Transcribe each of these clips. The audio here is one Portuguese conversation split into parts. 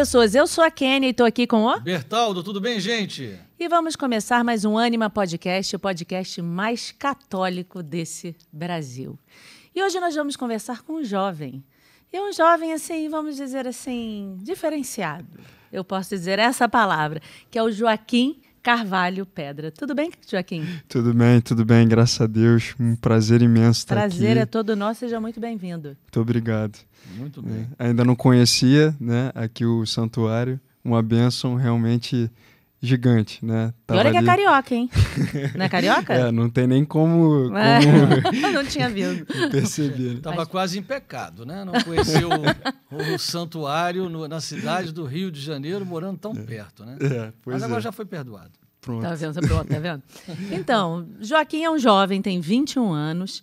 pessoas. Eu sou a Kênia e estou aqui com o. Bertaldo, tudo bem, gente? E vamos começar mais um Anima Podcast, o podcast mais católico desse Brasil. E hoje nós vamos conversar com um jovem. E um jovem, assim, vamos dizer assim, diferenciado. Eu posso dizer essa palavra, que é o Joaquim Carvalho Pedra. Tudo bem, Joaquim? Tudo bem, tudo bem, graças a Deus. Um prazer imenso estar prazer aqui. Prazer é todo nosso, seja muito bem-vindo. Muito obrigado. Muito bem. É, ainda não conhecia né, aqui o santuário, uma bênção realmente gigante, né? Tava e olha que é ali... é carioca, hein? Não é carioca? é, não tem nem como. É. como... não tinha visto. Percebi. Né? Tava Mas... quase em pecado, né? Não conheceu o, o, santuário no, na cidade do Rio de Janeiro, morando tão é. perto, né? É, Mas agora é. já foi perdoado. Pronto. Tá vendo? Pronto, tá vendo? Então, Joaquim é um jovem, tem 21 anos,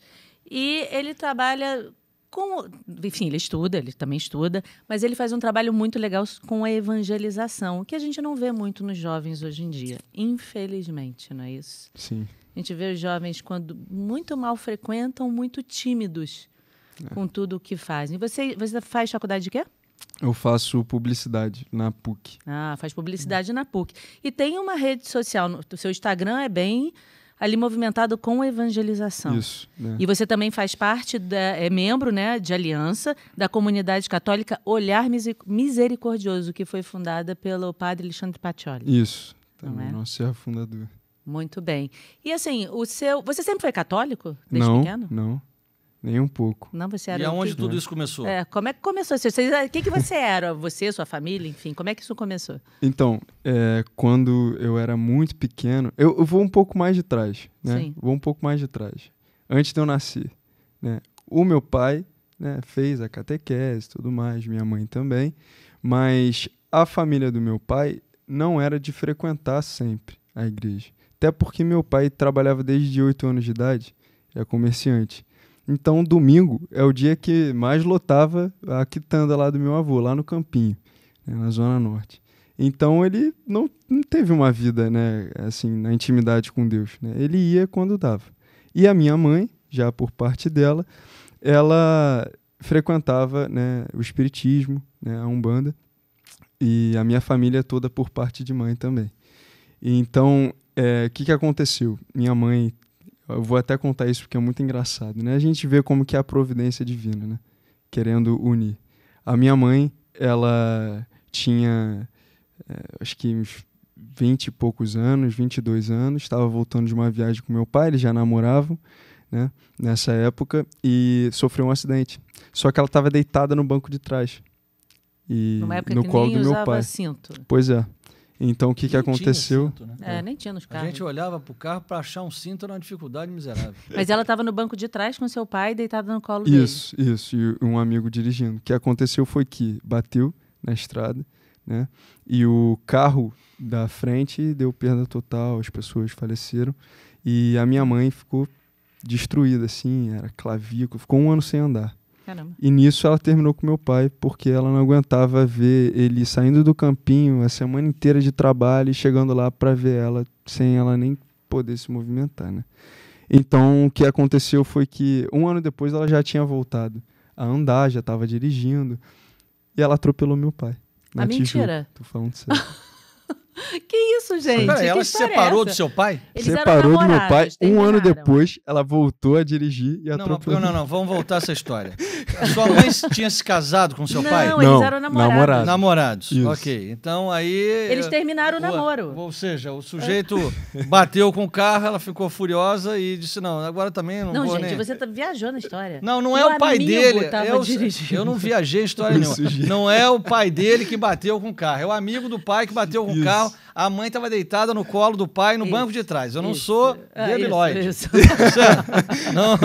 e ele trabalha com, enfim, ele estuda, ele também estuda, mas ele faz um trabalho muito legal com a evangelização, que a gente não vê muito nos jovens hoje em dia, infelizmente, não é isso? Sim. A gente vê os jovens quando muito mal frequentam, muito tímidos é. com tudo o que fazem. Você, você faz faculdade de quê? Eu faço publicidade na PUC. Ah, faz publicidade é. na PUC. E tem uma rede social, o seu Instagram é bem ali movimentado com evangelização. Isso. Né? E você também faz parte, da, é membro né, de aliança da comunidade católica Olhar Misericordioso, que foi fundada pelo padre Alexandre Pacioli. Isso. Também, é? nosso fundador. Muito bem. E assim, o seu. Você sempre foi católico desde não, pequeno? Não. Nem um pouco. Não, você era. E aonde que... tudo isso começou? É, como é que começou? o que, que você era? Você, sua família, enfim, como é que isso começou? Então, é, quando eu era muito pequeno, eu, eu, vou um pouco mais de trás, né? Sim. Vou um pouco mais de trás. Antes de eu nascer, né? O meu pai né, fez a catequese, tudo mais, minha mãe também, mas a família do meu pai não era de frequentar sempre a igreja. Até porque meu pai trabalhava desde 8 anos de idade, é comerciante. Então, domingo é o dia que mais lotava a quitanda lá do meu avô, lá no Campinho, né, na Zona Norte. Então, ele não, não teve uma vida, né, assim, na intimidade com Deus. Né? Ele ia quando dava. E a minha mãe, já por parte dela, ela frequentava né, o espiritismo, né, a umbanda, e a minha família toda por parte de mãe também. Então, o é, que, que aconteceu? Minha mãe eu vou até contar isso porque é muito engraçado, né? A gente vê como que é a providência divina, né? Querendo unir. A minha mãe, ela tinha, é, acho que uns 20 e poucos anos, 22 anos, estava voltando de uma viagem com meu pai, eles já namoravam, né? Nessa época, e sofreu um acidente. Só que ela estava deitada no banco de trás. E Numa época no que colo nem do meu pai. Cinto. Pois é. Então o que, nem que aconteceu? Cinto, né? é, é, nem tinha nos carros. A gente olhava pro carro para achar um cinto era uma dificuldade miserável. Mas ela estava no banco de trás com seu pai deitada no colo isso, dele. Isso, isso, e um amigo dirigindo. O que aconteceu foi que bateu na estrada, né? E o carro da frente deu perda total, as pessoas faleceram e a minha mãe ficou destruída assim, era clavícula, ficou um ano sem andar. Caramba. E nisso ela terminou com meu pai, porque ela não aguentava ver ele saindo do campinho a semana inteira de trabalho e chegando lá para ver ela, sem ela nem poder se movimentar, né? Então, o que aconteceu foi que um ano depois ela já tinha voltado a andar, já estava dirigindo, e ela atropelou meu pai. Na a Tijuca. mentira. Tô falando sério. Que isso, gente? Pera, ela se é separou do seu pai? Eles separou do meu pai. Um ano depois, ela voltou a dirigir e atropelou. Não, não, não, vamos voltar essa história. A sua mãe tinha se casado com seu não, pai? Não, eles eram namorados. Namorados, isso. ok. Então aí... Eles terminaram o namoro. Ou seja, o sujeito bateu com o carro, ela ficou furiosa e disse, não, agora também não, não vou gente, nem... você tá viajou na história. Não, não é o pai dele. Eu, dirigindo. eu não viajei a história nenhuma. Não é o pai dele que bateu com o carro. É o amigo do pai que bateu com o carro now a mãe estava deitada no colo do pai no isso, banco de trás. Eu não isso. sou debilóide. É, Lloyd. isso,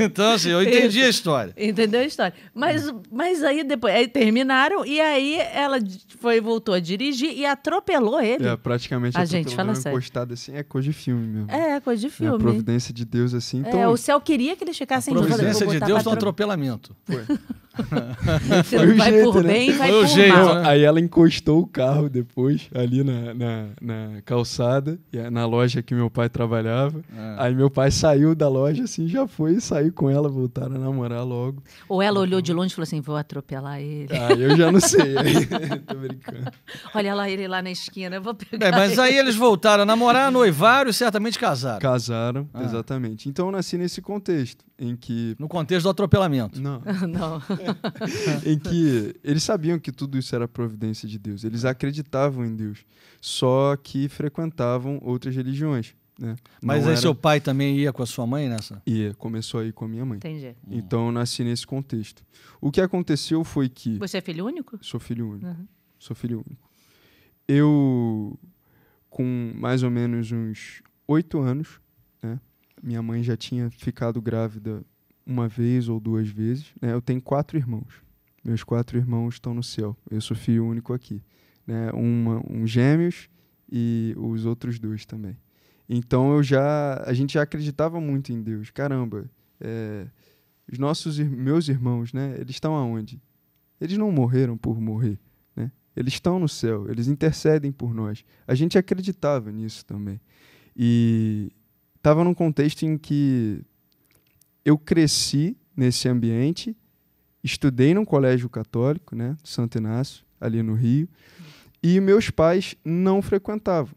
então, assim, eu entendi a história. Entendeu a história. Mas, mas aí depois aí terminaram e aí ela foi, voltou a dirigir e atropelou ele. É, praticamente a gente fala sério. encostado assim, é coisa de filme mesmo. É, é coisa de filme. É a providência de Deus assim. É, então, é, o céu queria que eles ficassem juntos. A providência de Deus no atropelamento. Foi. Você foi vai jeito, por né? bem, vai foi por jeito. mal. Aí ela encostou o carro depois ali na na, na, calçada, é na loja que meu pai trabalhava. É. Aí meu pai saiu da loja, assim, já foi e saiu com ela, voltaram a namorar logo. Ou ela olhou de longe e falou assim: vou atropelar ele. Ah, eu já não sei. Tô brincando. Olha lá ele lá na esquina, eu vou pegar. É, mas ele. aí eles voltaram a namorar, noivaram e certamente casaram. Casaram, ah. exatamente. Então eu nasci nesse contexto, em que. No contexto do atropelamento. Não. não. em que eles sabiam que tudo isso era providência de Deus, eles acreditavam em Deus só que frequentavam outras religiões. Né? Mas Não aí era... seu pai também ia com a sua mãe nessa? Ia, começou a ir com a minha mãe. Entendi. Então eu nasci nesse contexto. O que aconteceu foi que. Você é filho único? Sou filho único. Uhum. Sou filho único. Eu, com mais ou menos uns oito anos, né? minha mãe já tinha ficado grávida uma vez ou duas vezes. Né? Eu tenho quatro irmãos. Meus quatro irmãos estão no céu. Eu sou filho único aqui né, uma, um gêmeos e os outros dois também. Então eu já, a gente já acreditava muito em Deus. Caramba, é, os nossos meus irmãos, né? Eles estão aonde? Eles não morreram por morrer, né? Eles estão no céu, eles intercedem por nós. A gente acreditava nisso também. E estava num contexto em que eu cresci nesse ambiente, estudei num colégio católico, né, Santo Inácio, ali no Rio. E meus pais não frequentavam.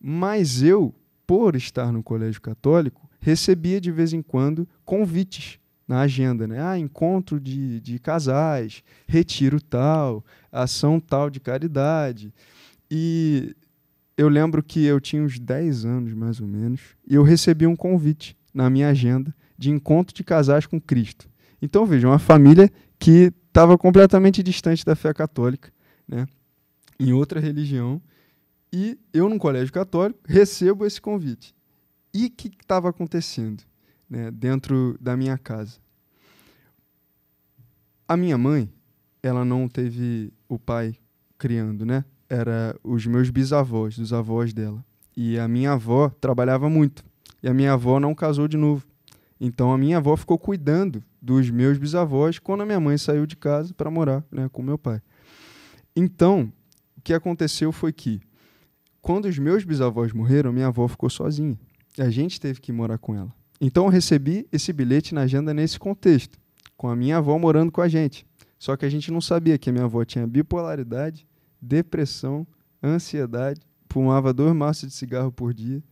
Mas eu, por estar no colégio católico, recebia de vez em quando convites na agenda, né? Ah, encontro de, de casais, retiro tal, ação tal de caridade. E eu lembro que eu tinha uns 10 anos, mais ou menos, e eu recebi um convite na minha agenda de encontro de casais com Cristo. Então, veja, uma família que estava completamente distante da fé católica, né? em outra religião, e eu, num colégio católico, recebo esse convite. E o que estava acontecendo né, dentro da minha casa? A minha mãe, ela não teve o pai criando, né? Era os meus bisavós, dos avós dela. E a minha avó trabalhava muito. E a minha avó não casou de novo. Então a minha avó ficou cuidando dos meus bisavós quando a minha mãe saiu de casa para morar né, com meu pai. Então, o que aconteceu foi que, quando os meus bisavós morreram, minha avó ficou sozinha. E a gente teve que morar com ela. Então eu recebi esse bilhete na agenda nesse contexto, com a minha avó morando com a gente. Só que a gente não sabia que a minha avó tinha bipolaridade, depressão, ansiedade, fumava dois maços de cigarro por dia.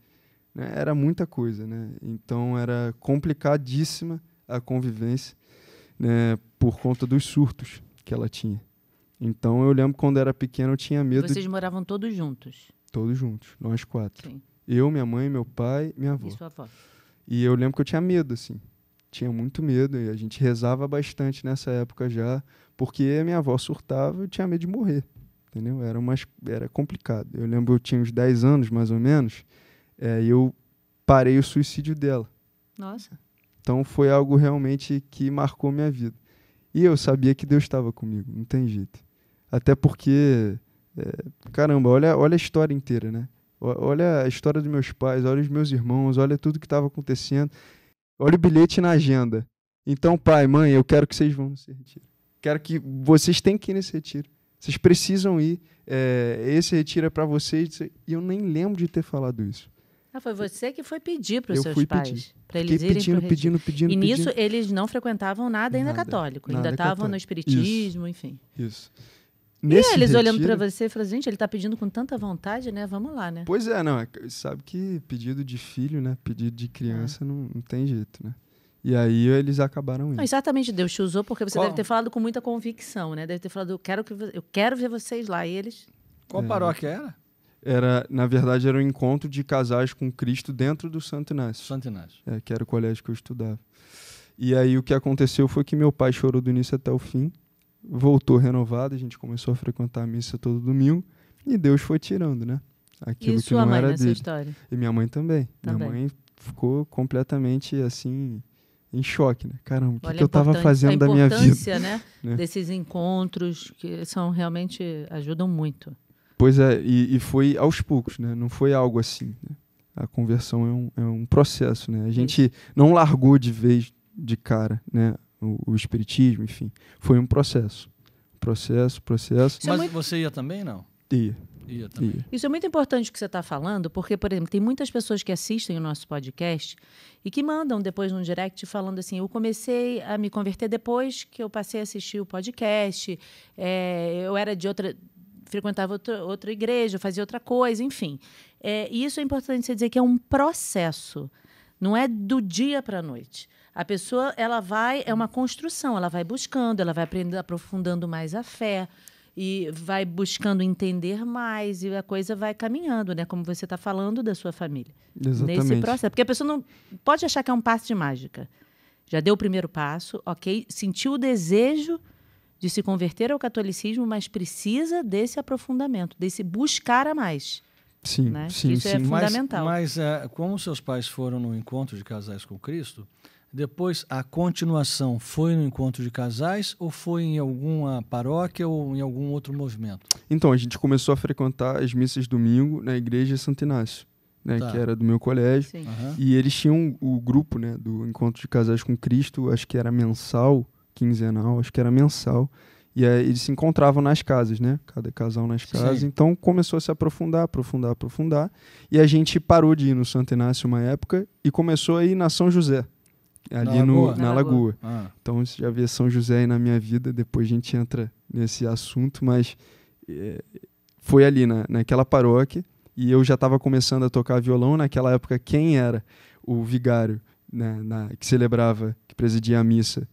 Né? Era muita coisa, né? Então era complicadíssima a convivência né? por conta dos surtos que ela tinha. Então eu lembro quando era pequeno eu tinha medo. Vocês de... moravam todos juntos? Todos juntos, nós quatro. Sim. Eu, minha mãe, meu pai, minha avó. E sua avó. E eu lembro que eu tinha medo, assim. Tinha muito medo e a gente rezava bastante nessa época já, porque minha avó surtava e eu tinha medo de morrer, entendeu? Era, umas, era complicado. Eu lembro que eu tinha uns 10 anos, mais ou menos, é, eu parei o suicídio dela. Nossa. Então foi algo realmente que marcou minha vida. E eu sabia que Deus estava comigo, não tem jeito. Até porque, é, caramba, olha, olha a história inteira, né? Olha a história dos meus pais, olha os meus irmãos, olha tudo que estava acontecendo. Olha o bilhete na agenda. Então, pai, mãe, eu quero que vocês vão nesse retiro. Quero que vocês tenham que ir nesse retiro. Vocês precisam ir. É, esse retiro é para vocês. E eu nem lembro de ter falado isso. Ah, foi você que foi pedir para os seus pais. Para eles irem pedindo, pedindo, pedindo, E nisso pedindo. eles não frequentavam nada ainda nada, católico. Nada ainda estavam no espiritismo, isso. enfim. Isso. Nesse e eles retiro, olhando para você e falando, gente, ele tá pedindo com tanta vontade, né? Vamos lá, né? Pois é, não. É sabe que pedido de filho, né? Pedido de criança é. não, não tem jeito, né? E aí eles acabaram indo. Não, exatamente, Deus te usou porque você Qual? deve ter falado com muita convicção, né? Deve ter falado, eu quero, que, eu quero ver vocês lá. E eles. Qual é. paróquia era? Era, na verdade, era um encontro de casais com Cristo dentro do Santo Inácio. Santo Inácio. É, que era o colégio que eu estudava. E aí o que aconteceu foi que meu pai chorou do início até o fim voltou renovado a gente começou a frequentar a missa todo domingo e Deus foi tirando, né? Aquilo e que sua não mãe era nessa dele. história? E minha mãe também. também. Minha mãe ficou completamente assim em choque, né? Caramba, o que, que eu tava fazendo da minha vida? importância, né? né? Desses encontros que são realmente ajudam muito. Pois é, e, e foi aos poucos, né? Não foi algo assim. Né? A conversão é um, é um processo, né? A gente não largou de vez de cara, né? o, o espiritismo, enfim. Foi um processo. Processo, processo. É Mas muito... você ia também, não? Ia. ia, também. ia. Isso é muito importante o que você está falando, porque, por exemplo, tem muitas pessoas que assistem o nosso podcast e que mandam depois num direct falando assim: eu comecei a me converter depois que eu passei a assistir o podcast, é, eu era de outra, frequentava outra, outra igreja, fazia outra coisa, enfim. É, e isso é importante você dizer que é um processo, não é do dia para a noite. A pessoa, ela vai, é uma construção, ela vai buscando, ela vai aprendendo, aprofundando mais a fé e vai buscando entender mais e a coisa vai caminhando, né? Como você está falando da sua família. Exatamente. Nesse processo, porque a pessoa não pode achar que é um passo de mágica. Já deu o primeiro passo, ok? Sentiu o desejo de se converter ao catolicismo, mas precisa desse aprofundamento, desse buscar a mais. Sim, né? sim, isso é sim. é fundamental. Mas, mas é, uh, como seus pais foram no encontro de casais com Cristo, depois, a continuação foi no encontro de casais ou foi em alguma paróquia ou em algum outro movimento? Então, a gente começou a frequentar as missas domingo na igreja Santo Inácio, né, tá. que era do meu colégio. Uhum. E eles tinham o grupo né, do encontro de casais com Cristo, acho que era mensal, quinzenal, acho que era mensal. E aí eles se encontravam nas casas, né? Cada casal nas casas. Sim. Então começou a se aprofundar, aprofundar, aprofundar. E a gente parou de ir no Santo Inácio uma época e começou a ir na São José ali na no, Lagoa. na Lagoa. Ah. Então você já vê São José aí na minha vida, depois a gente entra nesse assunto, mas é, foi ali na, naquela paróquia e eu já estava começando a tocar violão. Naquela época, quem era o vigário né, na, que celebrava, que presidia a missa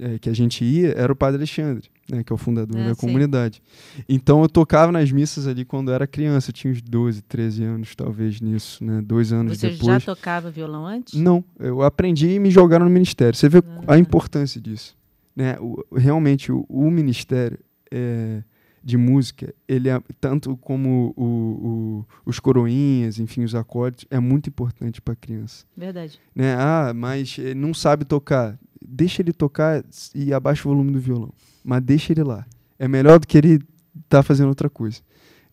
é, que a gente ia era o Padre Alexandre, né, que é o fundador ah, da sim. comunidade. Então eu tocava nas missas ali quando era criança, eu tinha uns 12, 13 anos talvez nisso, né, dois anos Você depois. Você já tocava violão antes? Não, eu aprendi e me jogaram no ministério. Você vê ah. a tá. importância disso. Né? O, realmente o, o ministério é, de música, ele é, tanto como o, o, os coroinhas, enfim, os acordes, é muito importante para a criança. Verdade. Né? Ah, mas eh, não sabe tocar deixa ele tocar e abaixa o volume do violão. Mas deixa ele lá. É melhor do que ele tá fazendo outra coisa.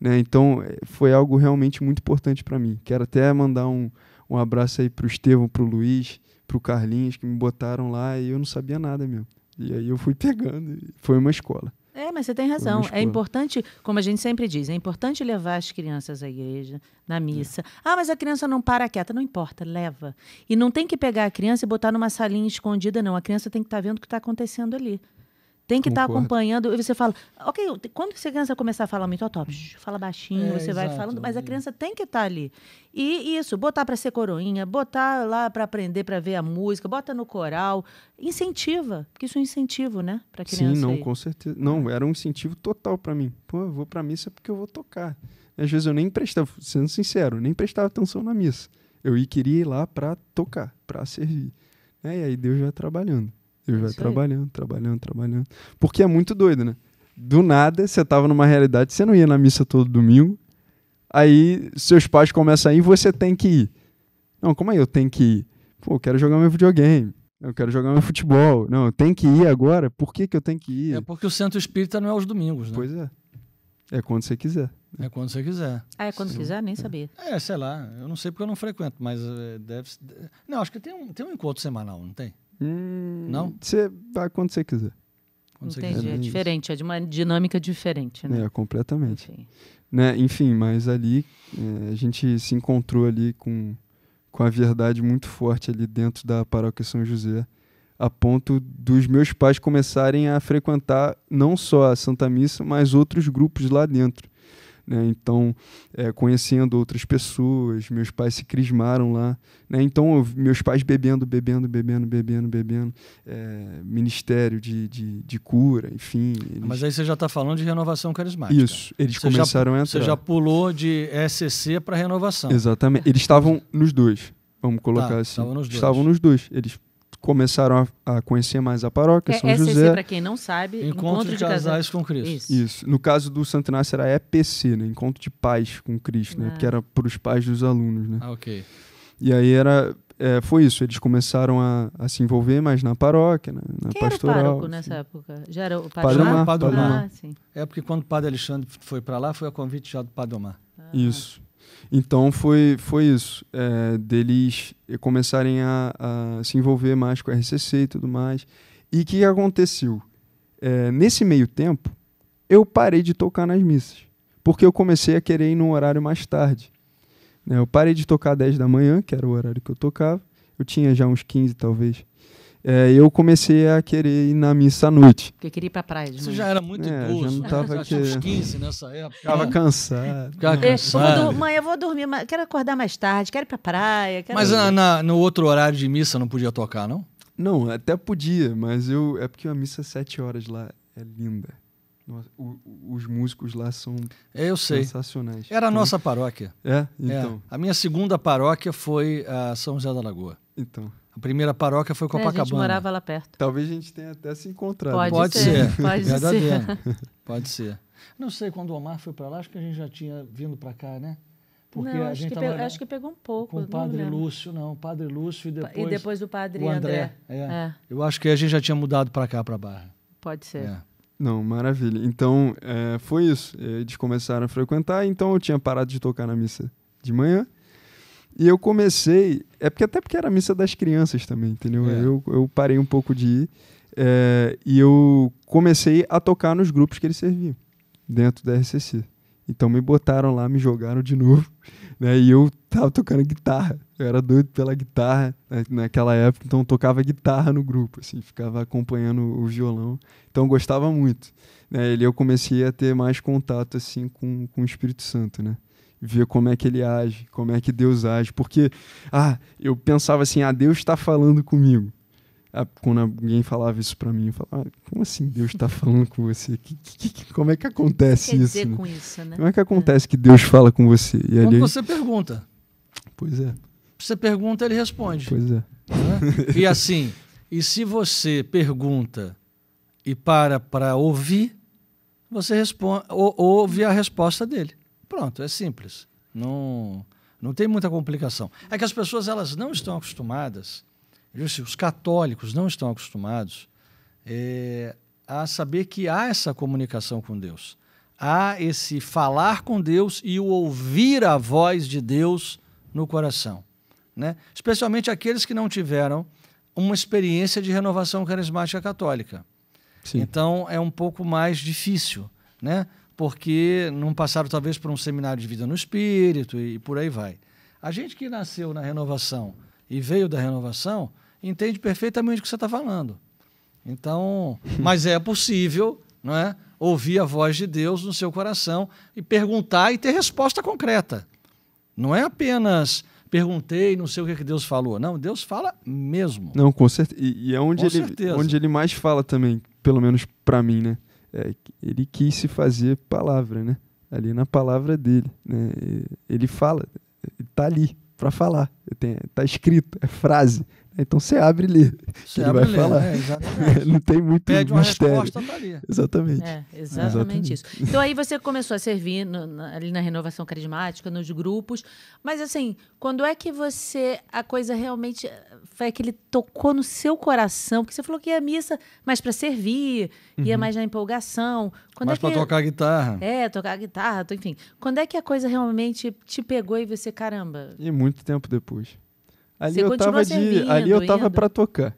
Né? Então, é, foi algo realmente muito importante para mim. Quero até mandar um, um abraço aí Estevam, para o Luiz, para o Carlinhos, que me botaram lá e eu não sabia nada mesmo. E aí eu fui pegando. Foi uma escola. É, mas você tem razão. É importante, como a gente sempre diz, é importante levar as crianças à igreja, na é. missa. É. Ah, mas a criança não para quieta. Não importa, leva. E não tem que pegar a criança e botar numa salinha escondida, não. A criança tem que estar tá vendo o que está acontecendo ali. Tem que estar tá acompanhando. E você fala, ok, quando essa criança começar a falar muito, top, fala baixinho, é, você exato. vai falando, mas a criança tem que estar tá ali. E isso, botar para ser coroinha, botar lá para aprender, para ver a música, bota no coral, incentiva, porque isso é um incentivo, né, para criança. Sim, não, aí. com certeza. Não, era um incentivo total para mim. Pô, eu vou para missa porque eu vou tocar. Às vezes eu nem prestava, sendo sincero, nem prestava atenção na missa. Eu queria ir lá para tocar, para servir. Né, e aí Deus já trabalhando. Ele vai trabalhando, trabalhando, trabalhando. Porque é muito doido, né? Do nada, você tava numa realidade, você não ia na missa todo domingo. Aí seus pais começam a ir e você tem que ir. Não, como aí eu tenho que ir? Pô, eu quero jogar meu videogame. Eu quero jogar meu futebol. Não, eu tenho que ir agora? Por que, que eu tenho que ir? É porque o centro espírita não é aos domingos, né? Pois é. É quando você quiser. É quando você quiser. Ah, é quando Sim. quiser? Nem é. sabia. É, sei lá. Eu não sei porque eu não frequento, mas eh, deve. Não, acho que tem um, tem um encontro semanal, não tem? Hum, não? Você vai quando você quiser. Entendi, é diferente, é de uma dinâmica diferente, né? É, completamente. Enfim, né? Enfim mas ali é, a gente se encontrou ali com, com a verdade muito forte ali dentro da paróquia São José, a ponto dos meus pais começarem a frequentar não só a Santa Missa, mas outros grupos lá dentro. Né? Então, é, conhecendo outras pessoas, meus pais se crismaram lá. Né? Então, eu, meus pais bebendo, bebendo, bebendo, bebendo, bebendo, é, ministério de, de, de, cura, enfim. Eles... Mas aí você já está falando de renovação carismática. Isso, eles você começaram já, a entrar. Você já pulou de SCC para renovação. Exatamente, eles estavam nos dois. Vamos colocar tá, assim. Estavam nos dois. Estavam nos dois. Eles começaram a, a conhecer mais a paróquia, é, São SCC, José. para quem não sabe, Encontro, Encontro de, de Casais, Casais com Cristo. Isso. Isso. No caso do Inácio era EPC, né? Encontro de Pais com Cristo, né? ah. né? Porque era para os pais dos alunos, né? Ah, ok. E aí era é, foi isso, eles começaram a, a, se envolver mais na paróquia, na, né? na Quem pastoral. Era o pároco assim. nessa época? Já era o padre Padomar? Padomar. Ah, é porque quando o padre Alexandre foi para lá, foi a convite já do Padomar. Ah. Isso. Então foi, foi isso, é, deles começarem a, a, se envolver mais com o RCC e tudo mais. E o que aconteceu? É, nesse meio tempo, eu parei de tocar nas missas, porque eu comecei a querer ir num horário mais tarde. Né? Eu parei de tocar 10 da manhã, que era o horário que eu tocava, eu tinha já uns 15 talvez, é, eu comecei a querer ir na missa à noite. Porque queria ir pra praia. Você já era muito é, idoso. Né? Já não tava que... uns 15 nessa época. Ficava né? cansado. Ficava é, cansado. mãe, eu vou dormir, quero acordar mais tarde, quero ir pra praia. Mas na, na, no outro horário de missa não podia tocar, não? Não, até podia, mas eu é porque a missa às 7 horas lá é linda. Nossa, o, os músicos lá são é, eu sei. sensacionais. Era a então, nossa paróquia. É? é então. É. A minha segunda paróquia foi a São José da Lagoa. Então. A primeira paróquia foi Copacabana. É, a gente morava lá perto. Talvez a gente tenha até se encontrado. Pode, pode ser. ser. Pode ser. Pode ser. Não sei quando o Omar foi para lá, acho que a gente já tinha vindo para cá, né? Porque não, a gente acho, que pegou, acho que pegou um pouco. Com o padre não Lúcio, não. O padre Lúcio e depois. E depois o padre o André. André. É. É. Eu acho que a gente já tinha mudado para cá, para Barra. Pode ser. É. Não, maravilha. Então, é, foi isso. Eles começaram a frequentar, então eu tinha parado de tocar na missa de manhã e eu comecei. É porque até porque era missa das crianças também, entendeu? É. Eu, eu parei um pouco de ir. É, e eu comecei a tocar nos grupos que ele servia, dentro da RCC. Então me botaram lá, me jogaram de novo, né? E eu tava tocando guitarra. Eu era doido pela guitarra né? naquela época, então eu tocava guitarra no grupo, assim, ficava acompanhando o violão. Então eu gostava muito, né? E eu comecei a ter mais contato assim com, com o Espírito Santo, né? ver como é que ele age, como é que Deus age. Porque, ah, eu pensava assim, ah, Deus está falando comigo. Ah, quando alguém falava isso para mim, eu falava, ah, como assim Deus está falando com você? Que, que, que, como é que acontece Quer isso? né? com isso né? Como é que acontece é. que Deus fala com você? E quando ali... você pergunta. Pois é. Você pergunta, ele responde. Pois é. Né? e assim, e se você pergunta e para para ouvir, você responde, ou, ouve a resposta dele. Pronto, é simples. Não, não tem muita complicação. É que as pessoas elas não estão acostumadas, os católicos não estão acostumados é, a saber que há essa comunicação com Deus. Há esse falar com Deus e o ouvir a voz de Deus no coração. Né? Especialmente aqueles que não tiveram uma experiência de renovação carismática católica. Sim. Então é um pouco mais difícil. Né? porque não passaram talvez por um seminário de vida no espírito e, e por aí vai. A gente que nasceu na renovação e veio da renovação entende perfeitamente o que você está falando. Então, mas é possível, não é? Ouvir a voz de Deus no seu coração e perguntar e ter resposta concreta. Não é apenas perguntei, não sei o que, que Deus falou. Não, Deus fala mesmo. Não, com certeza. E, e é onde ele, onde ele mais fala também, pelo menos para mim, né? é, ele quis se fazer palavra, né? Ali na palavra dele, né? Ele fala, está ali para falar, está escrito, é frase, então você abre ali. Você ele vai falar. É, não tem muito Pede mistério. resposta, tá ali. Exatamente. É, exatamente, exatamente isso. Então aí você começou a servir no, na, ali na renovação carismática, nos grupos. Mas assim, quando é que você. A coisa realmente. Eh, foi que ele tocou no seu coração? Porque você falou que ia à missa mais para servir, ia uhum. mais na empolgação. Quando mais é para é tocar guitarra. É, tocar guitarra, enfim. Quando é que a coisa realmente te pegou e você, caramba? E muito tempo depois. Ali Você eu tava servindo, de, ali eu tava para tocar.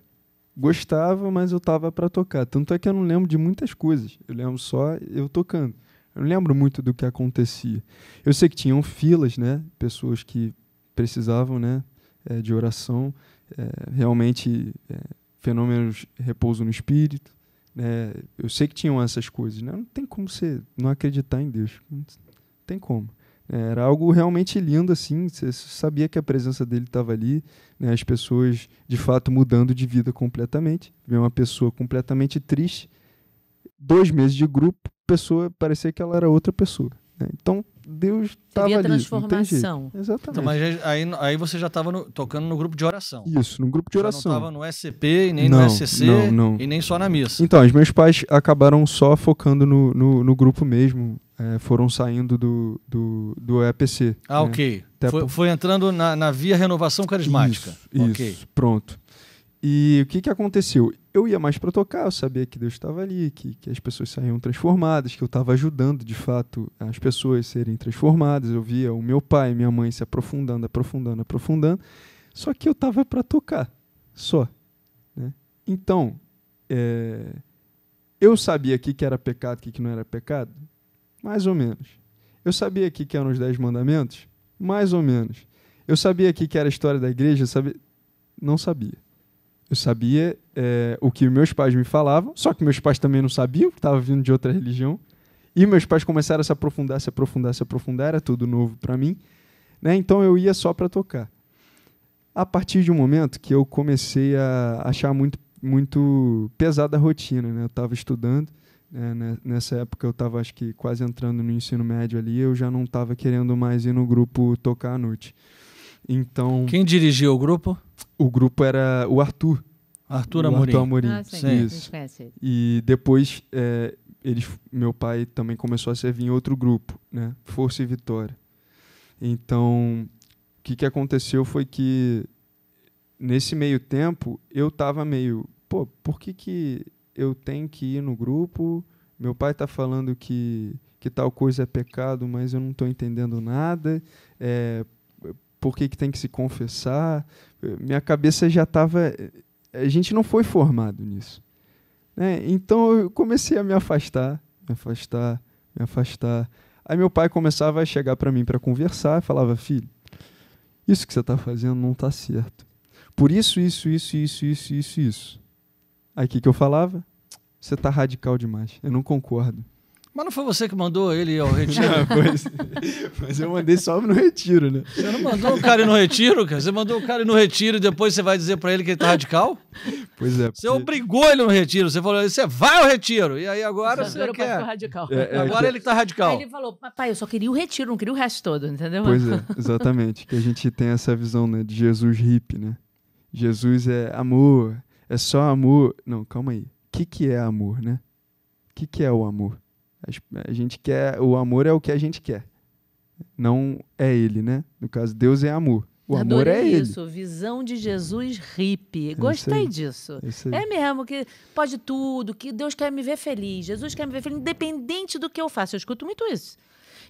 Gostava, mas eu tava para tocar. Tanto é que eu não lembro de muitas coisas. Eu lembro só eu tocando. Eu não lembro muito do que acontecia. Eu sei que tinham filas, né? Pessoas que precisavam, né? É, de oração. É, realmente, é, fenômenos repouso no espírito. Né? Eu sei que tinham essas coisas, né? Não tem como você não acreditar em Deus. Não tem como. Era algo realmente lindo, assim. Você sabia que a presença dele estava ali, né? as pessoas de fato mudando de vida completamente. Ver uma pessoa completamente triste, dois meses de grupo, pessoa parecia que ela era outra pessoa. Né? Então Deus estava ali. transformação. Exatamente. Então, mas aí, aí você já estava tocando no grupo de oração. Isso, no grupo de oração. Já não estava no SCP e nem não, no SCC não, não. e nem só na missa. Então, os meus pais acabaram só focando no, no, no grupo mesmo, é, foram saindo do, do, do EPC. Ah, né? ok. Foi, foi, entrando na, na, via renovação carismática. Isso, okay. isso pronto. E o que, que aconteceu? Eu ia mais para tocar, eu sabia que Deus estava ali, que, que as pessoas saíam transformadas, que eu estava ajudando de fato as pessoas serem transformadas. Eu via o meu pai e minha mãe se aprofundando, aprofundando, aprofundando. Só que eu estava para tocar, só. Né? Então, é, eu sabia o que, que era pecado, o que, que não era pecado. Mais ou menos. Eu sabia aqui que eram os Dez Mandamentos? Mais ou menos. Eu sabia aqui que era a história da igreja? Sabia... Não sabia. Eu sabia é, o que meus pais me falavam, só que meus pais também não sabiam, que estava vindo de outra religião. E meus pais começaram a se aprofundar, se aprofundar, se aprofundar, era tudo novo para mim. Né? Então eu ia só para tocar. A partir de um momento que eu comecei a achar muito, muito pesada a rotina, né? eu estava estudando é, nessa época eu estava acho que quase entrando no ensino médio ali, eu já não estava querendo mais ir no grupo tocar à noite. Então. Quem dirigia o grupo? O grupo era o Arthur. Arthur Amorim. Arthur Amorim. Ah, sim. sim. Isso. E depois é, eles, meu pai também começou a servir em outro grupo, né? Força e Vitória. Então, o que, que aconteceu foi que nesse meio tempo eu estava meio, pô, por que que eu tenho que ir no grupo, meu pai está falando que, que tal coisa é pecado, mas eu não estou entendendo nada, é, por que, que tem que se confessar? Minha cabeça já estava. A gente não foi formado nisso. Né? Então eu comecei a me afastar, me afastar, me afastar. Aí meu pai começava a chegar para mim para conversar e falava: Filho, isso que você está fazendo não está certo. Por isso, isso, isso, isso, isso, isso, isso. Aí o que, que eu falava? Você tá radical demais. Eu não concordo. Mas não foi você que mandou ele ao retiro? Não, pois, mas eu mandei só no retiro, né? Você não mandou o cara ir no retiro, cara? Você mandou o cara ir no retiro e depois você vai dizer para ele que ele tá radical? Pois é. Você porque... obrigou ele no retiro. Você falou, você vai ao retiro. E aí agora você, você quer... Radical. É, é, agora então. que... ele tá radical. Aí ele falou, papai, eu só queria o retiro, não queria o resto todo, entendeu? Pois é, exatamente. que a gente tem essa visão né, de Jesus hippie, né? Jesus é amor, é só amor. Não, calma aí que, que é amor, né? O que, que é o amor? A gente quer, o amor é o que a gente quer, não é ele, né? No caso, Deus é amor. O amor é Adorei é isso, ele. visão de Jesus hippie. É Gostei disso. É, é mesmo, que pode tudo, que Deus quer me ver feliz, Jesus quer me ver feliz, independente do que eu faça, Eu escuto muito isso.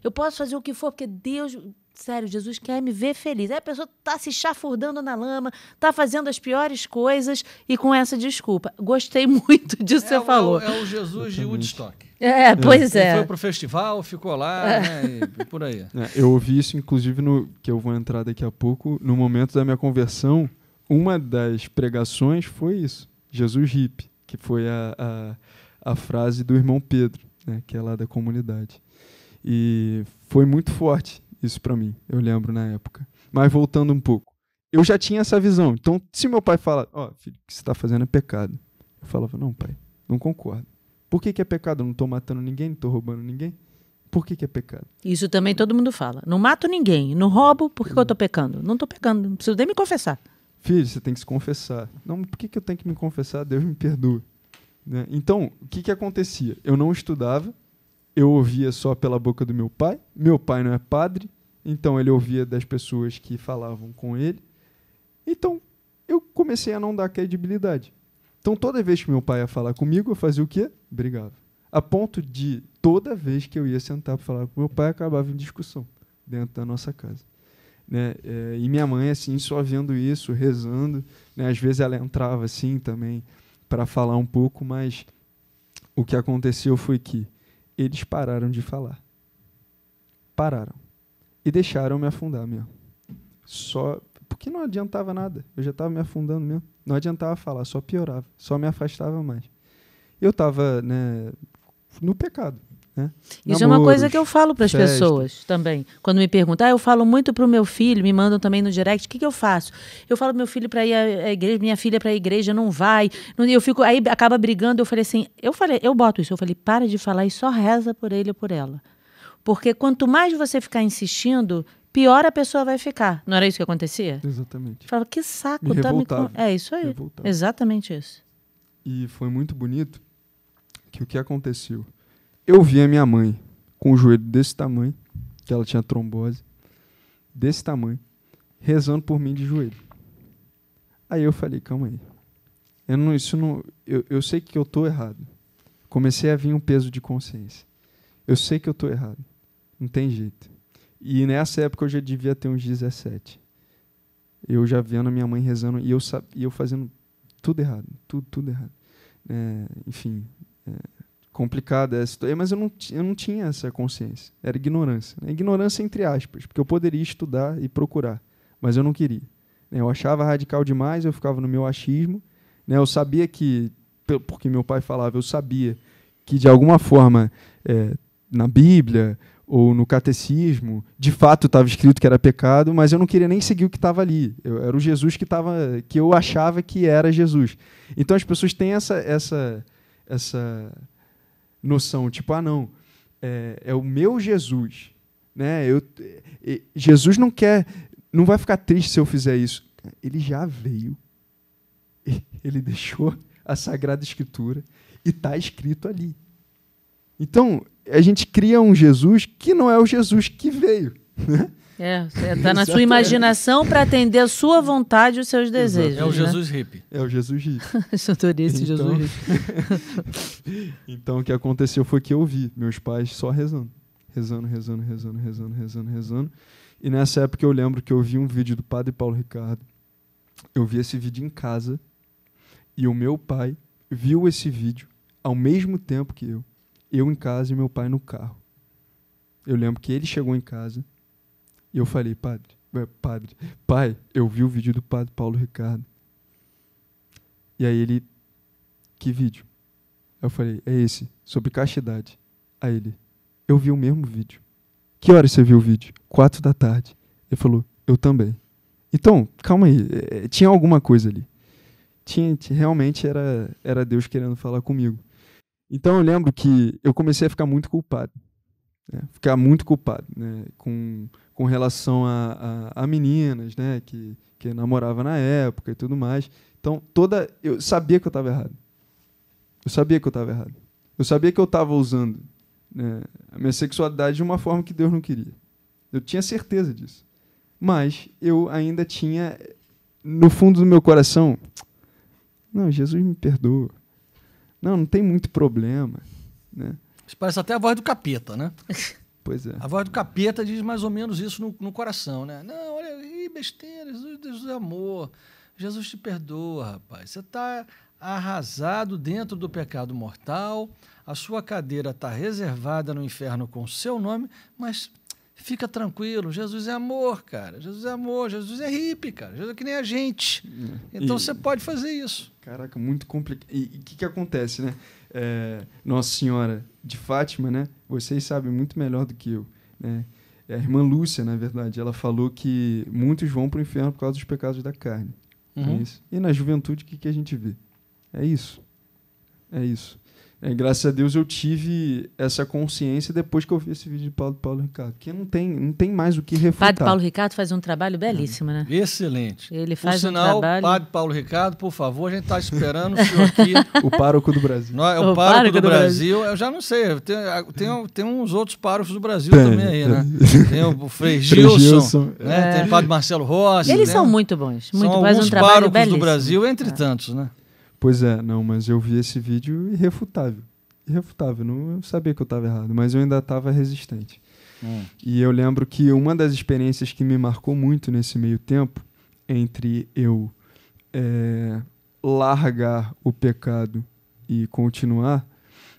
Eu posso fazer o que for, porque Deus sério, Jesus quer me ver feliz. Aí a pessoa tá se chafurdando na lama, tá fazendo as piores coisas e com essa desculpa. Gostei muito disso que é você falou. É, é o Jesus de Woodstock. É, é. pois é. é. foi pro festival, ficou lá, é. né, por aí. É, eu ouvi isso, inclusive, no que eu vou entrar daqui a pouco, no momento da minha conversão, uma das pregações foi isso, Jesus hippie, que foi a, a, a frase do irmão Pedro, né, que é lá da comunidade. E foi muito forte isso para mim, eu lembro na época. Mas voltando um pouco, eu já tinha essa visão. Então, se meu pai fala, ó, oh, filho, o que você tá fazendo é pecado. Eu falava, não, pai, não concordo. Por que, que é pecado? Eu não tô matando ninguém, não tô roubando ninguém. Por que, que é pecado? Isso também todo mundo fala. Não mato ninguém, não roubo, por que, que eu tô hum. pecando? Não tô pecando, não preciso nem me confessar. Filho, você tem que se confessar. Não, por que, que eu tenho que me confessar? Deus me perdoa. Né? Então, o que, que acontecia? Eu não estudava, eu ouvia só pela boca do meu pai. Meu pai não é padre, então ele ouvia das pessoas que falavam com ele. Então eu comecei a não dar credibilidade. Então toda vez que meu pai ia falar comigo, eu fazia o quê? Brigava. A ponto de toda vez que eu ia sentar para falar com meu pai, acabava em discussão dentro da nossa casa. Né? É, e minha mãe assim só vendo isso, rezando, né? Às vezes ela entrava assim também para falar um pouco, mas o que aconteceu foi que eles pararam de falar. Pararam. E deixaram me afundar mesmo. Só. Porque não adiantava nada. Eu já estava me afundando mesmo. Não adiantava falar, só piorava. Só me afastava mais. Eu estava né, no pecado. Né? Isso Namoros, é uma coisa que eu falo para as pessoas também. Quando me perguntam, ah, eu falo muito para o meu filho, me mandam também no direct, o que, que eu faço? Eu falo meu filho para ir à igreja, minha filha para a igreja não vai. Eu fico aí acaba brigando. Eu falei assim, eu falei, eu boto isso. Eu falei, para de falar e só reza por ele ou por ela, porque quanto mais você ficar insistindo, pior a pessoa vai ficar. Não era isso que acontecia? Exatamente. Fala que saco, tá me tá É isso aí. Exatamente isso. E foi muito bonito que o que aconteceu eu vi a minha mãe com o joelho desse tamanho, que ela tinha trombose, desse tamanho, rezando por mim de joelho. Aí eu falei, calma aí. Eu não, isso não, eu, eu sei que eu tô errado. Comecei a vir um peso de consciência. Eu sei que eu tô errado. Não tem jeito. E nessa época eu já devia ter uns 17. Eu já vendo a minha mãe rezando e eu, e eu fazendo tudo errado, tudo, tudo errado. É, enfim, é, complicada essa história, mas eu não, eu não tinha essa consciência, era ignorância. Né? Ignorância entre aspas, porque eu poderia estudar e procurar, mas eu não queria. Né? Eu achava radical demais, eu ficava no meu achismo. Né? Eu sabia que, porque meu pai falava, eu sabia que de alguma forma é, na Bíblia ou no catecismo, de fato estava escrito que era pecado, mas eu não queria nem seguir o que estava ali. Eu, era o Jesus que estava que eu achava que era Jesus. Então as pessoas têm essa essa essa noção, tipo, ah, não, é, é o meu Jesus. Né? Eu, é, Jesus não quer, não vai ficar triste se eu fizer isso. Ele já veio, ele deixou a Sagrada Escritura e está escrito ali. Então, a gente cria um Jesus que não é o Jesus que veio. Né? É, está na sua imaginação para atender a sua vontade e os seus desejos. É o né? Jesus né? hippie. É o Jesus hippie. eu adorei esse então... Jesus hippie. então, o que aconteceu foi que eu vi meus pais só rezando. Rezando, rezando, rezando, rezando, rezando, rezando. E nessa época eu lembro que eu vi um vídeo do padre Paulo Ricardo. Eu vi esse vídeo em casa. E o meu pai viu esse vídeo ao mesmo tempo que eu. Eu em casa e meu pai no carro. Eu lembro que ele chegou em casa e eu falei, padre, padre, pai, eu vi o vídeo do padre Paulo Ricardo. E aí ele, que vídeo? Eu falei, é esse, sobre castidade. Aí ele, eu vi o mesmo vídeo. Que horas você viu o vídeo? Quatro da tarde. Ele falou, eu também. Então, calma aí, é, é tinha alguma coisa ali. Tinha, realmente era, era Deus querendo falar comigo. Então eu lembro que eu comecei a ficar muito culpado né? ficar muito culpado né? com, com relação a, a, a, meninas né? que, que namorava na época e tudo mais. Então, toda eu sabia que eu estava errado. Eu sabia que eu estava errado. Eu sabia que eu estava usando né, a minha sexualidade de uma forma que Deus não queria. Eu tinha certeza disso. Mas eu ainda tinha, no fundo do meu coração, não, Jesus me perdoa. Não, não tem muito problema. Né? Isso parece até a voz do capeta, né? Pois é. A voz do capeta diz mais ou menos isso no, no coração, né? Não, olha aí, besteira, Jesus, Jesus é amor. Jesus te perdoa, rapaz. Você está arrasado dentro do pecado mortal, a sua cadeira está reservada no inferno com seu nome, mas Fica tranquilo, Jesus é amor, cara. Jesus é amor, Jesus é hippie, cara. Jesus é que nem a gente. É. Então e, você pode fazer isso. Caraca, muito complicado. E o que, que acontece, né? É, Nossa Senhora de Fátima, né? Vocês sabem muito melhor do que eu, né? É a irmã Lúcia, na verdade, ela falou que muitos vão para o inferno por causa dos pecados da carne. É uhum. É e na juventude, o que, que a gente vê? É isso. É isso. É, graças a Deus eu tive essa consciência depois que eu vi esse vídeo de Paulo, Paulo Ricardo, que não tem, não tem mais o que refutar. Padre Paulo Ricardo faz um trabalho belíssimo, né? Excelente. Ele faz por sinal, um trabalho... Padre Paulo Ricardo, por favor, a gente está esperando o senhor aqui. o pároco do Brasil. Não, é o, o pároco, do, do Brasil. Brasil. Eu já não sei, tem, tem, tem uns outros párocos do Brasil tem, também aí, né? Tem o Frei Gilson, Gilson né? É. tem o Padre Marcelo Rossi. Eles né? são muito bons, muito são bons, um trabalho belíssimo. do Brasil, entre é. tantos, né? Pois é, não, mas eu vi esse vídeo irrefutável. Irrefutável, não eu sabia que eu estava errado, mas eu ainda estava resistente. Hum. E eu lembro que uma das experiências que me marcou muito nesse meio tempo, entre eu é, largar o pecado e continuar,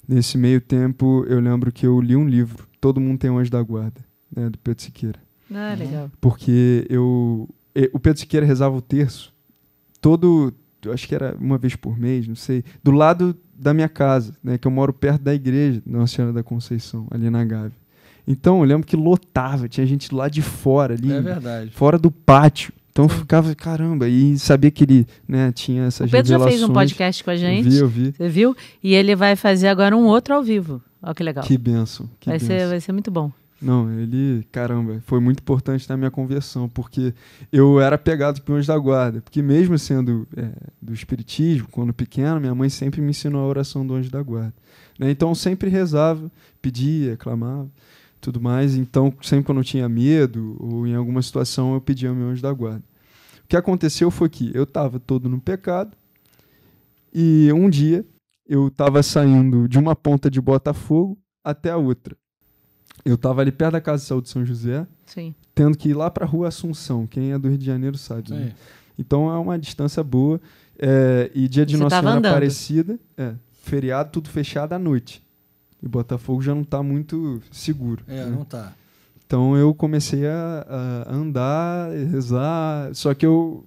nesse meio tempo eu lembro que eu li um livro, Todo Mundo Tem um Anjo da Guarda, né, do Pedro Siqueira. Ah, legal. Porque eu, o Pedro Siqueira rezava o terço todo eu acho que era uma vez por mês, não sei, do lado da minha casa, né, que eu moro perto da igreja Nossa Senhora da Conceição, ali na Gávea. Então eu lembro que lotava, tinha gente lá de fora ali, é verdade. fora do pátio. Então eu ficava, caramba, e sabia que ele né, tinha essas O Pedro revelações. já fez um podcast com a gente. Eu vi, eu vi. Você viu? E ele vai fazer agora um outro ao vivo. Olha que legal. Que benção. Que vai, benção. Ser, vai ser muito bom. Não, ele, caramba, foi muito importante na minha conversão, porque eu era pegado anjo da guarda, porque mesmo sendo é, do espiritismo, quando pequeno, minha mãe sempre me ensinou a oração do anjo da guarda. Né? Então eu sempre rezava, pedia, clamava, tudo mais. Então sempre quando eu tinha medo ou em alguma situação eu pedia ao meu anjo da guarda. O que aconteceu foi que eu estava todo no pecado e um dia eu estava saindo de uma ponta de Botafogo até a outra eu estava ali perto da Casa de Saúde de São José, Sim. tendo que ir lá para a Rua Assunção. Quem é do Rio de Janeiro sabe. Né? É. Então é uma distância boa. É, e dia de Nossa Senhora andando. Aparecida, é, feriado, tudo fechado à noite. E Botafogo já não está muito seguro. É, né? não está. Então eu comecei a, a andar, rezar, só que eu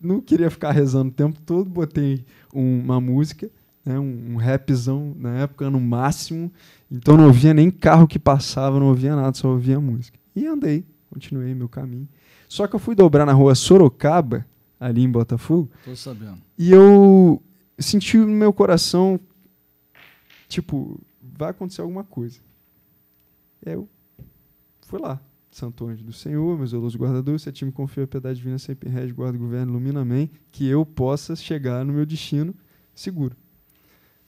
não queria ficar rezando o tempo todo, botei uma música, né, um, um rapzão na época, no máximo, então não ouvia nem carro que passava, não ouvia nada, só ouvia música. E andei, continuei meu caminho. Só que eu fui dobrar na rua Sorocaba, ali em Botafogo. Tô sabendo. E eu senti no meu coração, tipo, vai acontecer alguma coisa. Eu fui lá. Santo Anjo do Senhor, meus zeloso guardador, se a ti me confia a piedade divina, sempre rege, guarda, governo, ilumina, amém, que eu possa chegar no meu destino seguro.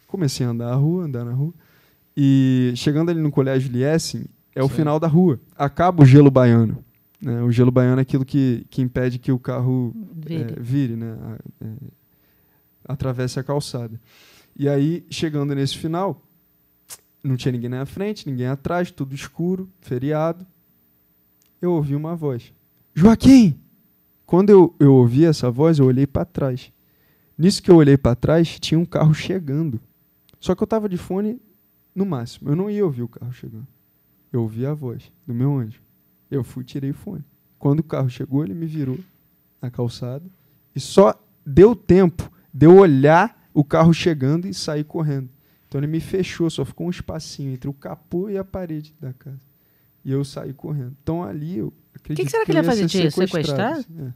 Comecei a andar na rua, andar na rua. E chegando ali no Colégio Liessen, é o final da rua. Acaba o gelo baiano. Né? O gelo baiano é aquilo que, que impede que o carro é, vire, é, vire né? A, é, atravesse a calçada. E aí, chegando nesse final, não tinha ninguém na frente, ninguém atrás, tudo escuro, feriado. Eu ouvi uma voz: Joaquim! Quando eu, eu ouvi essa voz, eu olhei para trás. Nisso que eu olhei para trás, tinha um carro chegando. Só que eu estava de fone no máximo. Eu não ia ouvir o carro chegando. Eu ouvi a voz do meu anjo. Eu fui, tirei o fone. Quando o carro chegou, ele me virou na calçada e só deu tempo de eu olhar o carro chegando e sair correndo. Então ele me fechou, só ficou um espacinho entre o capô e a parede da casa. E eu saí correndo. Então ali eu acredito que. O que será que, ele ia fazer disso? Sequestrar? é.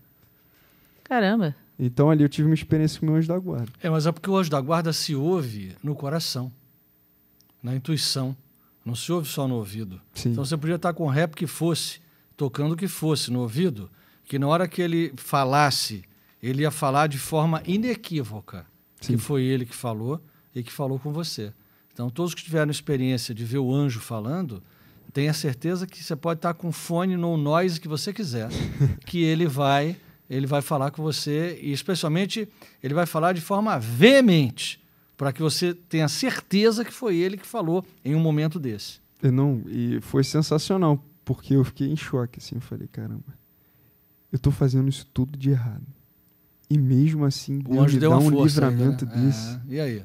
Caramba. Então ali eu tive uma experiência com o meu anjo da guarda. É, mas é porque o anjo da guarda se ouve no coração na intuição. Não se ouve só no ouvido. Sim. Então você podia estar com o rap que fosse, tocando o que fosse no ouvido, que na hora que ele falasse, ele ia falar de forma inequívoca Sim. que foi ele que falou e que falou com você. Então todos que tiveram experiência de ver o anjo falando, tenha certeza que você pode estar com fone no noise que você quiser, que ele vai, ele vai falar com você e especialmente ele vai falar de forma veemente para que você tenha certeza que foi ele que falou em um momento desse. Eu não, e foi sensacional, porque eu fiquei em choque, assim, eu falei, caramba, eu tô fazendo isso tudo de errado. E mesmo assim, o Deus me deu dá um força, livramento né? desse. É, e aí?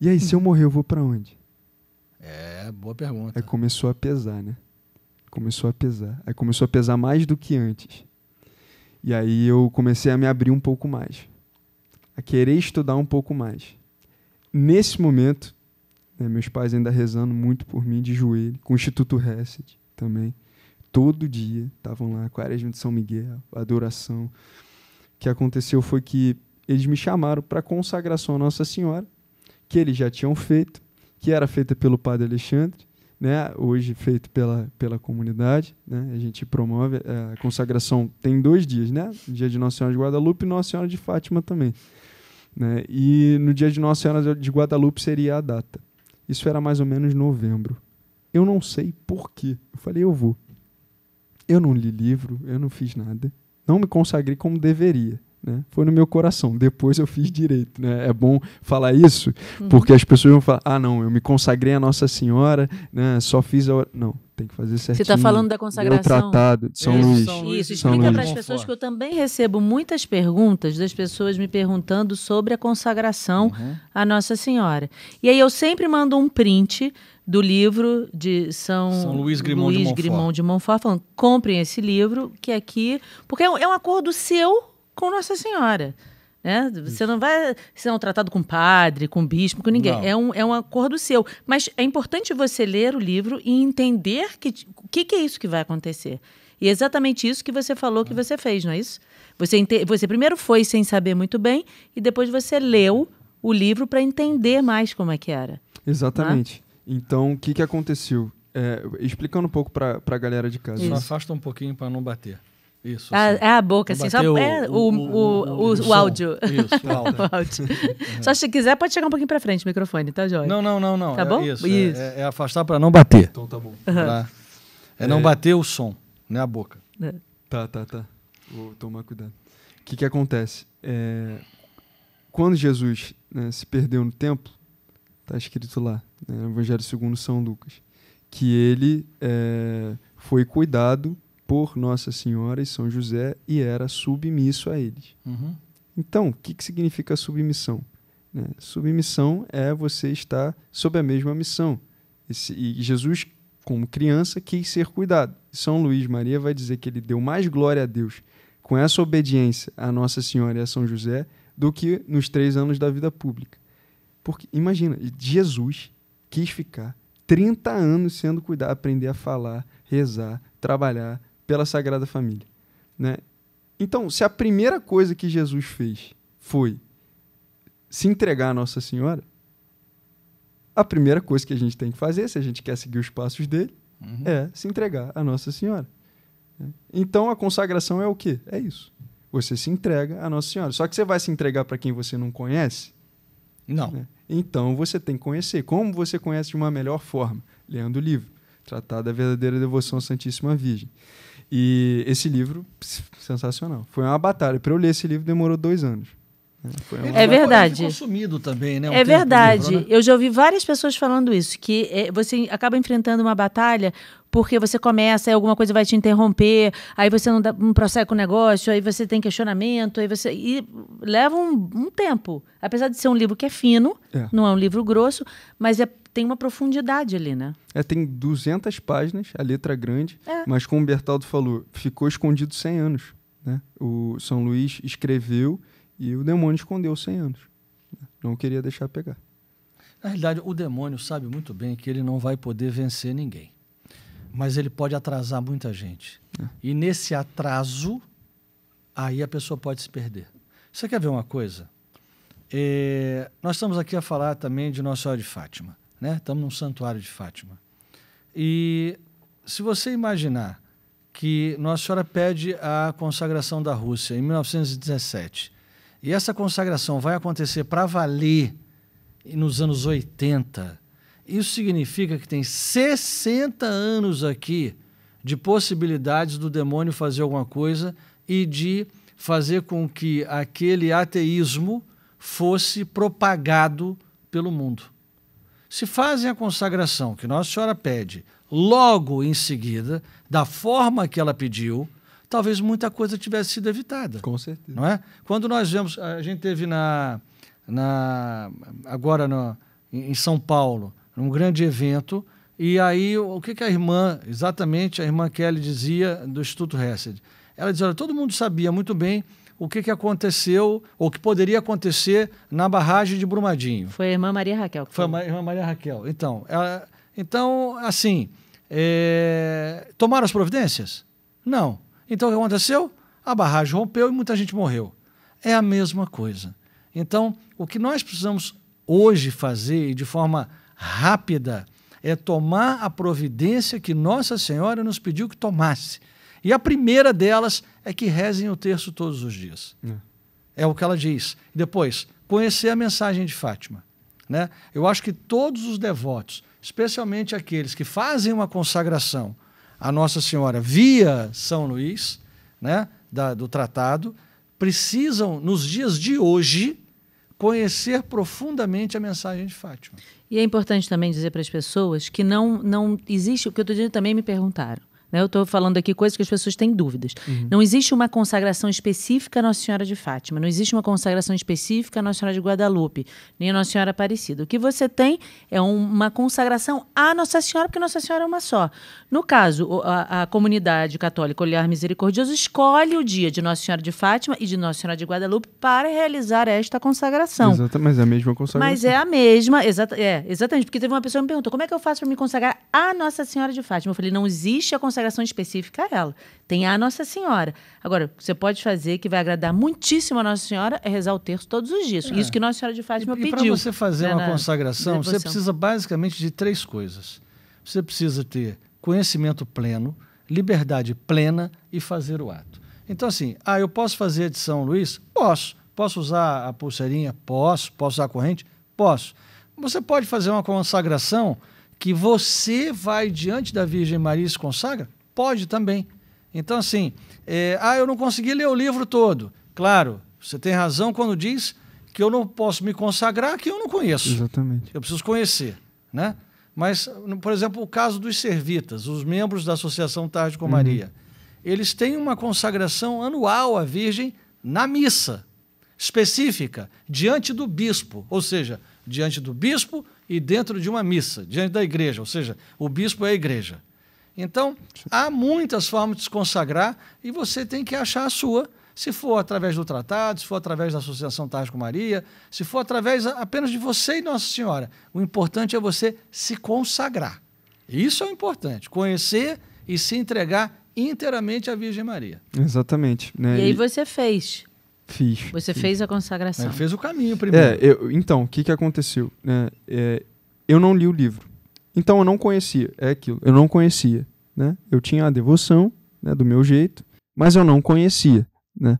E aí, se eu morrer, eu vou para onde? É, boa pergunta. Aí começou a pesar, né? Começou a pesar. Aí começou a pesar mais do que antes. E aí eu comecei a me abrir um pouco mais. A querer estudar um pouco mais. Nesse momento, né, meus pais ainda rezando muito por mim, de joelho, com o Instituto Hesed também. Todo dia estavam lá, Quaresma de São Miguel, adoração. O que aconteceu foi que eles me chamaram para consagração à Nossa Senhora, que eles já tinham feito, que era feita pelo Padre Alexandre, né, hoje feito pela, pela comunidade, né, a gente promove eh, a consagração tem dois dias, né, dia de Nossa Senhora de Guadalupe e Nossa Senhora de Fátima também. Né? E no dia de Nossa Senhora de Guadalupe seria a data. Isso era mais ou menos novembro. Eu não sei porquê. Eu falei, eu vou. Eu não li livro, eu não fiz nada. Não me consagrei como deveria. Né? Foi no meu coração. Depois eu fiz direito. Né? É bom falar isso, uhum. porque as pessoas vão falar: ah, não, eu me consagrei a Nossa Senhora, né? só fiz a. Não, tem que fazer tá certinho. Você está falando da consagração? Meu tratado de São isso, Luís. São Luís. Isso, explica para as pessoas que eu também recebo muitas perguntas das pessoas me perguntando sobre a consagração uhum. à Nossa Senhora. E aí eu sempre mando um print do livro de São, São Luís Grimão de Montfort, de Montfort falando, comprem esse livro, que aqui... Porque é um é acordo seu com Nossa Senhora. Né? Você não vai ser um tratado com padre, com bispo, com ninguém. É um, é um acordo seu. Mas é importante você ler o livro e entender que, o que, que é isso que vai acontecer. E é exatamente isso que você falou que hum. você fez, não é isso? Você, você primeiro foi sem saber muito bem e depois você leu o livro para entender mais como é que era. Né? Exatamente. Então, o que, que aconteceu? É, explicando um pouco para a galera de casa. Isso. Só afasta um pouquinho para não bater. Isso. A, ah, assim. é a boca, assim, só o, é, o, o, o, o, áudio. Isso, o áudio. só se quiser, pode chegar um pouquinho para frente o microfone, tá, Jorge? Não, não, não, não. Tá é bom? Isso. É, é, é afastar para não bater. Então tá bom. É não bater o som, né? A boca. Tá, tá, tá. Vou tomar cuidado. O que, que acontece? É, quando Jesus né, se perdeu no templo, está escrito lá, né, no Evangelho segundo São Lucas, que ele é, foi cuidado por Nossa Senhora e São José e era submisso a eles. Uhum. Então, o que, que significa submissão? Né? Submissão é você estar sob a mesma missão. Esse, e Jesus, como criança, quis ser cuidado. São Luís Maria vai dizer que ele deu mais glória a Deus com essa obediência a Nossa Senhora e a São José do que nos três anos da vida pública. Porque, imagina, Jesus quis ficar 30 anos sendo cuidado, aprender a falar, rezar, trabalhar, pela Sagrada Família. Né? Então, se a primeira coisa que Jesus fez foi se entregar a Nossa Senhora, a primeira coisa que a gente tem que fazer, se a gente quer seguir os passos dele, uhum. é se entregar a Nossa Senhora. Né? Então, a consagração é o quê? É isso. Você se entrega a Nossa Senhora. Só que você vai se entregar para quem você não conhece? Não. Né? Então, você tem que conhecer. Como você conhece de uma melhor forma? Lendo o livro, Tratado da Verdadeira Devoção à Santíssima Virgem. E esse livro, sensacional. Foi uma batalha. Para eu ler esse livro demorou dois anos. É, uma... É verdade. Consumido também, né? É um é verdade. Livro, né? Eu já ouvi várias pessoas falando isso, que é, você acaba enfrentando uma batalha porque você começa, aí alguma coisa vai te interromper, aí você não, dá, não prossegue com o negócio, aí você tem questionamento, aí você. E leva um, um tempo. Apesar de ser um livro que é fino, é. não é um livro grosso, mas é tem uma profundidade ali, né? É, tem 200 páginas, a letra é grande, é. mas como o Bertaldo falou, ficou escondido 100 anos. Né? O São Luís escreveu e o demônio escondeu 100 anos. Né? Não queria deixar pegar. Na realidade, o demônio sabe muito bem que ele não vai poder vencer ninguém. Mas ele pode atrasar muita gente. É. E nesse atraso, aí a pessoa pode se perder. Você quer ver uma coisa? É, nós estamos aqui a falar também de Nossa Senhora de Fátima né? Estamos num santuário de Fátima. E se você imaginar que Nossa Senhora pede a consagração da Rússia em 1917, e essa consagração vai acontecer para valer nos anos 80, isso significa que tem 60 anos aqui de possibilidades do demônio fazer alguma coisa e de fazer com que aquele ateísmo fosse propagado pelo mundo. Se fazem a consagração que Nossa Senhora pede logo em seguida, da forma que ela pediu, talvez muita coisa tivesse sido evitada. Com certeza. Não é? Quando nós vemos, a gente teve na, na agora no, em São Paulo, um grande evento, e aí o que, que a irmã, exatamente a irmã Kelly dizia do Instituto Hesed? Ela dizia, olha, todo mundo sabia muito bem o que, que aconteceu, ou que poderia acontecer na barragem de Brumadinho. Foi a irmã Maria Raquel. foi, foi a irmã Maria Raquel. Então, ela, então assim, é, tomaram as providências? Não. Então, o que aconteceu? A barragem rompeu e muita gente morreu. É a mesma coisa. Então, o que nós precisamos hoje fazer, e de forma rápida, é tomar a providência que Nossa Senhora nos pediu que tomasse e a primeira delas é que rezem o terço todos os dias. É, é o que ela diz. Depois, conhecer a mensagem de Fátima. Né? Eu acho que todos os devotos, especialmente aqueles que fazem uma consagração à Nossa Senhora via São Luís, né, da, do tratado, precisam, nos dias de hoje, conhecer profundamente a mensagem de Fátima. E é importante também dizer para as pessoas que não, não existe, o que outro dia também me perguntaram, né? Eu estou falando aqui coisas que as pessoas têm dúvidas. Uhum. Não existe uma consagração específica à Nossa Senhora de Fátima, não existe uma consagração específica à Nossa Senhora de Guadalupe, nem à Nossa Senhora Aparecida. O que você tem é uma consagração à Nossa Senhora, porque Nossa Senhora é uma só. No caso, a, a comunidade católica Olhar Misericordioso escolhe o dia de Nossa Senhora de Fátima e de Nossa Senhora de Guadalupe para realizar esta consagração. Exato, mas é a mesma consagração. Mas é a mesma, exata, é, exatamente, porque teve uma pessoa que me perguntou como é que eu faço para me consagrar à Nossa Senhora de Fátima? Eu falei, não existe a consagração consagração específica a ela. Tem a Nossa Senhora. Agora, você pode fazer que vai agradar muitíssimo a Nossa Senhora é rezar o terço todos os dias. É. Isso que Nossa Senhora de Fátima e, pediu. para você fazer né, uma consagração, você precisa basicamente de três coisas. Você precisa ter conhecimento pleno, liberdade plena e fazer o ato. Então, assim, ah, eu posso fazer de São Luís? Posso. Posso usar a pulseirinha? Posso. Posso usar a corrente? Posso. Você pode fazer uma consagração que você vai diante da Virgem Maria e se consagra? Pode também. Então, assim, é, ah, eu não consegui ler o livro todo. Claro, você tem razão quando diz que eu não posso me consagrar que eu não conheço. Exatamente. Eu preciso conhecer, né? Mas, por exemplo, o caso dos servitas, os membros da Associação Tarde com uhum. Maria, eles têm uma consagração anual à Virgem na missa específica, diante do bispo, ou seja, diante do bispo e dentro de uma missa, diante da igreja, ou seja, o bispo é a igreja. Então, há muitas formas de se consagrar e você tem que achar a sua. Se for através do tratado, se for através da Associação Tágico Maria, se for através apenas de você e Nossa Senhora. O importante é você se consagrar. Isso é o importante. Conhecer e se entregar inteiramente à Virgem Maria. Exatamente. Né? E aí você fez. Fiz. Você fiz. fez a consagração. fez o caminho é, primeiro. É, eu, então, o que, que aconteceu? É, é, eu não li o livro. Então eu não conhecia, é aquilo, eu não conhecia. Né? Eu tinha a devoção né, do meu jeito, mas eu não conhecia. Né?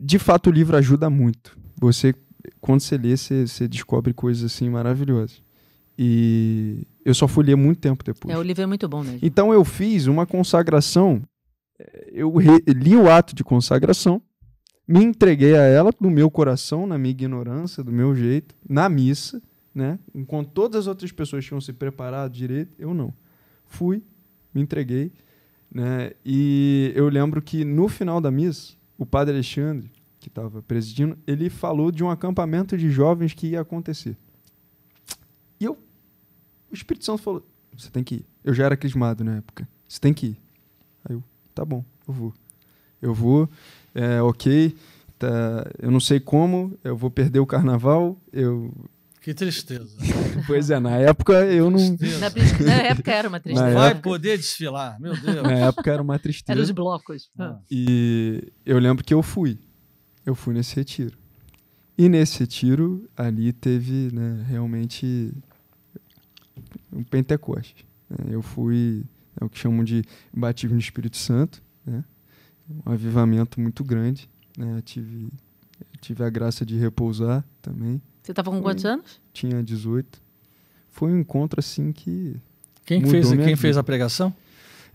De fato, o livro ajuda muito. Você, quando você lê, você, você descobre coisas assim maravilhosas. E eu só fui ler muito tempo depois. É, o livro é muito bom mesmo. Então eu fiz uma consagração, eu li o ato de consagração, me entreguei a ela do meu coração, na minha ignorância, do meu jeito, na missa né? Enquanto todas as outras pessoas tinham se preparado direito, eu não. Fui, me entreguei, né? E eu lembro que no final da missa, o padre Alexandre, que estava presidindo, ele falou de um acampamento de jovens que ia acontecer. E eu, o Espírito Santo falou: "Você tem que ir". Eu já era crismado na época. "Você tem que ir". Aí eu: "Tá bom, eu vou". Eu vou, é, ok. Tá, eu não sei como, eu vou perder o carnaval, eu, que tristeza. Pois é, na época eu não. Na, na, época era uma tristeza. Vai poder desfilar, meu Deus. Na época era uma tristeza. Era os blocos. Ah. ah. E eu lembro que eu fui. Eu fui nesse retiro. E nesse retiro, ali teve né, realmente um Pentecoste. Né. Eu fui é o que chamam de batismo do Espírito Santo, né? um avivamento muito grande. Né? Tive, tive a graça de repousar também. Você estava com hum. quantos anos? Tinha 18. Foi um encontro assim que. Quem, fez, quem vida. fez a pregação?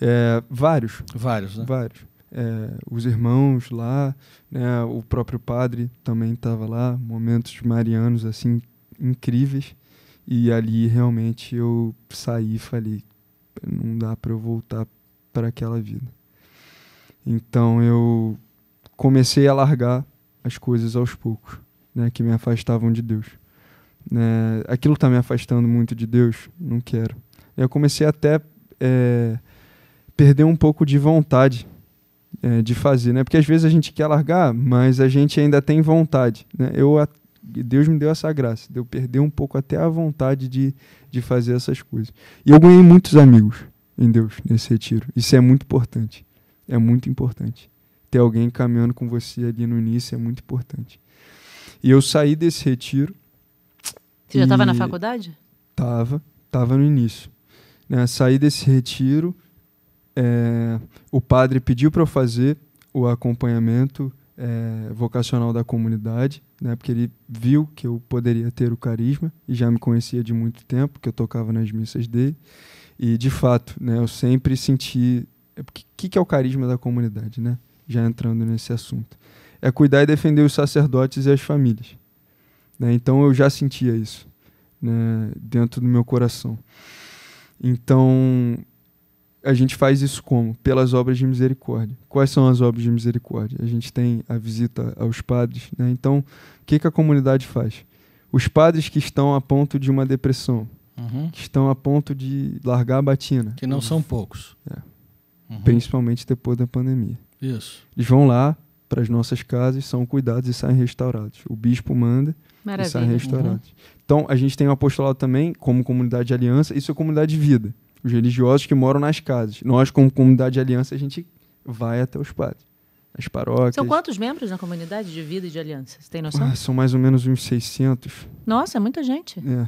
É, vários. Vários, né? Vários. É, os irmãos lá, né, o próprio padre também estava lá, momentos marianos assim incríveis. E ali realmente eu saí e falei, não dá para eu voltar para aquela vida. Então eu comecei a largar as coisas aos poucos né, que me afastavam de Deus. É, aquilo está me afastando muito de Deus, não quero. Eu comecei até é, perder um pouco de vontade é, de fazer, né? Porque às vezes a gente quer largar, mas a gente ainda tem vontade, né? Eu Deus me deu essa graça, de eu perder um pouco até a vontade de, de fazer essas coisas. E eu ganhei muitos amigos em Deus nesse retiro. Isso é muito importante. É muito importante. Ter alguém caminhando com você ali no início é muito importante. E eu saí desse retiro. Você já estava na faculdade? Tava, tava no início. Né, saí desse retiro, é, o padre pediu para eu fazer o acompanhamento é, vocacional da comunidade, né, porque ele viu que eu poderia ter o carisma e já me conhecia de muito tempo, que eu tocava nas missas dele. E, de fato, né, eu sempre senti. É, o que, que é o carisma da comunidade, né? já entrando nesse assunto? é cuidar e defender os sacerdotes e as famílias. Né? Então eu já sentia isso né? dentro do meu coração. Então a gente faz isso como? Pelas obras de misericórdia. Quais são as obras de misericórdia? A gente tem a visita aos padres. Né? Então, o que, que a comunidade faz? Os padres que estão a ponto de uma depressão, uhum. que estão a ponto de largar a batina. Que não uhum. são poucos. É. Uhum. Principalmente depois da pandemia. Isso. Eles vão lá, para as nossas casas, são cuidados e saem restaurados. O bispo manda Maravilha. e saem restaurados. Uhum. Então, a gente tem um apostolado também, como comunidade de aliança, isso é comunidade de vida. Os religiosos que moram nas casas. Nós, como comunidade de aliança, a gente vai até os padres. As paróquias. São quantos membros na comunidade de vida e de aliança? Você tem noção? Ah, são mais ou menos uns 600. Nossa, é muita gente. É.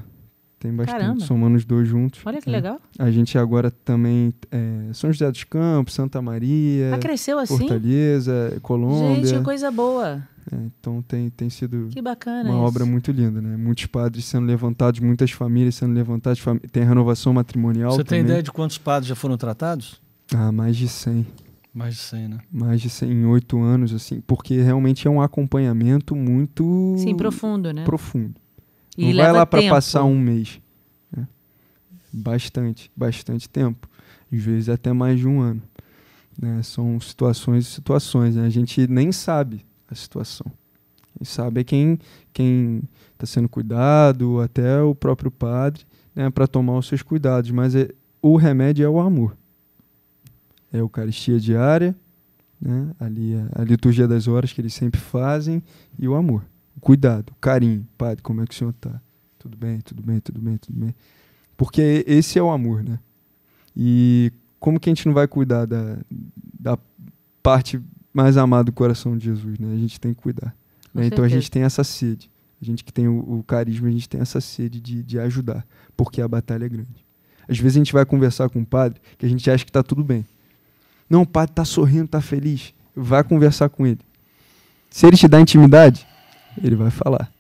Tem bastante, Caramba. somando os dois juntos. Olha que é. legal. A gente agora também. É, São José dos Campos, Santa Maria. Ah, cresceu assim? Fortaleza, Colômbia. Gente, coisa boa. É, então tem, tem sido uma isso. obra muito linda, né? Muitos padres sendo levantados, muitas famílias sendo levantadas, fam... tem renovação matrimonial. Você também. tem ideia de quantos padres já foram tratados? Ah, mais de 100. Mais de 100, né? Mais de 100 em oito anos, assim, porque realmente é um acompanhamento muito. Sim, profundo, né? Profundo. E não vai lá para passar um mês. Né? Bastante, bastante tempo. Às vezes até mais de um ano. Né? São situações e situações. Né? A gente nem sabe a situação. Quem sabe é quem está sendo cuidado, até o próprio padre, né? para tomar os seus cuidados. Mas é, o remédio é o amor. É a Eucaristia diária, né? ali a, é a liturgia das horas que eles sempre fazem, e o amor cuidado, carinho. Padre, como é que o senhor está? Tudo bem, tudo bem, tudo bem, tudo bem. Porque esse é o amor, né? E como que a gente não vai cuidar da, da parte mais amada do coração de Jesus, né? A gente tem que cuidar. Né? Então a gente tem essa sede. A gente que tem o, o, carisma, a gente tem essa sede de, de ajudar, porque a batalha é grande. Às vezes a gente vai conversar com o padre que a gente acha que está tudo bem. Não, o padre está sorrindo, está feliz. Vai conversar com ele. Se ele te dá intimidade, ele vai falar.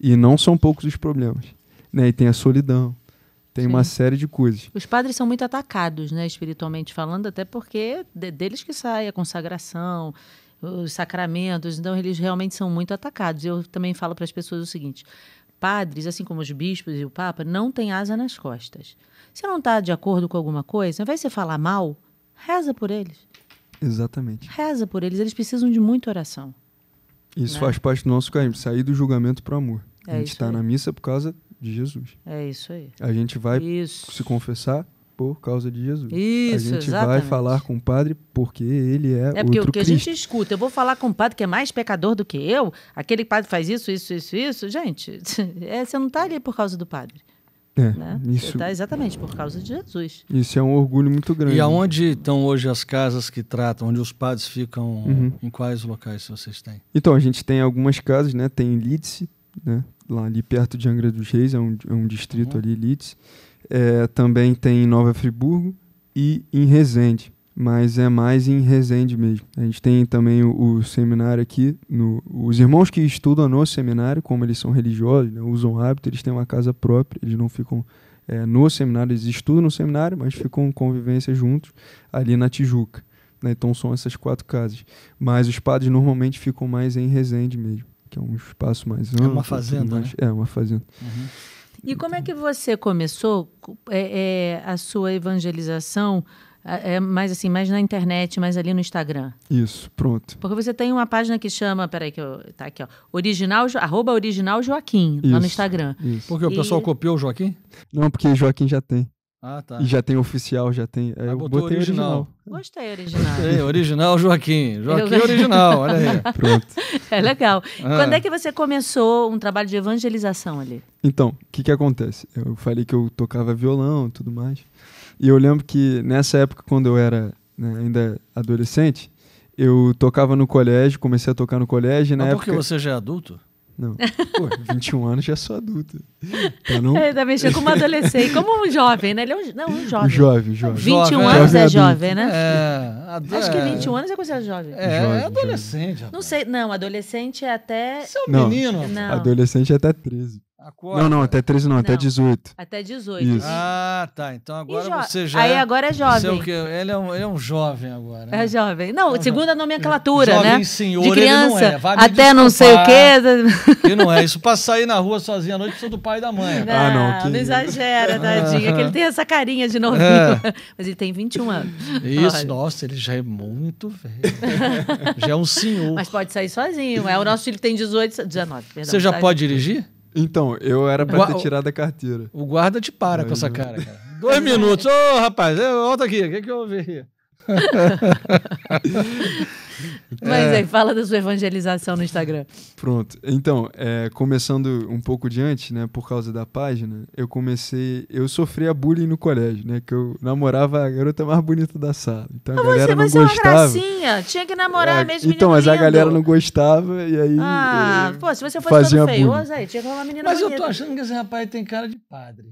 E não são poucos os problemas. Né? E tem a solidão, tem Sim. uma série de coisas. Os padres são muito atacados, né, espiritualmente falando, até porque é deles que sai a consagração, os sacramentos, então eles realmente são muito atacados. Eu também falo para as pessoas o seguinte: padres, assim como os bispos e o papa, não têm asa nas costas. Se não está de acordo com alguma coisa, vai invés você falar mal, reza por eles. Exatamente. Reza por eles, eles precisam de muita oração. Isso né? faz parte do nosso caminho, sair do julgamento para o amor. É a gente está na missa por causa de Jesus. É isso aí. A gente vai isso. se confessar por causa de Jesus. Isso, a gente exatamente. vai falar com o padre porque ele é o É porque o que Cristo. a gente escuta, eu vou falar com o padre que é mais pecador do que eu, aquele padre faz isso, isso, isso, isso. Gente, é, você não está ali por causa do padre. É, né? isso... Tá exatamente por causa de Jesus. Isso é um orgulho muito grande. E aonde estão hoje as casas que tratam, onde os padres ficam, uhum. em quais locais vocês têm? Então, a gente tem algumas casas, né? Tem Lídice, né? lá ali perto de Angra dos Reis, é um, é um distrito uhum. ali, Lídice. É, também tem em Nova Friburgo e em Resende mas é mais em Resende mesmo. A gente tem também o, o seminário aqui, no, os irmãos que estudam no seminário, como eles são religiosos, né, usam hábito, eles têm uma casa própria, eles não ficam é, no seminário, eles estudam no seminário, mas ficam em convivência juntos ali na Tijuca. Né? Então são essas quatro casas. Mas os padres normalmente ficam mais em Resende mesmo, que é um espaço mais amplo. É uma fazenda, mais, né? É, uma fazenda. Uhum. E como é que você começou é, é, a sua evangelização é, é mais assim, mais na internet, mais ali no Instagram. Isso, pronto. Porque você tem uma página que chama, peraí que eu, tá aqui, ó, original, arroba original Joaquim, isso, lá no Instagram. Isso. Porque e... o pessoal copiou o Joaquim? Não, porque Joaquim já tem. Ah, tá. E já tem oficial, já tem. É, ah, eu botei original. original. Gostei, original. Gostei, original Joaquim. Joaquim eu... original, olha aí. Pronto. É legal. Ah. Quando é que você começou um trabalho de evangelização ali? Então, o que que acontece? Eu falei que eu tocava violão e tudo mais. E eu lembro que nessa época, quando eu era né, ainda adolescente, eu tocava no colégio, comecei a tocar no colégio. Mas época porque você já é adulto? Não. Pô, 21 anos já sou adulto. Tá, não... É, tá mexendo como adolescente, como um jovem, né? Ele é um, não, um jovem. Jovem, jovem. 21 jovem, anos é, é jovem, né? É, ad... Acho que 21 é. anos é considerado jovem. É, é jovem, é adolescente. Jovem. Não sei, não, adolescente é até. Você é um não, menino. Não. Adolescente é até 13. Acorda. Não, não, até 13 não, não, até 18. Até 18. Isso. Né? Ah, tá. Então agora você já. Aí é agora é jovem. É o que? Ele, é um, ele é um jovem agora. Né? É jovem. Não, segundo a nomenclatura, é é. jovem né? senhor, De criança, ele não é. até não sei o quê. Que não é. Isso pra sair na rua sozinho à noite, sou do pai e da mãe. Não, ah, não. Que... Não exagera, tadinho. É que ele tem essa carinha de novinho. É. Mas ele tem 21 anos. Isso, Olha. nossa, ele já é muito velho. já é um senhor. Mas pode sair sozinho. É, o nosso filho tem 18, 19, perdão. Você já sabe? pode dirigir? Então, eu era pra ter tirado a carteira. O guarda te para com essa né? cara, cara. Dois é minutos. Ô, oh, rapaz, é, volta aqui. O que, que eu ouvi? Mas é. aí, fala da sua evangelização no Instagram. Pronto. Então, é, começando um pouco antes, né, por causa da página, eu comecei. Eu sofri a bullying no colégio, né? Que eu namorava a garota mais bonita da sala. Então a galera você, não gostava. Você é uma gracinha. Tinha que namorar é, mesmo. Então, mas lindo. a galera não gostava e aí. Ah, eu, é, pô, se você fosse todo feioso, aí tinha que uma menina Mas bonita. eu tô achando que esse rapaz tem cara de padre.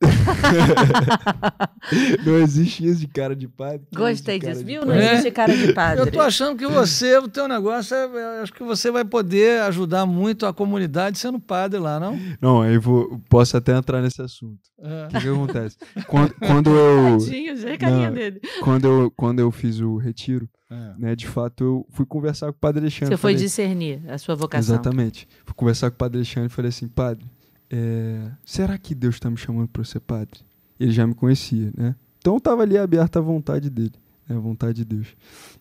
não existe isso de cara de padre. É Gostei disso, de viu? Não existe cara de padre. Eu tô achando que você, o teu negócio, é, é, acho que você vai poder ajudar muito a comunidade sendo padre lá, não? Não, eu vou, posso até entrar nesse assunto. É. O que, que, acontece? Quando, quando eu. Tadinho, é não, dele. Quando eu, quando eu fiz o retiro, né, de fato, eu fui conversar com o padre Alexandre. Você foi discernir a sua vocação. Exatamente. Fui conversar com o padre Alexandre e falei assim, padre é, será que Deus está me chamando para ser padre? Ele já me conhecia, né? Então eu estava ali aberto à vontade dele, né? à vontade de Deus.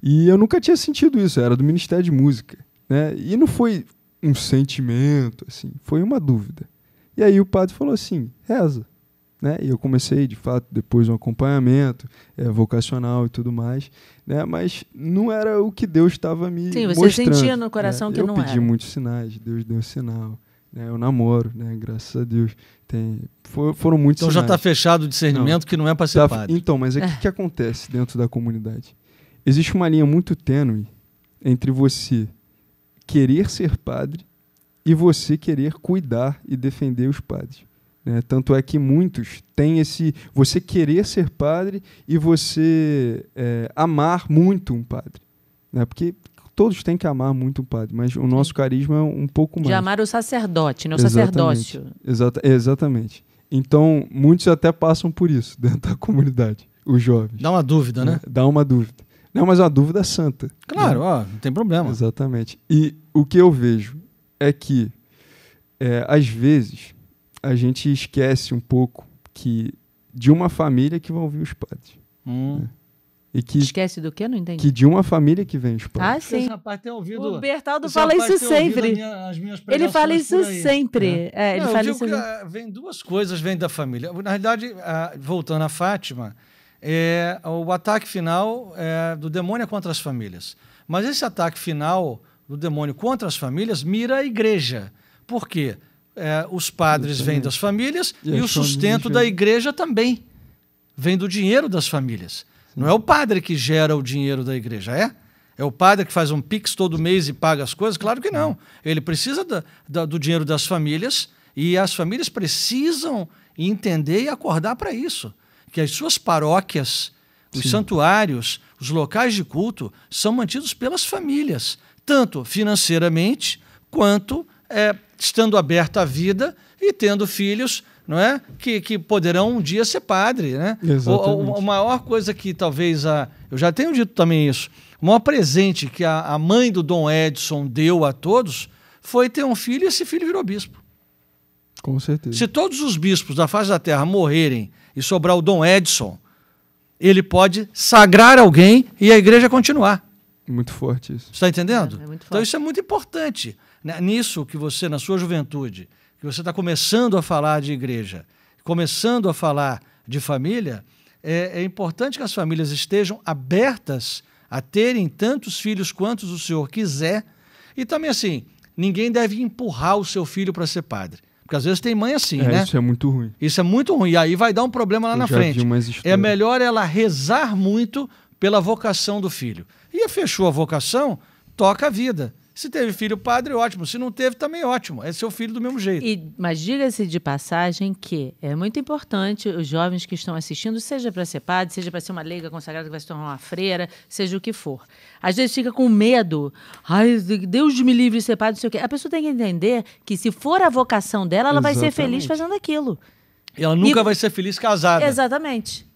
E eu nunca tinha sentido isso, era do Ministério de Música. Né? E não foi um sentimento, assim, foi uma dúvida. E aí o padre falou assim, reza. Né? E eu comecei, de fato, depois um acompanhamento é, vocacional e tudo mais, né? Mas não era o que Deus estava me Sim, você mostrando, sentia no coração né? que eu não era. Eu pedi muitos sinais, Deus deu um sinal né, eu namoro, né, graças a Deus. Tem, for, foram muitos Então tá sinais. já está fechado o discernimento não, que não é para ser tá, padre. Então, mas é o que, é. que acontece dentro da comunidade? Existe uma linha muito tênue entre você querer ser padre e você querer cuidar e defender os padres. Né? Tanto é que muitos têm esse. Você querer ser padre e você é, amar muito um padre. Né? Porque todos têm que amar muito o padre, mas o nosso carisma é um pouco mais. De amar o sacerdote, não né? o sacerdócio. Exata, exatamente. Então, muitos até passam por isso dentro da comunidade, os jovens. Dá uma dúvida, né? Dá uma dúvida. Não, mas uma dúvida santa. Né? Claro, né? ó, não tem problema. Exatamente. E o que eu vejo é que, é, às vezes, a gente esquece um pouco que de uma família que vão vir os padres. Hum. Né? E que, Esquece do que? Não entendi. Que de uma família que vem tipo Ah, sim. Ouvido, o Bertaldo o fala isso sempre. Minha, ele fala isso sempre. É. É, ele Não, fala isso que, ah, vem duas coisas, vem da família. Na realidade, ah, voltando à Fátima, é o ataque final é, do demônio é contra as famílias. Mas esse ataque final do demônio contra as famílias mira a igreja. Por quê? É, os padres vêm das famílias e, e o sustento da igreja também vem do dinheiro das famílias. Não é o padre que gera o dinheiro da igreja, é? É o padre que faz um pix todo mês e paga as coisas? Claro que não. Ele precisa da, da, do dinheiro das famílias e as famílias precisam entender e acordar para isso. Que as suas paróquias, os Sim. santuários, os locais de culto são mantidos pelas famílias, tanto financeiramente quanto é, estando aberta à vida e tendo filhos não é? Que, que poderão um dia ser padre, né? Exatamente. O, a, a maior coisa que talvez a. Eu já tenho dito também isso. O maior presente que a, a mãe do Dom Edson deu a todos foi ter um filho e esse filho virou bispo. Com certeza. Se todos os bispos da face da terra morrerem e sobrar o Dom Edson, ele pode sagrar alguém e a igreja continuar. Muito forte isso. Está entendendo? É, é muito então, forte. Então isso é muito importante. Né? Nisso que você, na sua juventude, que você está começando a falar de igreja, começando a falar de família, é, é importante que as famílias estejam abertas a terem tantos filhos quantos o Senhor quiser. E também assim, ninguém deve empurrar o seu filho para ser padre. Porque às vezes tem mãe assim, é, né? Isso é muito ruim. Isso é muito ruim. E aí vai dar um problema lá Eu na frente. É melhor ela rezar muito pela vocação do filho. E fechou a vocação, toca a vida. Se teve filho padre, ótimo. Se não teve, também ótimo. É seu filho do mesmo jeito. E, mas diga-se de passagem que é muito importante os jovens que estão assistindo, seja para ser padre, seja para ser uma leiga consagrada que vai se tornar uma freira, seja o que for. Às vezes fica com medo. Ai, Deus me livre de ser padre, não sei o quê. A pessoa tem que entender que se for a vocação dela, ela Exatamente. vai ser feliz fazendo aquilo. E ela nunca e... vai ser feliz casada. Exatamente.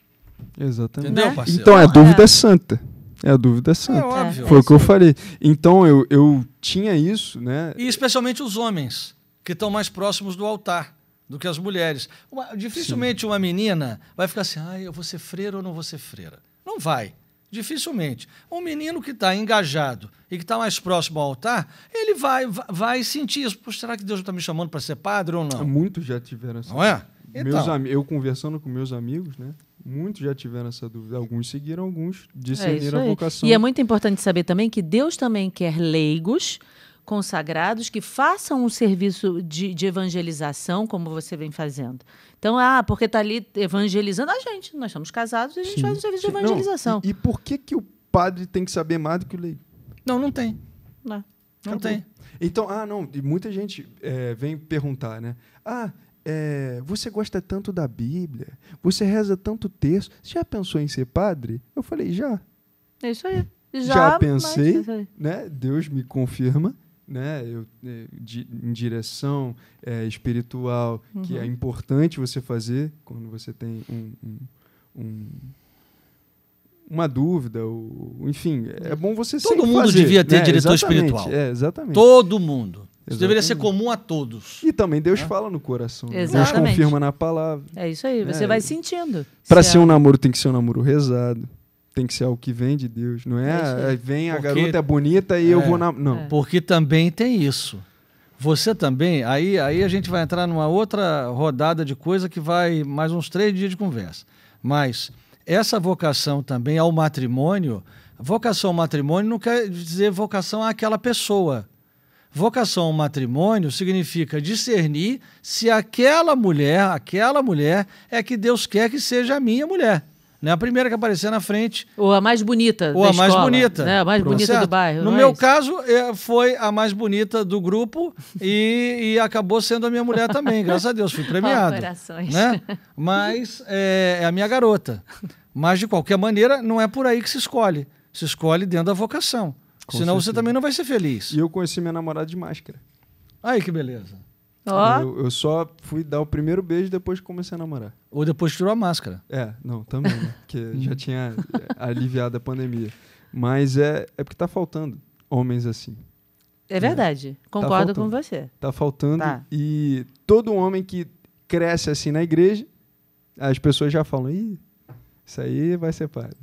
Exatamente. Entendeu, né? parceiro? Então a então, dúvida é, é santa. É, a dúvida é santa. É óbvio. Foi o que eu é. falei. Então eu, eu tinha isso, né? E especialmente os homens, que estão mais próximos do altar do que as mulheres. Uma, dificilmente Sim. uma menina vai ficar assim, ah, eu vou ser freira ou não vou ser freira. Não vai. Dificilmente. Um menino que está engajado e que está mais próximo ao altar, ele vai, vai sentir isso. Poxa, será que Deus está me chamando para ser padre ou não? Muitos já tiveram assim. Não é? Então, meus, eu conversando com meus amigos, né? muitos já tiveram essa dúvida. Alguns seguiram, alguns é discerniram é a vocação. E é muito importante saber também que Deus também quer leigos consagrados que façam um serviço de, de evangelização, como você vem fazendo. Então, ah, porque está ali evangelizando a gente. Nós somos casados e a gente sim, faz um serviço sim. de evangelização. Não, e, e, por que, que o padre tem que saber mais do que o leigo? Não, não tem. Não, não tem. Então, ah, não, e muita gente é, vem perguntar, né? Ah, é, você gosta tanto da Bíblia, você reza tanto texto, você já pensou em ser padre? Eu falei, já. É isso aí. Já, já pensei, mas... É né? Deus me confirma, né? Eu, é, de, em direção é, espiritual, uhum. que é uhum. importante você fazer quando você tem um, um, um uma dúvida, ou, enfim, é bom você Todo mundo fazer, devia ter né? diretor exatamente, espiritual. É, exatamente. Todo mundo. Isso deveria ser comum a todos. E também Deus é? fala no coração. Né? Exatamente. Deus confirma na palavra. É isso aí, você é. vai sentindo. Para se ser um namoro, tem que ser um namoro rezado. Tem que ser algo que vem de Deus. Não é, é vem Porque... a garota é bonita e eu é. vou na. Não. É. Porque também tem isso. Você também, aí, aí a gente vai entrar numa outra rodada de coisa que vai mais uns três dias de conversa. Mas essa vocação também ao matrimônio, vocação ao matrimônio não quer dizer vocação àquela pessoa Vocação ao matrimônio significa discernir se aquela mulher, aquela mulher é que Deus quer que seja a minha mulher. Né? A primeira que aparecer na frente. Ou a mais bonita. Ou a escola, mais bonita. Né? A mais Pronto. bonita certo? do bairro. No é meu é caso, foi a mais bonita do grupo e, e, acabou sendo a minha mulher também. Graças a Deus, fui premiado. Oh, Né? Mas é, é a minha garota. Mas, de qualquer maneira, não é por aí que se escolhe. Se escolhe dentro da vocação. Com Senão certeza. você também não vai ser feliz. E eu conheci minha namorada de máscara. Aí que beleza. Oh. Eu, eu, só fui dar o primeiro beijo depois que comecei a namorar. Ou depois tirou a máscara. É, não, também, né? Porque hum. já tinha é, aliviado a pandemia. Mas é, é porque tá faltando homens assim. É verdade. É. Concordo tá com você. Tá faltando. Tá. E todo homem que cresce assim na igreja, as pessoas já falam: Ih, isso aí vai ser padre.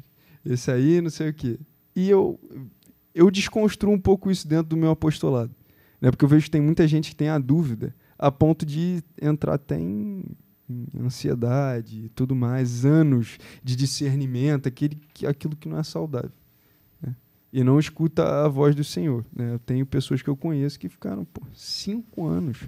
Isso aí não sei o quê. E eu eu desconstruo um pouco isso dentro do meu apostolado. Né? Porque eu vejo que tem muita gente que tem a dúvida a ponto de entrar até em, em ansiedade e tudo mais, anos de discernimento, aquele, aquilo que não é saudável. Né? E não escuta a voz do Senhor. Né? Eu tenho pessoas que eu conheço que ficaram pô, cinco anos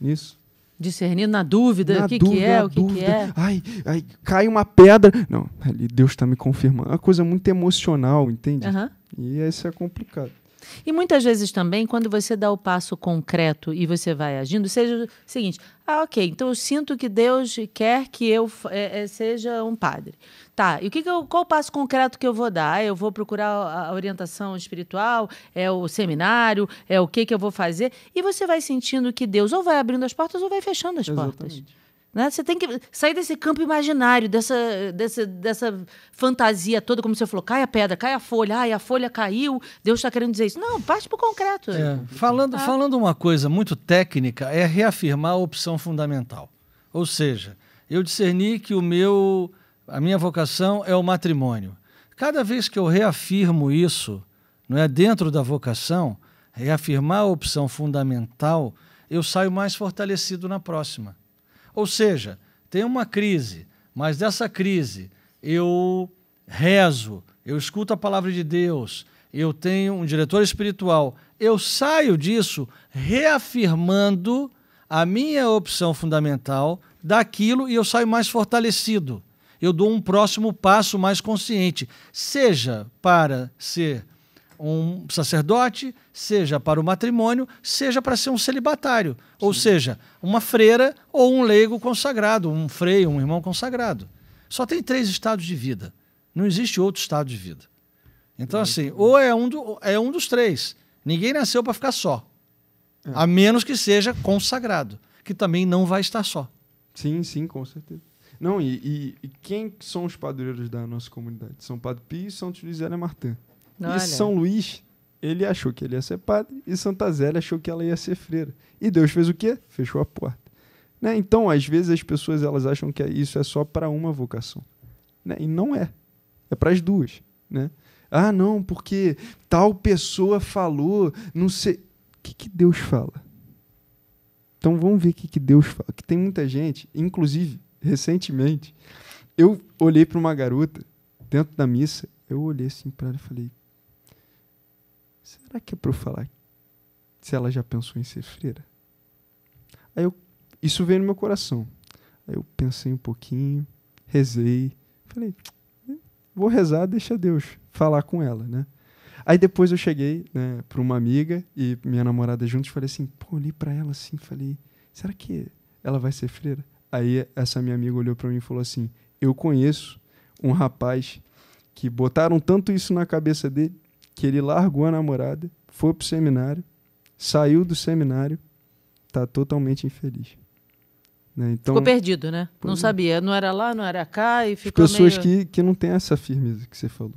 nisso. Discernindo na dúvida, na o que, dúvida, que é, o que, que é. Ai, ai, cai uma pedra. Não, ali Deus está me confirmando. É uma coisa muito emocional, entende? E isso é complicado. E muitas vezes também, quando você dá o passo concreto e você vai agindo, seja o seguinte: ah, ok, então eu sinto que Deus quer que eu é, é, seja um padre. Tá, e o que, que eu, qual o passo concreto que eu vou dar? Eu vou procurar a orientação espiritual? É o seminário? É o que, que eu vou fazer? E você vai sentindo que Deus ou vai abrindo as portas ou vai fechando as Exatamente. portas. Né? Você tem que sair desse campo imaginário, dessa, dessa, dessa fantasia toda, como você falou, cai a pedra, cai a folha, ai, a folha caiu, Deus está querendo dizer isso. Não, parte para o concreto. É. Falando, ah. falando uma coisa muito técnica, é reafirmar a opção fundamental. Ou seja, eu discerni que o meu, a minha vocação é o matrimônio. Cada vez que eu reafirmo isso, não é dentro da vocação, reafirmar a opção fundamental, eu saio mais fortalecido na próxima. Ou seja, tem uma crise, mas dessa crise eu rezo, eu escuto a palavra de Deus, eu tenho um diretor espiritual, eu saio disso reafirmando a minha opção fundamental daquilo e eu saio mais fortalecido. Eu dou um próximo passo mais consciente, seja para ser um sacerdote, seja para o matrimônio, seja para ser um celibatário, Sim. ou seja, uma freira ou um leigo consagrado, um freio, um irmão consagrado. Só tem três estados de vida. Não existe outro estado de vida. Então, assim, então- ou é um, do, é um dos três. Ninguém nasceu para ficar só. É. A menos que seja consagrado, que também não vai estar só. Sim, sim, com certeza. Não, e, e, e quem são os padreiros da nossa comunidade? São Padre Pio e Santo José Martin. Olha. E São Luís, ele achou que ele ia ser padre e Santa Zélia achou que ela ia ser freira. E Deus fez o quê? Fechou a porta. Né? Então, às vezes as pessoas elas acham que isso é só para uma vocação. Né? E não é. É para as duas, né? Ah, não, porque tal pessoa falou, não sei. O que, que Deus fala? Então vamos ver o que, que Deus fala. Que tem muita gente, inclusive recentemente, eu olhei para uma garota dentro da missa, eu olhei assim para ela e falei: será que é para eu falar se ela já pensou em ser freira? Aí eu, isso veio no meu coração. Aí eu pensei um pouquinho, rezei, falei, hum, vou rezar, deixa Deus falar com ela, né? Aí depois eu cheguei né, para uma amiga e minha namorada juntos, falei assim, pô, olhei para ela assim, falei, será que ela vai ser freira? Aí essa minha amiga olhou para mim e falou assim, eu conheço um rapaz que botaram tanto isso na cabeça dele que ele largou a namorada, foi pro seminário, saiu do seminário, tá totalmente infeliz. Né? Então, ficou perdido, né? Não é. sabia, não era lá, não era cá e ficou As pessoas meio... que, que não têm essa firmeza que você falou.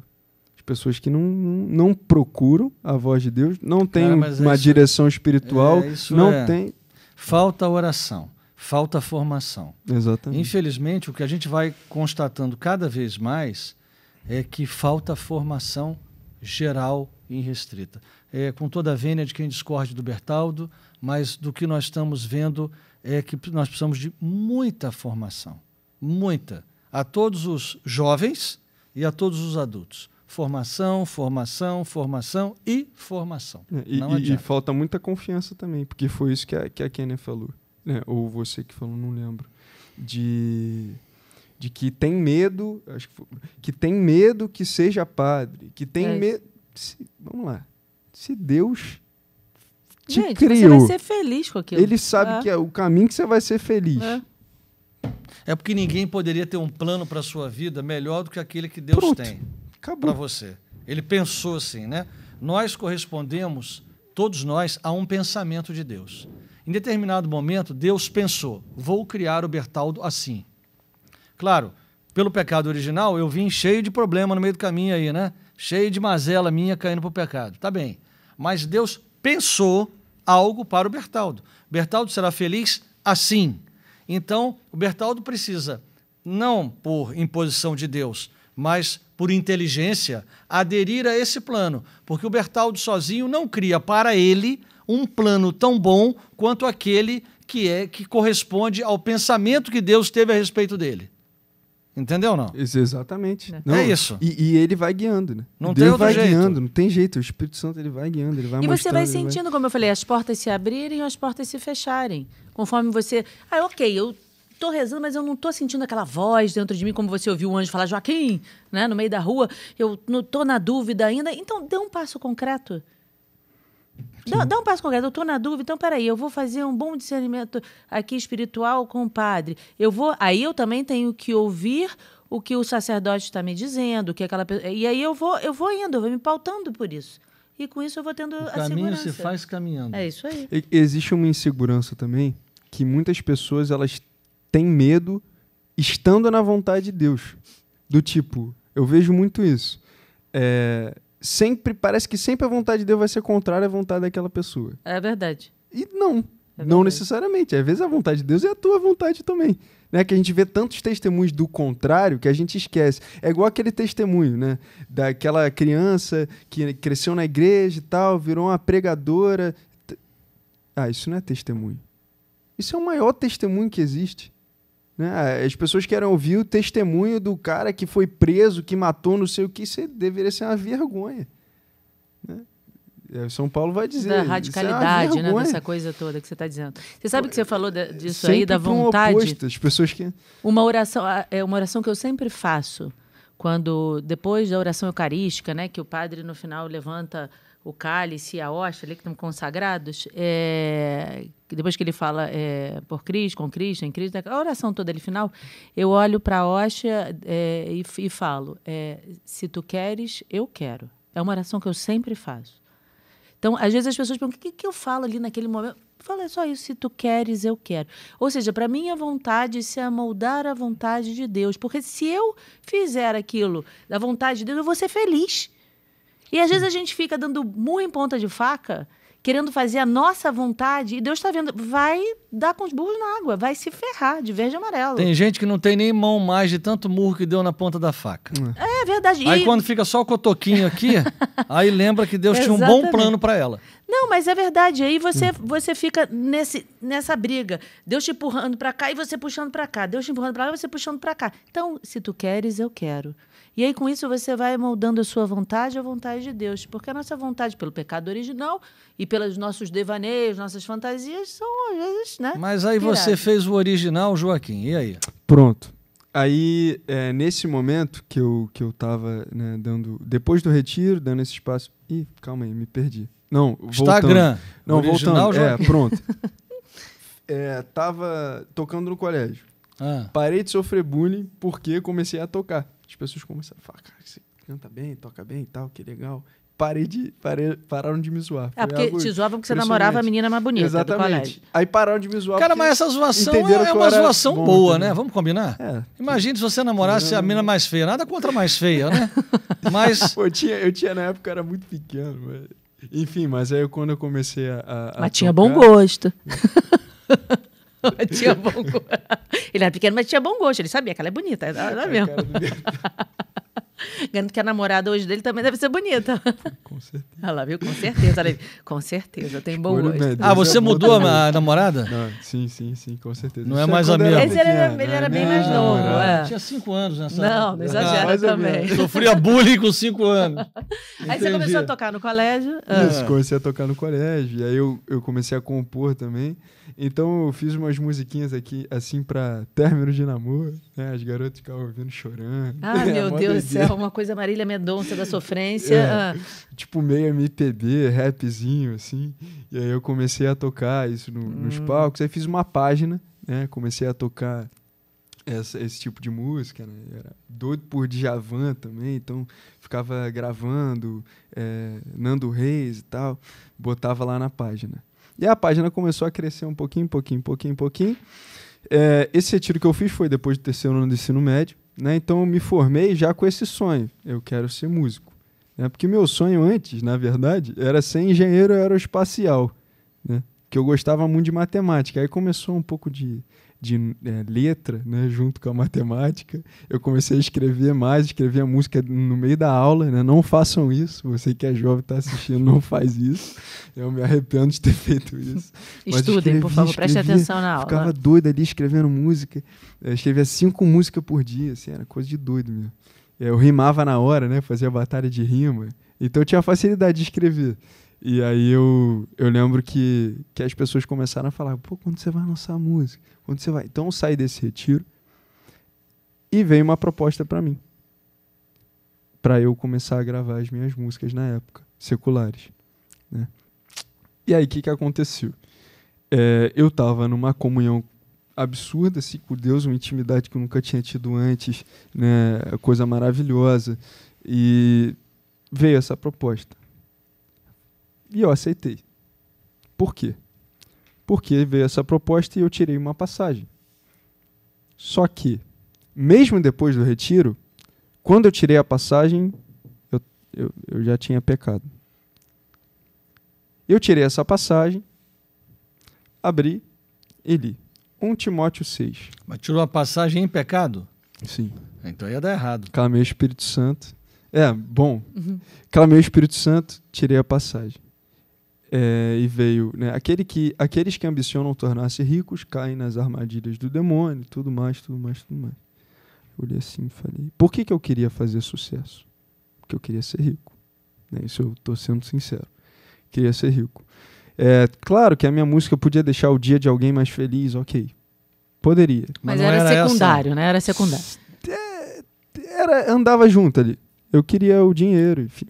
As pessoas que não, não, não procuram a voz de Deus, não têm uma isso, é- direção espiritual, é, não é. tem... Falta oração, falta formação. Exatamente. Infelizmente, o que a gente vai constatando cada vez mais é que falta formação geral e restrita, É, com toda a vênia de quem discorde do Bertaldo, mas do que nós estamos vendo é que nós precisamos de muita formação, muita, a todos os jovens e a todos os adultos. Formação, formação, formação e formação. É, e, e, e falta muita confiança também, porque foi isso que a, que a Kenia falou. Né? Ou você que falou, não lembro. De de que tem medo, acho que, foi, que tem medo que seja padre, que tem é. medo. Vamos lá. Se Deus te Gente, criou, você vai ser feliz com aquilo. Ele sabe é. que é o caminho que você vai ser feliz. É. É porque ninguém poderia ter um plano para sua vida melhor do que aquele que Deus Pronto, tem para você. Ele pensou assim, né? Nós correspondemos, todos nós, a um pensamento de Deus. Em determinado momento, Deus pensou: vou criar o Bertaldo assim. Claro, pelo pecado original, eu vim cheio de problema no meio do caminho aí, né? Cheio de mazela minha caindo para o pecado. Tá bem. Mas Deus pensou algo para o Bertaldo. Bertaldo será feliz assim. Então, o Bertaldo precisa, não por imposição de Deus, mas por inteligência, aderir a esse plano, porque o Bertaldo sozinho não cria para ele um plano tão bom quanto aquele que é que corresponde ao pensamento que Deus teve a respeito dele. Entendeu não? Isso, exatamente. É. É não. é isso. E, e, ele vai guiando, né? Não Deus tem outro vai jeito. guiando, não tem jeito. O Espírito Santo ele vai guiando, ele vai E você vai sentindo, vai... como eu falei, as portas se abrirem e as portas se fecharem. Conforme você. Ah, ok, eu tô rezando, mas eu não tô sentindo aquela voz dentro de mim, como você ouviu o anjo falar, Joaquim, né? No meio da rua. Eu não tô na dúvida ainda. Então dê um passo concreto. Dá, dá, um passo concreto. Eu estou na dúvida, então peraí, eu vou fazer um bom discernimento aqui espiritual com o padre. Eu vou, aí eu também tenho que ouvir o que o sacerdote está me dizendo, que aquela e aí eu vou, eu vou indo, eu vou me pautando por isso. E com isso eu vou tendo o a caminho segurança. Caminho se faz caminhando. É isso aí. E, existe uma insegurança também que muitas pessoas elas têm medo estando na vontade de Deus, do tipo, eu vejo muito isso. É, sempre parece que sempre a vontade de Deus vai ser contrária à vontade daquela pessoa. É verdade. E não, é não necessariamente. Às vezes a vontade de Deus é a tua vontade também. Né? Que a gente vê tantos testemunhos do contrário que a gente esquece. É igual aquele testemunho, né? Daquela criança que cresceu na igreja e tal, virou uma pregadora. Ah, isso não é testemunho. Isso é o maior testemunho que existe. Né? As pessoas querem ouvir o testemunho do cara que foi preso, que matou não sei o que, isso deveria ser uma vergonha. Né? É, São Paulo vai dizer. Da é radicalidade, é né? Dessa coisa toda que você está dizendo. Você sabe que você falou da, disso sempre aí, da vontade. oposto, as pessoas que. Uma oração, é uma oração que eu sempre faço. Quando, depois da oração eucarística, né, que o padre no final levanta o cálice e a hóstia, ali que estão consagrados, é, depois que ele fala é, por Cristo, com Cristo, em Cristo, a oração toda ali final, eu olho para a hóstia é, e, e, falo, é, se tu queres, eu quero. É uma oração que eu sempre faço. Então, às vezes as pessoas perguntam, o que, que eu falo ali naquele momento? Fala é só isso, se tu queres, eu quero. Ou seja, para mim a vontade se amoldar à vontade de Deus. Porque se eu fizer aquilo da vontade de Deus, eu vou ser feliz. E às vezes a gente fica dando murro em ponta de faca, querendo fazer a nossa vontade, e Deus está vendo, vai dar com os burros na água, vai se ferrar de verde e amarelo. Tem gente que não tem nem mão mais de tanto murro que deu na ponta da faca. É, é verdade. Aí e... quando fica só o cotoquinho aqui, aí lembra que Deus tinha um bom plano para ela. Não, mas é verdade. Aí você, hum. você fica nesse, nessa briga. Deus te empurrando para cá e você puxando para cá. Deus te empurrando para lá e você puxando para cá. Então, se tu queres, eu quero. E aí, com isso, você vai moldando a sua vontade à vontade de Deus. Porque a nossa vontade, pelo pecado original e pelos nossos devaneios, nossas fantasias, são, às vezes, né? Mas aí piradas. você fez o original, Joaquim. E aí? Pronto. Aí, é, nesse momento que eu, que eu tava né, dando. Depois do retiro, dando esse espaço. Ih, calma aí, me perdi. Não, Instagram. Voltando. Não, original, voltando. É, Joaquim. É, pronto. é, tava tocando no colégio. Ah. Parei de sofrer bullying porque comecei a tocar as pessoas começaram a falar, cara, você canta bem, toca bem e tal, que legal. Parei de, parei, pararam de me zoar. É, ah, porque ah, te zoavam porque você namorava a menina mais bonita Exatamente. Aí pararam de me zoar. Cara, mas essa zoação é uma zoação bom, boa, também. né? Vamos combinar? É. Imagina se você namorasse não. a menina mais feia. Nada contra a mais feia, né? mas... Pô, eu, tinha, eu tinha, na época, era muito pequeno. Mas... Enfim, mas aí quando eu comecei a... a, a mas tocar, tinha bom gosto. tinha bom gosto. Ele era pequeno, mas tinha bom gosto. Ele sabia que ela é bonita. Era, era mesmo. Garanto que a namorada hoje dele também deve ser bonita. Com certeza. Olha lá, viu? Com certeza. Olha com certeza, tem bom gosto. Ah, você mudou a, namorada? Não, sim, sim, sim, com certeza. Não é, é mais a mesma. era, ele era né? bem mais novo. É. Tinha cinco anos nessa Não, não exagera ah, também. Sofria bullying com cinco anos. Entendi. Aí você começou a tocar no colégio. Isso, ah. comecei a tocar no colégio. E aí eu, eu comecei a compor também. Então eu fiz umas musiquinhas aqui, assim, pra término de namoro, né? As garotas ficavam ouvindo chorando. Ah, meu Deus do céu, alguma coisa Marília Mendonça da sofrência. É, ah. Tipo meio MPB, rapzinho, assim. E aí eu comecei a tocar isso no, hum. nos palcos. Aí fiz uma página, né? Comecei a tocar essa, esse tipo de música, né? Era doido por Djavan também, então ficava gravando é, Nando Reis e tal, botava lá na página. E a página começou a crescer um pouquinho, pouquinho, pouquinho, pouquinho. É, esse retiro que eu fiz foi depois do terceiro ano do ensino médio. Né? Então eu me formei já com esse sonho. Eu quero ser músico. Né? Porque meu sonho antes, na verdade, era ser engenheiro aeroespacial. Né? Que eu gostava muito de matemática. Aí começou um pouco de de é, letra, né, junto com a matemática. Eu comecei a escrever mais, escrever música no meio da aula. Né? Não façam isso. Você que é jovem está assistindo, não faz isso. Eu me arrependo de ter feito isso. Estudem, escrevi, por favor, prestem atenção na aula. Ficava doido ali escrevendo música. Eu escrevia cinco músicas por dia, assim, era coisa de doido mesmo. Eu rimava na hora, né? Fazia batalha de rima. Então eu tinha facilidade de escrever. E aí eu, eu lembro que, que as pessoas começaram a falar, pô, quando você vai lançar a música? Quando você vai? Então eu saí desse retiro e veio uma proposta para mim. para eu começar a gravar as minhas músicas na época, seculares. Né? E aí o que, que aconteceu? É, eu tava numa comunhão absurda assim, com Deus, uma intimidade que eu nunca tinha tido antes, né? coisa maravilhosa. E veio essa proposta e eu aceitei. Por quê? Porque veio essa proposta e eu tirei uma passagem. Só que, mesmo depois do retiro, quando eu tirei a passagem, eu, eu, eu já tinha pecado. Eu tirei essa passagem, abri e li. 1 Timóteo 6. Mas tirou a passagem em pecado? Sim. Então ia dar errado. Clamei o Espírito Santo. É, bom. Uhum. Clamei o Espírito Santo, tirei a passagem. É, e veio, né? Aquele que, aqueles que ambicionam tornar-se ricos caem nas armadilhas do demônio, tudo mais, tudo mais, tudo mais. Eu olhei assim e falei: por que, que eu queria fazer sucesso? Porque eu queria ser rico. Né? Isso eu estou sendo sincero. Queria ser rico. É, claro que a minha música podia deixar o dia de alguém mais feliz, ok. Poderia. Mas, mas era, era, secundário, essa... né? Era secundário. É, era, andava junto ali. Eu queria o dinheiro, enfim.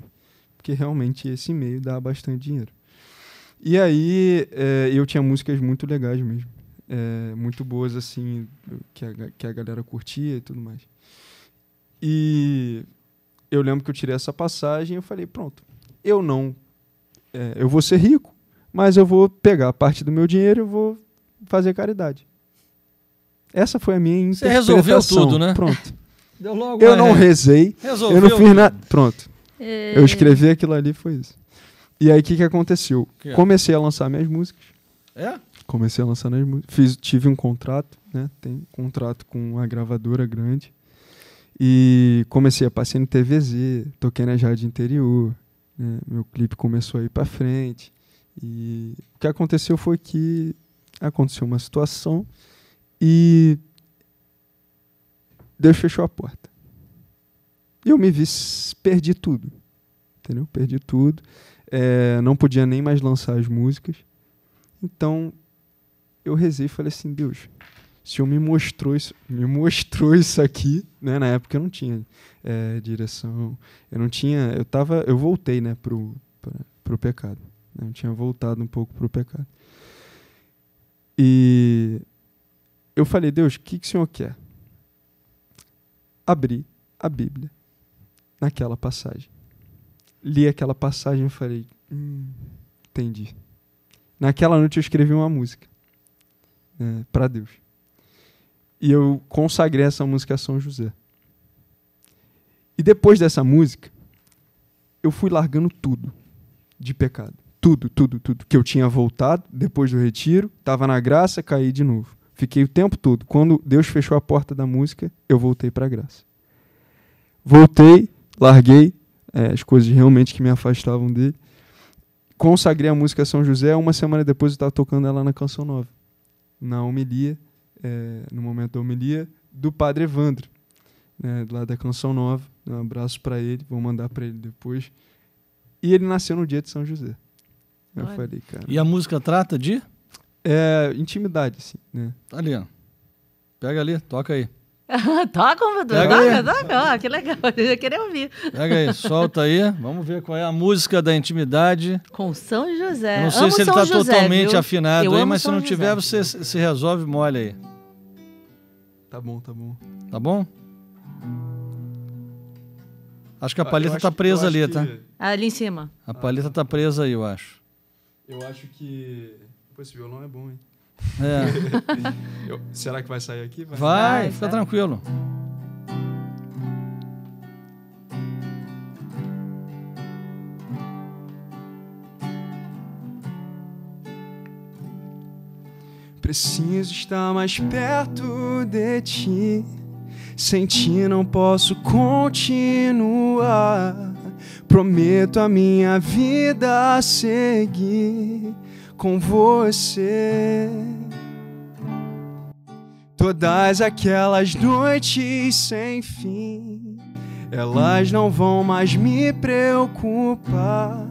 Porque realmente esse meio dá bastante dinheiro. E aí é, eu tinha músicas muito legais mesmo. É, muito boas, assim, que a, que a galera curtia e tudo mais. E eu lembro que eu tirei essa passagem e eu falei, pronto, eu não... É, eu vou ser rico, mas eu vou pegar parte do meu dinheiro e vou fazer caridade. Essa foi a minha interpretação. Você resolveu tudo, né? Pronto. Deu logo eu não rezei. Resolveu. Eu não fiz nada. Pronto. Eu é. escrevi aquilo ali, foi isso. E aí o que, que aconteceu? Que é? Comecei a lançar minhas músicas. É? Comecei a lançar minhas músicas. Fiz, tive um contrato, né? Tem um contrato com uma gravadora grande. E comecei a passear no TVZ, toquei na Jardim Interior. Né? Meu clipe começou a ir para frente. E o que aconteceu foi que aconteceu uma situação e Deus fechou a porta. E eu me vi, perdi tudo. Entendeu? Perdi tudo. É, não podia nem mais lançar as músicas. Então eu rezei e falei assim, Deus, o Senhor me mostrou isso, me mostrou isso aqui, né? Na época eu não tinha é, direção, eu não tinha, eu tava, eu voltei, né, pro, pro pecado. Né? Eu tinha voltado um pouco pro pecado. E eu falei, Deus, o que, que o Senhor quer? Abri a Bíblia naquela passagem li aquela passagem e falei, hum, entendi. Naquela noite eu escrevi uma música né, para Deus. E eu consagrei essa música a São José. E depois dessa música, eu fui largando tudo de pecado. Tudo, tudo, tudo. Que eu tinha voltado depois do retiro, estava na graça, caí de novo. Fiquei o tempo todo. Quando Deus fechou a porta da música, eu voltei para a graça. Voltei, larguei, é, as coisas realmente que me afastavam dele. Consagrei a música São José, uma semana depois eu estava tocando ela na Canção Nova, na homilia, é, no momento da homilia, do Padre Evandro, né, lá da Canção Nova. Um abraço para ele, vou mandar para ele depois. E ele nasceu no dia de São José. Eu Olha. falei, cara. E a música trata de? É, intimidade, assim, né? Ali, ó. Pega ali, toca aí. toca, toca, toca, toca, que legal, eu já queria ouvir. Pega aí, solta aí, vamos ver qual é a música da intimidade. Com São José. Eu não sei amo se ele está totalmente viu? afinado eu aí, mas São se não José. tiver, você se resolve mole aí. Tá bom, tá bom. Tá bom? Acho que a ah, palheta tá presa que, ali, tá? Ah, ali em cima. A palheta está tá presa aí, eu acho. Eu acho que. Pô, esse violão é bom, hein? É. Eu, será que vai sair aqui? Vai, vai, vai fica tranquilo. Preciso estar mais perto de ti. Sem ti não posso continuar. Prometo a minha vida seguir com você. Todas aquelas noites sem fim, elas não vão mais me preocupar.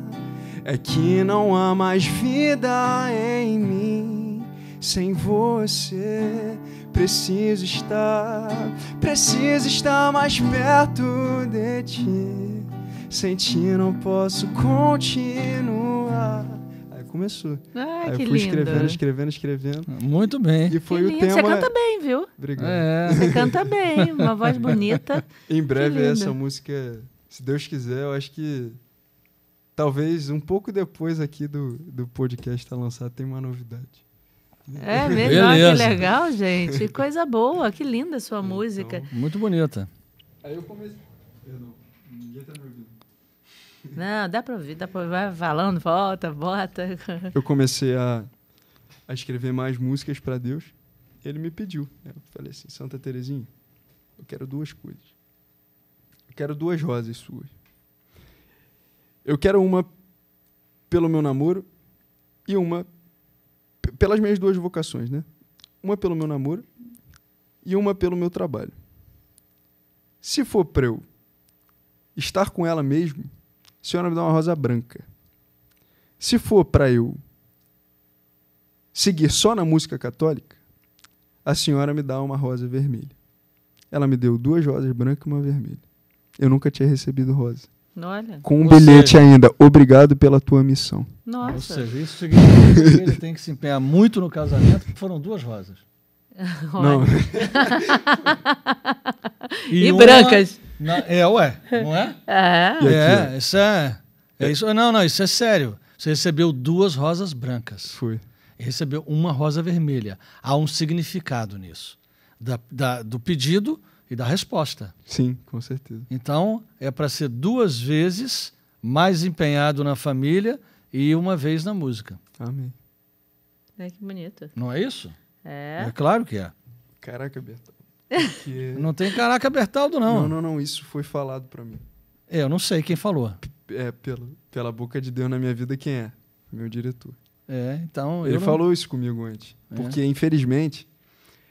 É que não há mais vida em mim sem você. Preciso estar, preciso estar mais perto de ti. Sem ti não posso continuar começou. Ah, que eu fui escrevendo, escrevendo, escrevendo. Muito bem. E foi que o lindo. tema. Você canta bem, viu? Obrigado. É. Você canta bem, uma voz bonita. em breve essa música, se Deus quiser, eu acho que talvez um pouco depois aqui do, do podcast lançado tem uma novidade. É mesmo, ah, que legal, gente. Que coisa boa, que linda a sua então, música. Muito bonita. Aí eu comecei. Perdão. ninguém tá me não, dá pra ouvir, dá pra Vai falando, volta, bota. Eu comecei a, a escrever mais músicas para Deus. Ele me pediu. Eu falei assim, Santa Terezinha, eu quero duas coisas. Eu quero duas rosas suas. Eu quero uma pelo meu namoro e uma pelas minhas duas vocações, né? Uma pelo meu namoro e uma pelo meu trabalho. Se for para eu estar com ela mesmo, senhora me dá uma rosa branca. Se for para eu seguir só na música católica, a senhora me dá uma rosa vermelha. Ela me deu duas rosas brancas e uma vermelha. Eu nunca tinha recebido rosa. Olha. Com um Ou bilhete seja, ainda. Obrigado pela tua missão. Nossa. Ou seja, isso significa que ele tem que se empenhar muito no casamento, porque foram duas rosas. Não. e, e uma, brancas. Na, é, ué, não é? Ah, é. É, isso é, é isso, não, não, isso é sério. Você recebeu duas rosas brancas. Fui. Recebeu uma rosa vermelha. Há um significado nisso. Da, da, do pedido e da resposta. Sim, com certeza. Então, é para ser duas vezes mais empenhado na família e uma vez na música. Amém. É que bonito. Não é isso? É. É claro que é. Caraca, Beto. Porque... não tem caraca Bertaldo, não. Não, não, não. Isso foi falado para mim. É, eu não sei quem falou. É, pela, pela boca de Deus na minha vida, quem é? Meu diretor. É, então. Ele não... falou isso comigo antes. É. Porque, infelizmente.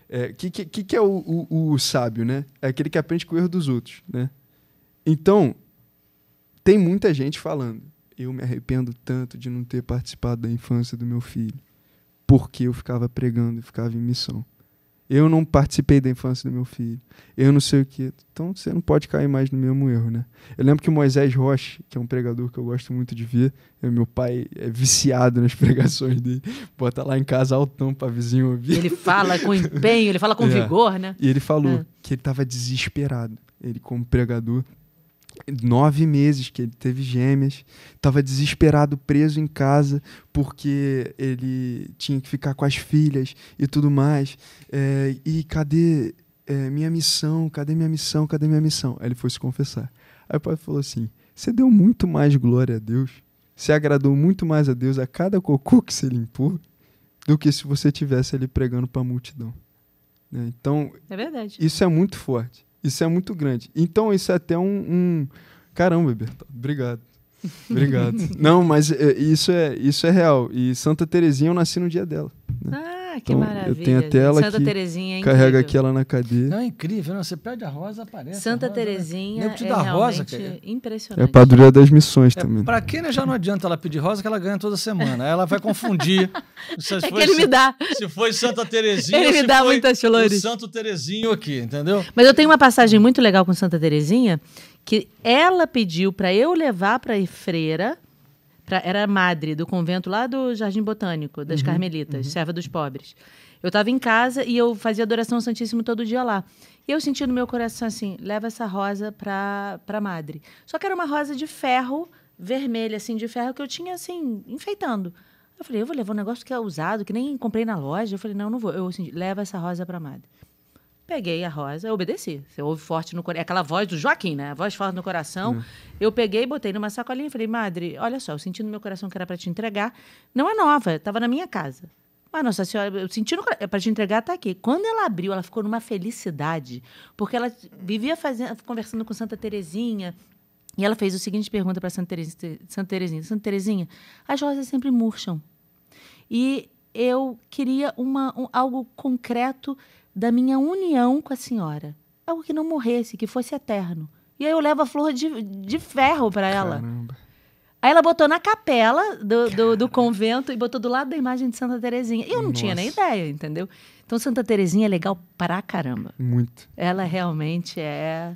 O é, que, que, que é o, o, o sábio, né? É aquele que aprende com o erro dos outros, né? Então, tem muita gente falando. Eu me arrependo tanto de não ter participado da infância do meu filho, porque eu ficava pregando e ficava em missão eu não participei da infância do meu filho, eu não sei o que. Então você não pode cair mais no mesmo erro, né? Eu lembro que Moisés Rocha, que é um pregador que eu gosto muito de ver, é, meu pai é viciado nas pregações dele, bota lá em casa altão para vizinho ouvir. Ele fala com empenho, ele fala com é. vigor, né? E ele falou é. que ele estava desesperado, ele como pregador, nove meses que ele teve gêmeas, estava desesperado, preso em casa, porque ele tinha que ficar com as filhas e tudo mais. É, e cadê é, minha missão? Cadê minha missão? Cadê minha missão? Aí ele foi se confessar. Aí o pai falou assim: Você deu muito mais glória a Deus, você agradou muito mais a Deus a cada cocô que você limpou, do que se você tivesse ali pregando para a multidão. Né? Então, é isso é muito forte. Isso é muito grande. Então, isso é até um. um... Caramba, Bertão, obrigado. Obrigado. Não, mas é, isso é, isso é real. E Santa Terezinha, eu nasci no dia dela. Né? Ah! Ah, que então, maravilha. Eu tenho até ela Santa Terezinha é carrega aqui ela na cadeia. Não, é incrível. Não, você pede a rosa, aparece. Santa rosa, né? Terezinha né? é da rosa, cara. É impressionante. É padroeira das missões é, também. Né? Para quem né, já não adianta ela pedir rosa, que ela ganha toda semana. ela vai confundir. se é que ele se, me dá. Se foi Santa Terezinha, ele me dá muitas flores. Santo Terezinho aqui, entendeu? Mas eu tenho uma passagem muito legal com Santa Terezinha, que ela pediu para eu levar para a freira Pra, era madre do convento lá do Jardim Botânico, das uhum, Carmelitas, uhum. serva dos pobres. Eu estava em casa e eu fazia adoração ao Santíssimo todo dia lá. E eu senti no meu coração assim: leva essa rosa para a madre. Só que era uma rosa de ferro, vermelha, assim, de ferro, que eu tinha, assim, enfeitando. Eu falei: eu vou levar um negócio que é usado, que nem comprei na loja. Eu falei: não, não vou. Eu senti: assim, leva essa rosa a madre. Peguei a rosa, eu obedeci. Você ouve forte no coração. É aquela voz do Joaquim, né? A voz forte no coração. Hum. Eu peguei, botei numa sacolinha e falei, madre, olha só, eu senti no meu coração que era para te entregar. Não é nova, estava na minha casa. Mas, ah, nossa senhora, eu senti no coração, é para te entregar, tá aqui. Quando ela abriu, ela ficou numa felicidade, porque ela vivia fazendo, conversando com Santa Terezinha, e ela fez a seguinte pergunta para Santa Terezinha, Santa Terezinha, Santa Terezinha, as rosas sempre murcham. E eu queria uma, um, algo concreto da minha união com a senhora. Algo que não morresse, que fosse eterno. E aí eu levo a flor de, de ferro para ela. Caramba. Aí ela botou na capela do, do, do, convento e botou do lado da imagem de Santa Terezinha. Eu não Nossa. tinha nem ideia, entendeu? Então Santa Terezinha é legal pra caramba. Muito. Ela realmente é.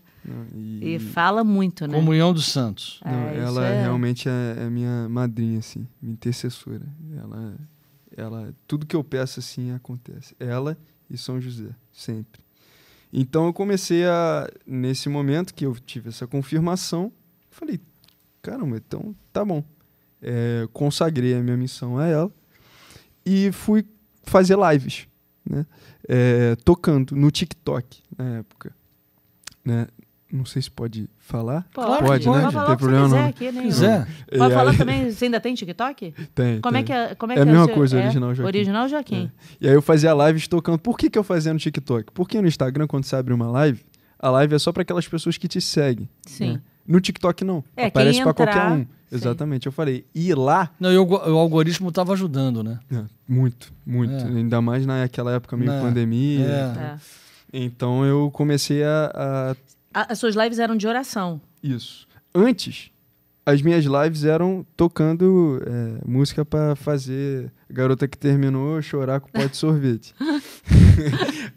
E, e fala muito, né? Comunhão dos Santos. É, não, ela é... realmente é, é, minha madrinha, assim, minha intercessora. Ela, ela, tudo que eu peço assim acontece. Ela e São José, sempre. Então eu comecei a, nesse momento que eu tive essa confirmação, falei, caramba, então tá bom. É, consagrei a minha missão a ela e fui fazer lives, né? É, tocando no TikTok na época, né? Não sei se pode falar. Pode, pode, pode né? Pode falar tem problema quiser, não. Aqui, né? quiser. É. É, pode falar aí... também, você ainda tem TikTok? Tem. Como é tem. é que é, como é, é a mesma coisa, é original Joaquim. Original Joaquim. É. E aí eu fazia lives tocando. Por que, que eu fazia no TikTok? Porque no Instagram, quando você abre uma live, a live é só para aquelas pessoas que te seguem. Sim. Né? No TikTok não. É, Aparece para qualquer um. Sim. Exatamente. Eu falei, e lá. Não, e o, algoritmo estava ajudando, né? É, muito, muito. É. Ainda mais naquela época meio né. pandemia. Então eu comecei a, a as suas lives eram de oração. Isso. Antes, as minhas lives eram tocando é, música para fazer garota que terminou chorar com pó de sorvete.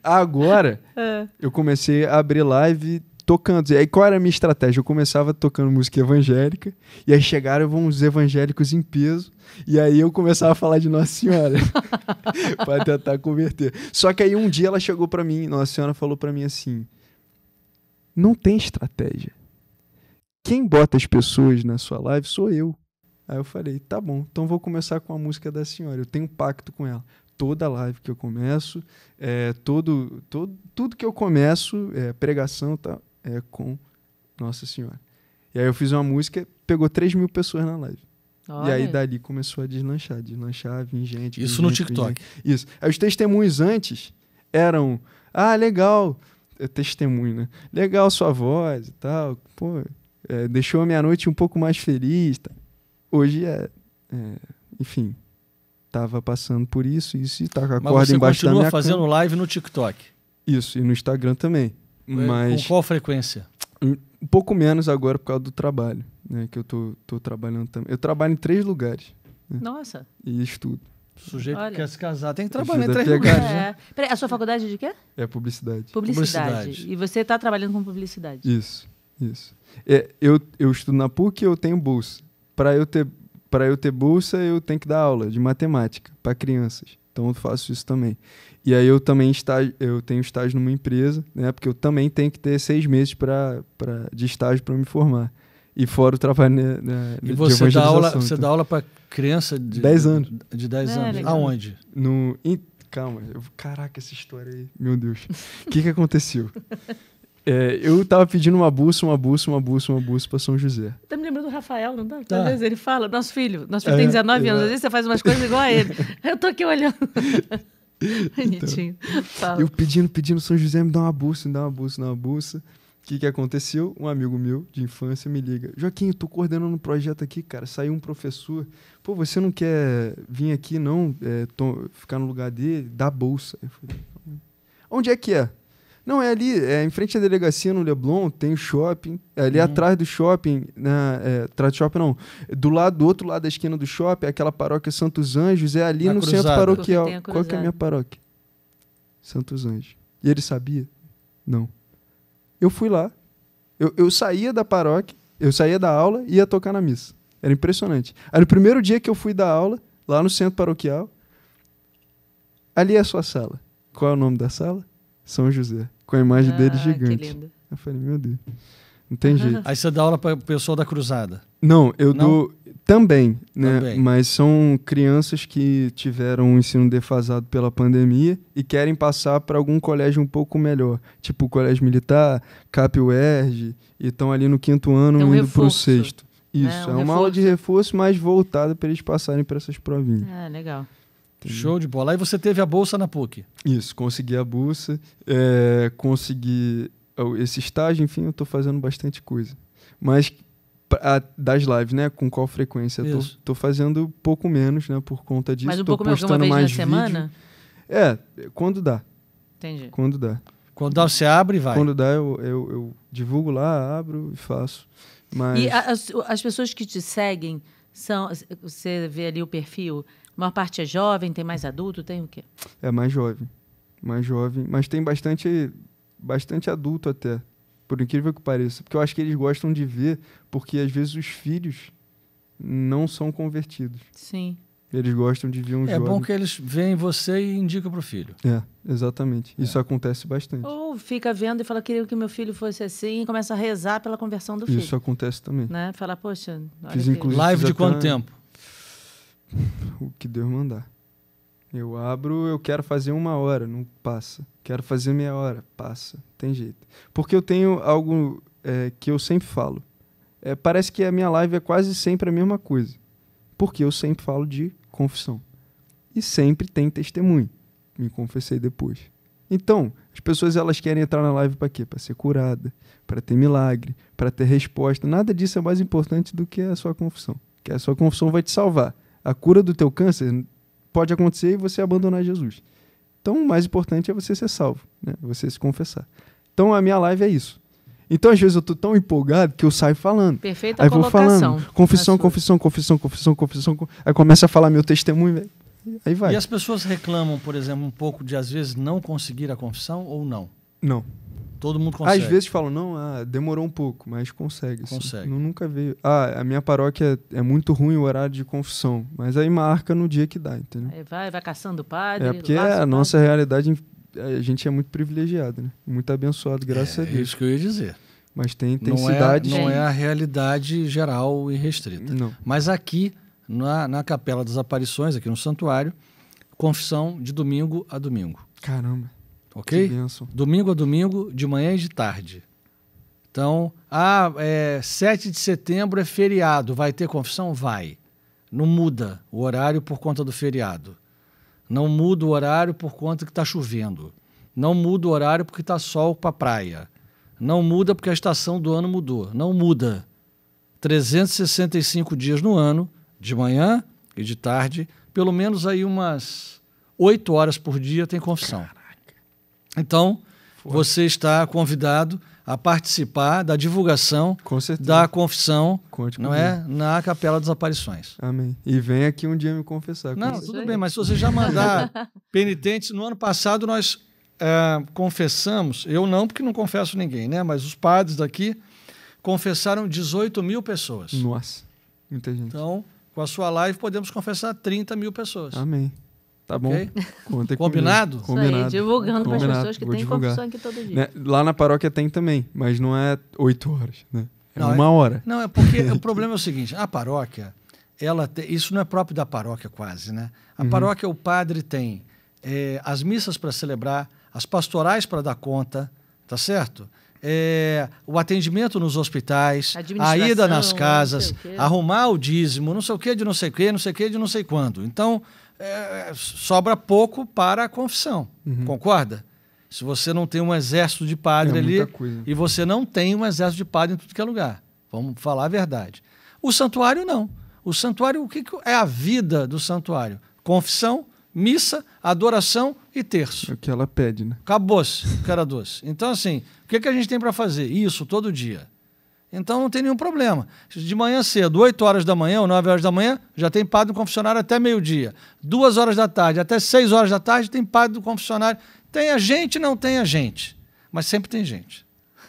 Agora, é. eu comecei a abrir live tocando. E aí, qual era a minha estratégia? Eu começava tocando música evangélica, e aí chegaram uns evangélicos em peso, e aí eu começava a falar de Nossa Senhora, para tentar converter. Só que aí um dia ela chegou para mim, Nossa Senhora falou para mim assim: não tem estratégia. Quem bota as pessoas na sua live sou eu. Aí eu falei, tá bom, então vou começar com a música da senhora. Eu tenho um pacto com ela. Toda live que eu começo, é, todo, todo, tudo que eu começo, é, pregação, tá, é com Nossa Senhora. E aí eu fiz uma música, pegou 3 mil pessoas na live. Olha. E aí dali começou a deslanchar, deslanchar, vir gente. Isso vim no TikTok. Isso. Aí os testemunhos antes eram, ah, legal, é testemunho, né? Legal sua voz e tal, pô, é, deixou a minha noite um pouco mais feliz. Tá? Hoje é, é, enfim, tava passando por isso, isso e tá com a Mas corda embaixo da minha fazendo cama. live no TikTok? Isso, e no Instagram também. É, mas com qual frequência? Um pouco menos agora por causa do trabalho, né? Que eu tô, tô trabalhando também. Eu trabalho em três lugares. Né? Nossa. E estudo. O sujeito Olha. que quer se casar tem que trabalhar em três lugares. É. Peraí, a sua faculdade é de quê? É publicidade. Publicidade. publicidade. E você está trabalhando com publicidade. Isso, isso. É, eu, eu estudo na PUC e eu tenho bolsa. Para eu, ter, eu ter bolsa, eu tenho que dar aula de matemática para crianças. Então eu faço isso também. E aí eu também estágio, eu tenho estágio numa empresa, né? Porque eu também tenho que ter seis meses para de estágio para me formar e fora o trabalho na, na, e então. você dá aula então. dá aula para criança de 10 anos de 10 é anos legal. aonde no in, calma eu, caraca essa história aí meu deus o que que aconteceu é, eu tava pedindo uma bussa, uma bussa, uma bussa, uma bussa para São José. Tá me lembrando do Rafael, não tá? tá. ele fala, nosso filho, nosso filho é, tem 19 anos, às vezes você faz umas coisas igual a ele. eu tô aqui olhando. Bonitinho. Então, eu pedindo, pedindo, São José me dá uma bussa, me dá uma bussa, me dá uma bussa. O que, que aconteceu? Um amigo meu de infância me liga. Joaquim, eu tô coordenando um projeto aqui, cara. Saiu um professor. Pô, você não quer vir aqui, não? É, ficar no lugar dele? Dá bolsa. Falei, Onde é que é? Não, é ali, é em frente à delegacia no Leblon, tem o shopping. É ali uhum. atrás do shopping, na, né, é, atrás do shopping não. Do lado, do outro lado da esquina do shopping, é aquela paróquia Santos Anjos, é ali no cruzada. centro paroquial. Qual que é a minha paróquia? Santos Anjos. E ele sabia? Não eu fui lá. Eu, eu saía da paróquia, eu saía da aula e ia tocar na missa. Era impressionante. Aí no primeiro dia que eu fui da aula, lá no centro paroquial, ali é a sua sala. Qual é o nome da sala? São José. Com a imagem ah, dele gigante. Eu falei, meu Deus. Não tem jeito. Aí você dá aula para o pessoal da cruzada? Não, eu Não? dou também, né? Também. Mas são crianças que tiveram um ensino defasado pela pandemia e querem passar para algum colégio um pouco melhor, tipo o Colégio Militar, Cap UERJ, e estão ali no quinto ano é indo para o sexto. Né? Isso, é, um é uma aula de reforço, mas voltada para eles passarem para essas provinhas. é legal. Entendi. Show de bola. Aí você teve a bolsa na PUC? Isso, consegui a bolsa, é, consegui esse estágio, enfim, eu estou fazendo bastante coisa. Mas a, das lives, né? Com qual frequência? Tô, tô, fazendo pouco menos, né? Por conta disso. Mas um pouco menos uma vez mais vídeo. semana? É, quando dá. Entendi. Quando dá. Quando dá, você abre e vai. Quando dá, eu, eu, eu divulgo lá, abro e faço. Mas... E as, as pessoas que te seguem são. Você vê ali o perfil, a maior parte é jovem, tem mais adulto, tem o quê? É mais jovem. Mais jovem. Mas tem bastante. Bastante adulto até por incrível que pareça. Porque eu acho que eles gostam de ver, porque às vezes os filhos não são convertidos. Sim. Eles gostam de ver um é É bom que eles veem você e indicam para o filho. É, exatamente. É. Isso acontece bastante. Ou fica vendo e fala, queria que meu filho fosse assim, e começa a rezar pela conversão do filho. Isso acontece também. Né? Fala, poxa... Fiz, inclusive, Live de quanto tempo? O que Deus mandar. Eu abro, eu quero fazer uma hora, não passa. Quero fazer meia hora, passa. Tem jeito. Porque eu tenho algo é, que eu sempre falo. É, parece que a minha live é quase sempre a mesma coisa. Porque eu sempre falo de confissão. E sempre tem testemunho. Me confessei depois. Então, as pessoas elas querem entrar na live para quê? Para ser curada, para ter milagre, para ter resposta. Nada disso é mais importante do que a sua confissão. Que a sua confissão vai te salvar. A cura do teu câncer pode acontecer e você abandonar Jesus. Então, o mais importante é você ser salvo, né? Você se confessar. Então, a minha live é isso. Então, às vezes, eu tô tão empolgado que eu saio falando. Perfeita Aí vou falando. Confissão, confissão, confissão, confissão, confissão. Aí começa a falar meu testemunho, né? Aí vai. E as pessoas reclamam, por exemplo, um pouco de às vezes não conseguir a confissão ou não? Não. Todo mundo consegue. Às vezes falam, não, ah, demorou um pouco, mas consegue. Consegue. Assim. Nunca veio. Ah, a minha paróquia é, é muito ruim o horário de confissão, mas aí marca no dia que dá, entendeu? Aí vai, vai caçando o padre. É porque a nossa realidade, a gente é muito privilegiado, né? Muito abençoado, graças é, a Deus. É isso que eu ia dizer. Mas tem é intensidade. Não é, não é a realidade geral e restrita. Não. Mas aqui, na, na Capela das Aparições, aqui no Santuário, confissão de domingo a domingo. Caramba. Ok? Domingo a domingo, de manhã e de tarde. Então, ah, é, 7 de setembro é feriado, vai ter confissão? Vai. Não muda o horário por conta do feriado. Não muda o horário por conta que está chovendo. Não muda o horário porque está sol para praia. Não muda porque a estação do ano mudou. Não muda. 365 dias no ano, de manhã e de tarde, pelo menos aí umas 8 horas por dia tem confissão. Cara. Então, Foi. você está convidado a participar da divulgação da confissão, não é, na Capela das Aparições. Amém. E vem aqui um dia me confessar. Não, tudo bem, mas se você já mandar penitentes, no ano passado nós é, confessamos, eu não, porque não confesso ninguém, né? Mas os padres daqui confessaram 18 mil pessoas. Nossa, muita gente. Então, com a sua live podemos confessar 30 mil pessoas. Amém. Tá bom. Okay? Combinado? Combinado? Combinado. Aí, divulgando para as pessoas que Vou tem divulgar. confissão aqui todo dia. Né? Lá na paróquia tem também, mas não é oito horas, né? É não, uma é, hora. Não, é porque o problema é o seguinte, a paróquia, ela te, isso não é próprio da paróquia quase, né? A uhum. paróquia, o padre tem é, as missas para celebrar, as pastorais para dar conta, tá certo? É, o atendimento nos hospitais, a ida nas casas, arrumar o dízimo, não sei o que de não sei o que, não sei o que de não sei quando. Então, é, sobra pouco para a confissão. Uhum. Concorda? Se você não tem um exército de padre é, ali e você não tem um exército de padre em tudo que é lugar. Vamos falar a verdade. O santuário não. O santuário, o que é a vida do santuário? Confissão, missa, adoração e terço. É o que ela pede, né? Acabou-se, cara doce. Então, assim, o que, que a gente tem para fazer? Isso, todo dia. Então não tem nenhum problema. De manhã cedo, 8 horas da manhã ou 9 horas da manhã, já tem padre no confessionário até meio-dia. 2 horas da tarde, até 6 horas da tarde, tem padre no confessionário. Tem a gente, não tem a gente. Mas sempre tem gente.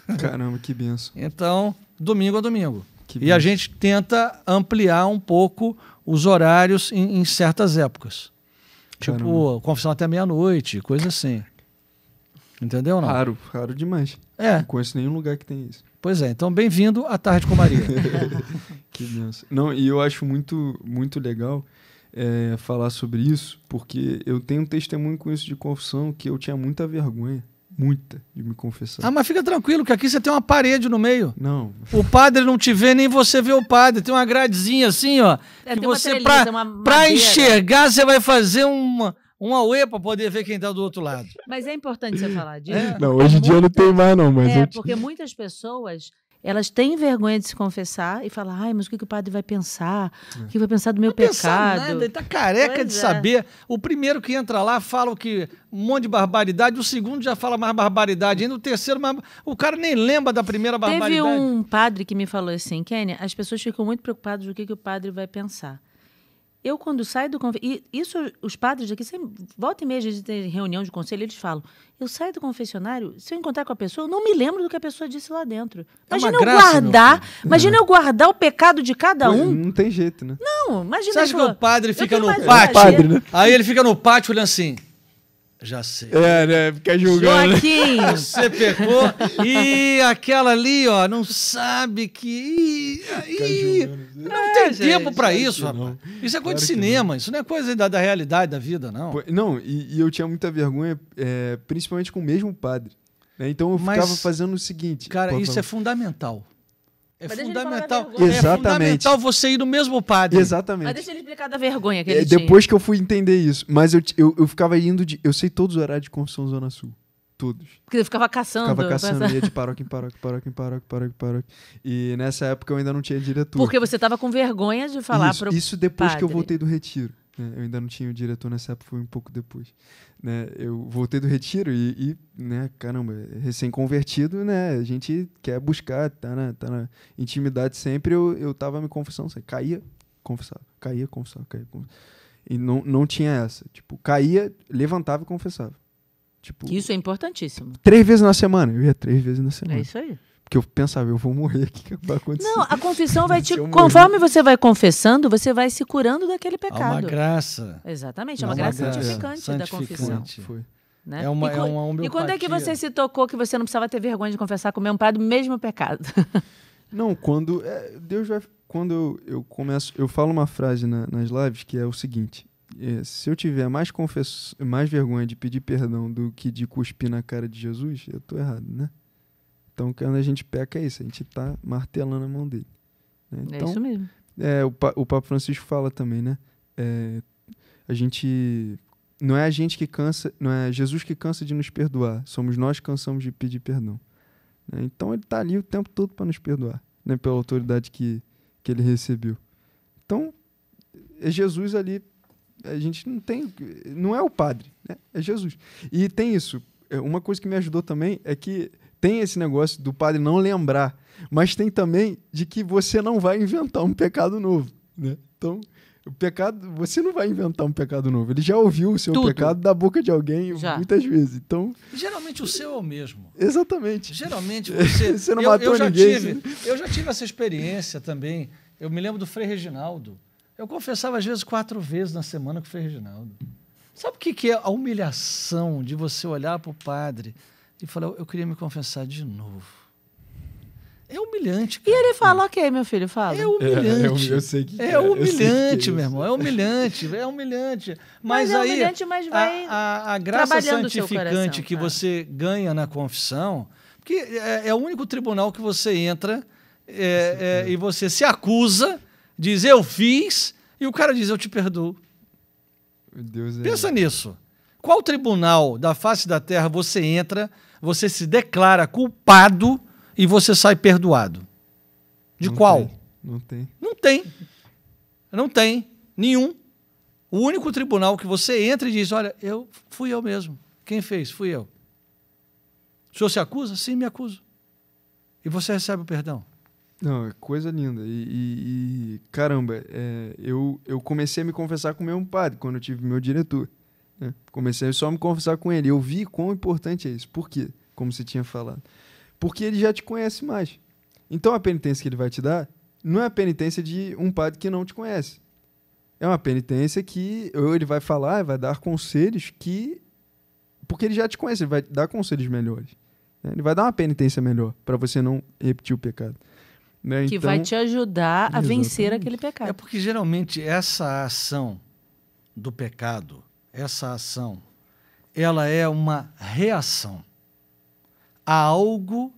Caramba, que benção. então, domingo a é domingo. Que e benção. a gente tenta ampliar um pouco os horários em, em certas épocas. Tipo, Caramba. Tipo, confissão até meia-noite, coisa assim. Entendeu não? Raro, raro demais. É. Não conheço nenhum lugar que tem isso. Pois é, então bem-vindo à Tarde com Maria. que Deus. Não, e eu acho muito, muito legal é, falar sobre isso, porque eu tenho um testemunho com isso de confissão que eu tinha muita vergonha. Muita de me confessar. Ah, mas fica tranquilo, que aqui você tem uma parede no meio. Não. O padre não te vê, nem você vê o padre. Tem uma gradezinha assim, ó. É, que você, treliza, pra, pra enxergar, você vai fazer uma um auê para poder ver quem está do outro lado. Mas é importante você falar disso. É. Não, hoje em dia não tem mais, não. Mas é, porque muitas pessoas elas têm vergonha de se confessar e falar, ai, mas o que, que o padre vai pensar? É. O que vai pensar do meu não pecado? Nada. Ele tá careca pois de é. saber. O primeiro que entra lá fala o que um monte de barbaridade, o segundo já fala mais barbaridade, ainda o terceiro, mais... o cara nem lembra da primeira barbaridade. Teve um padre que me falou assim, Kênia, as pessoas ficam muito preocupadas do que, que o padre vai pensar. Eu, quando saio do confessionário, isso os padres aqui, sempre, volta e meia, de reunião de conselho, eles falam: eu saio do confessionário, se eu encontrar com a pessoa, eu não me lembro do que a pessoa disse lá dentro. É imagina é eu guardar, imagina eu guardar o pecado de cada um. Não tem jeito, né? Não, imagina. Você acha que o padre fica no pátio? Padre, né? Aí ele fica no pátio olhando assim. Já sei. É, né? Fica julgando. Joaquim! Você pegou. e aquela ali, ó, não sabe que. Não é, tem gente, tempo para isso, rapaz. Isso é coisa claro de cinema, isso não é coisa da, da realidade da vida, não. não, e, e, eu tinha muita vergonha, é, principalmente com o mesmo padre. Né? Então eu ficava Mas, fazendo o seguinte. Cara, pô, isso pô, é fundamental. É fundamental. É Exatamente. É fundamental você ir no mesmo padre. Exatamente. Mas deixa ele explicar da vergonha que é, ele é, Depois que eu fui entender isso. Mas eu, eu, eu ficava indo de. Eu sei todos os horários de construção Zona Sul. Todos. Porque eu ficava caçando. Ficava né? caçando, ia de paróquia em paróquia, paróquia em paróquia, paróquia paróquia. E nessa época eu ainda não tinha diretor. Porque você tava com vergonha de falar isso, pro Isso depois padre. que eu voltei do retiro. Né? Eu ainda não tinha o diretor nessa época, foi um pouco depois né, eu voltei do retiro e, e né, caramba, recém-convertido, né, a gente quer buscar, tá na, tá na intimidade sempre, eu, eu tava me confessando, assim, caía, confessava, caía, confessava, caía, confessava. E não, não tinha essa, tipo, caía, levantava e confessava. Tipo, isso é importantíssimo. Três vezes na semana, eu ia três vezes na é semana. É isso aí que eu pensava, eu vou morrer, o que, que vai acontecer? Não, a confissão vai te. Conforme você vai confessando, você vai se curando daquele pecado. É uma graça. Exatamente, é uma, uma graça, graça santificante, santificante da confissão. Foi. Né? É uma, e, é uma e quando é que você se tocou que você não precisava ter vergonha de confessar com o mesmo padre o mesmo pecado? não, quando. É, Deus vai. Quando eu, eu, começo. Eu falo uma frase na, nas lives que é o seguinte: é, se eu tiver mais, confesso, mais vergonha de pedir perdão do que de cuspir na cara de Jesus, eu tô errado, né? Então, quando a gente peca, é isso, a gente está martelando a mão dele. Né? É então, é isso mesmo. É, o, pa o Papa Francisco fala também, né? É, a gente. Não é a gente que cansa, não é Jesus que cansa de nos perdoar, somos nós que cansamos de pedir perdão. Né? Então, ele está ali o tempo todo para nos perdoar, né? pela autoridade que, que ele recebeu. Então, é Jesus ali. A gente não tem. Não é o padre, né? é Jesus. E tem isso. É, uma coisa que me ajudou também é que tem esse negócio do padre não lembrar, mas tem também de que você não vai inventar um pecado novo, né? Então, o pecado, você não vai inventar um pecado novo. Ele já ouviu o seu Tudo. pecado da boca de alguém já. muitas vezes. Então, geralmente o seu é o mesmo. Exatamente. Geralmente você, você não matou eu já ninguém. Tive, né? Eu já tive essa experiência também. Eu me lembro do Frei Reginaldo. Eu confessava às vezes quatro vezes na semana com o Frei Reginaldo. Sabe o que é a humilhação de você olhar para o padre e falou eu, queria me confessar de novo. É humilhante. Cara. E ele fala, ok, meu filho, fala. É humilhante. É, eu, eu sei que é, é humilhante, que é meu irmão. É humilhante, é humilhante. Mas, mas é aí, humilhante, mas vai a, a, a graça santificante coração, que você ganha na confissão, porque é, é, o único tribunal que você entra é, é, e você se acusa, diz eu fiz, e o cara diz eu te perdoo. Pensa nisso. Qual tribunal da face da terra você entra você se declara culpado e você sai perdoado. De não qual? Tem. Não tem. Não tem. Não tem. Nenhum. O único tribunal que você entra e diz: olha, eu fui eu mesmo. Quem fez? Fui eu. O senhor se acusa? Sim, me acuso. E você recebe o perdão. Não, é coisa linda. E, e, e caramba, é, eu, eu comecei a me confessar com meu padre quando eu tive meu diretor. Né? Comecei só a me conversar com ele. Eu vi quão importante é isso. Por quê? Como você tinha falado. Porque ele já te conhece mais. Então a penitência que ele vai te dar não é a penitência de um padre que não te conhece. É uma penitência que ele vai falar, vai dar conselhos que. Porque ele já te conhece, ele vai dar conselhos melhores. Né? Ele vai dar uma penitência melhor para você não repetir o pecado. Né? Que então, vai te ajudar a exatamente. vencer aquele pecado. É porque geralmente essa ação do pecado essa ação, ela é uma reação a algo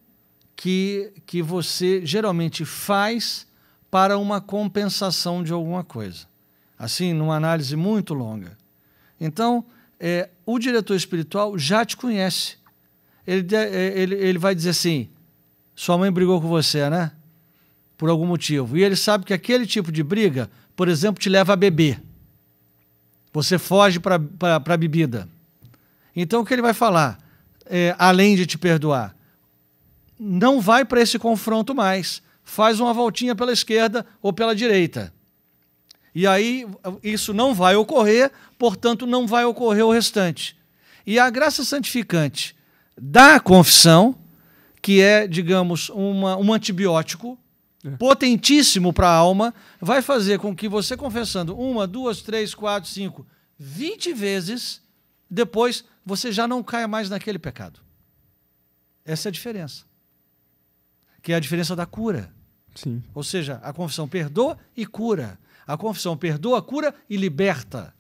que, que você geralmente faz para uma compensação de alguma coisa. Assim, numa análise muito longa. Então, é, o diretor espiritual já te conhece. Ele, é, ele, ele vai dizer assim: sua mãe brigou com você, né? Por algum motivo. E ele sabe que aquele tipo de briga, por exemplo, te leva a beber. Você foge para a bebida. Então o que ele vai falar? É, além de te perdoar, não vai para esse confronto mais. Faz uma voltinha pela esquerda ou pela direita. E aí isso não vai ocorrer, portanto, não vai ocorrer o restante. E a graça santificante da confissão, que é, digamos, uma, um antibiótico é. potentíssimo para a alma, vai fazer com que você confessando uma, duas, três, quatro, cinco, vinte vezes, depois você já não caia mais naquele pecado. Essa é a diferença. Que é a diferença da cura. Sim. Ou seja, a confissão perdoa e cura. A confissão perdoa, cura e liberta.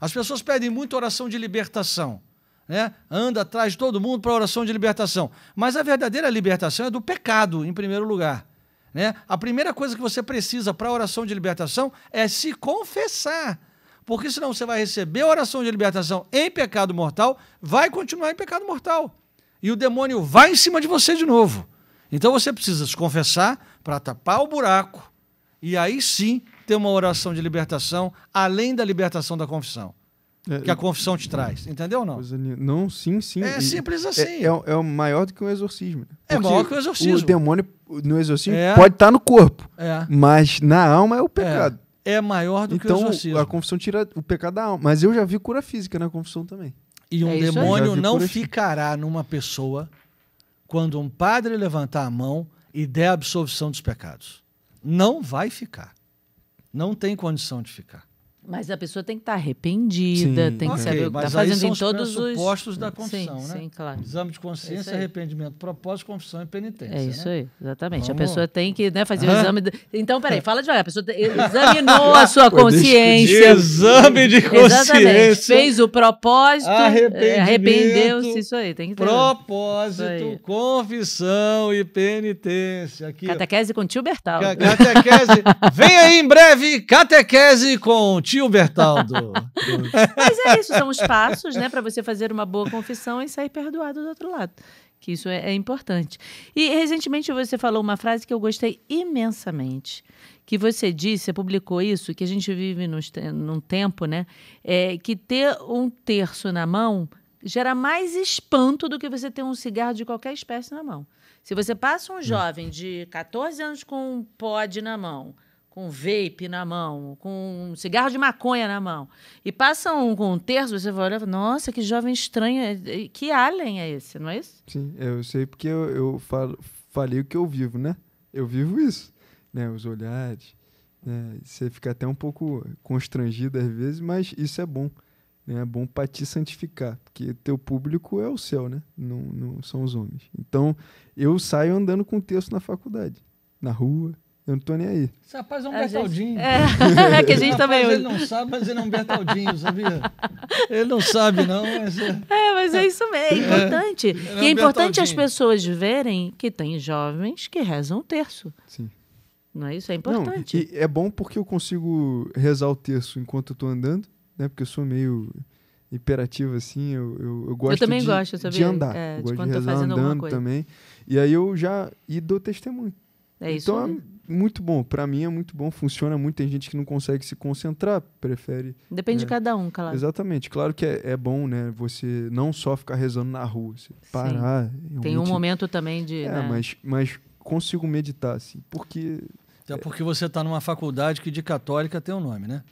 As pessoas pedem muito oração de libertação. Né? Anda atrás de todo mundo para oração de libertação. Mas a verdadeira libertação é do pecado, em primeiro lugar. Né? A primeira coisa que você precisa para a oração de libertação é se confessar. Porque senão você vai receber a oração de libertação em pecado mortal, vai continuar em pecado mortal. E o demônio vai em cima de você de novo. Então você precisa se confessar para tapar o buraco e aí sim ter uma oração de libertação, além da libertação da confissão. É, que a é. confissão te traz. Entendeu ou não? Não, sim, sim. É simples é, assim. É, é, é maior do que um exorcismo. É maior que o um exorcismo. O demônio no exorcismo pode estar no corpo, mas na alma é o pecado. É, maior do então, que o então, exorcismo. Então a confissão tira o pecado da alma. Mas eu já vi cura física na confissão também. E um demônio não ficará numa pessoa quando um padre levantar a mão e der a absolvição dos pecados. Não vai ficar. Não tem condição de ficar. Mas a pessoa tem que estar tá arrependida, sim. tem que okay, saber o que está fazendo em todos os postos da confissão, sim, né? Sim, claro. Exame de consciência, é arrependimento, propósito, confissão e penitência. É né? isso né? aí, exatamente. Vamos. A pessoa tem que né, fazer o exame. Então, peraí, é. fala devagar. A pessoa examinou a sua consciência. exame de consciência. Exatamente. Fez o propósito, é, arrependeu-se. Isso aí, tem que ter. Propósito, confissão e penitência. Aqui, catequese ó. com tio Bertal. Catequese. Vem aí em breve, catequese com tio tio Bertaldo. Mas é isso, são os passos, né, para você fazer uma boa confissão e sair perdoado do outro lado. Que isso é, é importante. E recentemente você falou uma frase que eu gostei imensamente, que você disse, você publicou isso, que a gente vive num, num tempo, né, é, que ter um terço na mão gera mais espanto do que você ter um cigarro de qualquer espécie na mão. Se você passa um hum. jovem de 14 anos com um pod na mão, com vape na mão, com um cigarro de maconha na mão, e passam com um terço, você vai olhar e fala, nossa, que jovem estranho, é, é, que alien é esse, não é isso? Sim, eu sei porque eu, eu falo, falei o que eu vivo, né? Eu vivo isso, né? Os olhares, né? Você fica até um pouco constrangido às vezes, mas isso é bom, né? É bom para te santificar, porque teu público é o céu, né? Não, não são os homens. Então, eu saio andando com o texto na faculdade, na rua, eu não tô nem aí. Esse rapaz é um a Bertaldinho. Gente... É. é. que a gente também. Tá ele não sabe, mas ele é um Bertaldinho, sabia? Ele não sabe, não. Mas... É, é mas é isso mesmo. É, é. importante. É. e é importante as pessoas verem que tem jovens que rezam o terço. Sim. Não é isso? É importante. Não, é bom porque eu consigo rezar o terço enquanto eu tô andando, né? Porque eu sou meio hiperativo, assim. Eu, eu, eu gosto eu também de, gosto, sabia? de andar. É, eu gosto de, de rezar andando também. E aí eu já... E dou testemunho. É isso então, mesmo muito bom. Para mim é muito bom, funciona muito. Tem gente que não consegue se concentrar, prefere. Depende né? de cada um, claro. Exatamente. Claro que é, é, bom, né? Você não só ficar rezando na rua, você parar. Tem um momento também de. É, né? mas, mas consigo meditar, assim, porque. Até porque você está numa faculdade que de católica tem o um nome, né?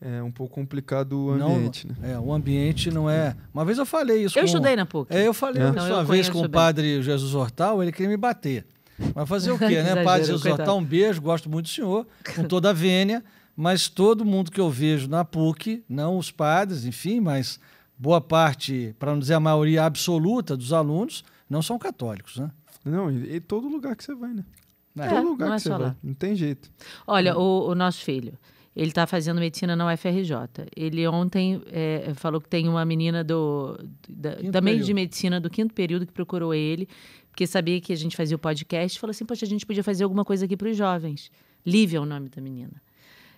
É um pouco complicado o ambiente, não, né? É, o ambiente não é. Uma vez eu falei isso. Eu com... estudei na PUC. É, eu falei é. Então, uma vez com o padre Jesus Hortal, ele queria me bater. Mas fazer o quê, né? Padre José tá um beijo, gosto muito do senhor, com toda a vênia, mas todo mundo que eu vejo na PUC, não os padres, enfim, mas boa parte, para não dizer a maioria absoluta dos alunos, não são católicos, né? Não, e, e todo lugar que você vai, né? É, todo lugar é que você vai, não tem jeito. Olha, o, o nosso filho, ele está fazendo medicina na UFRJ. Ele ontem é, falou que tem uma menina do, da, também período. de medicina do quinto período que procurou ele que sabia que a gente fazia o podcast, falou assim: Poxa, a gente podia fazer alguma coisa aqui para os jovens. Lívia é o nome da menina,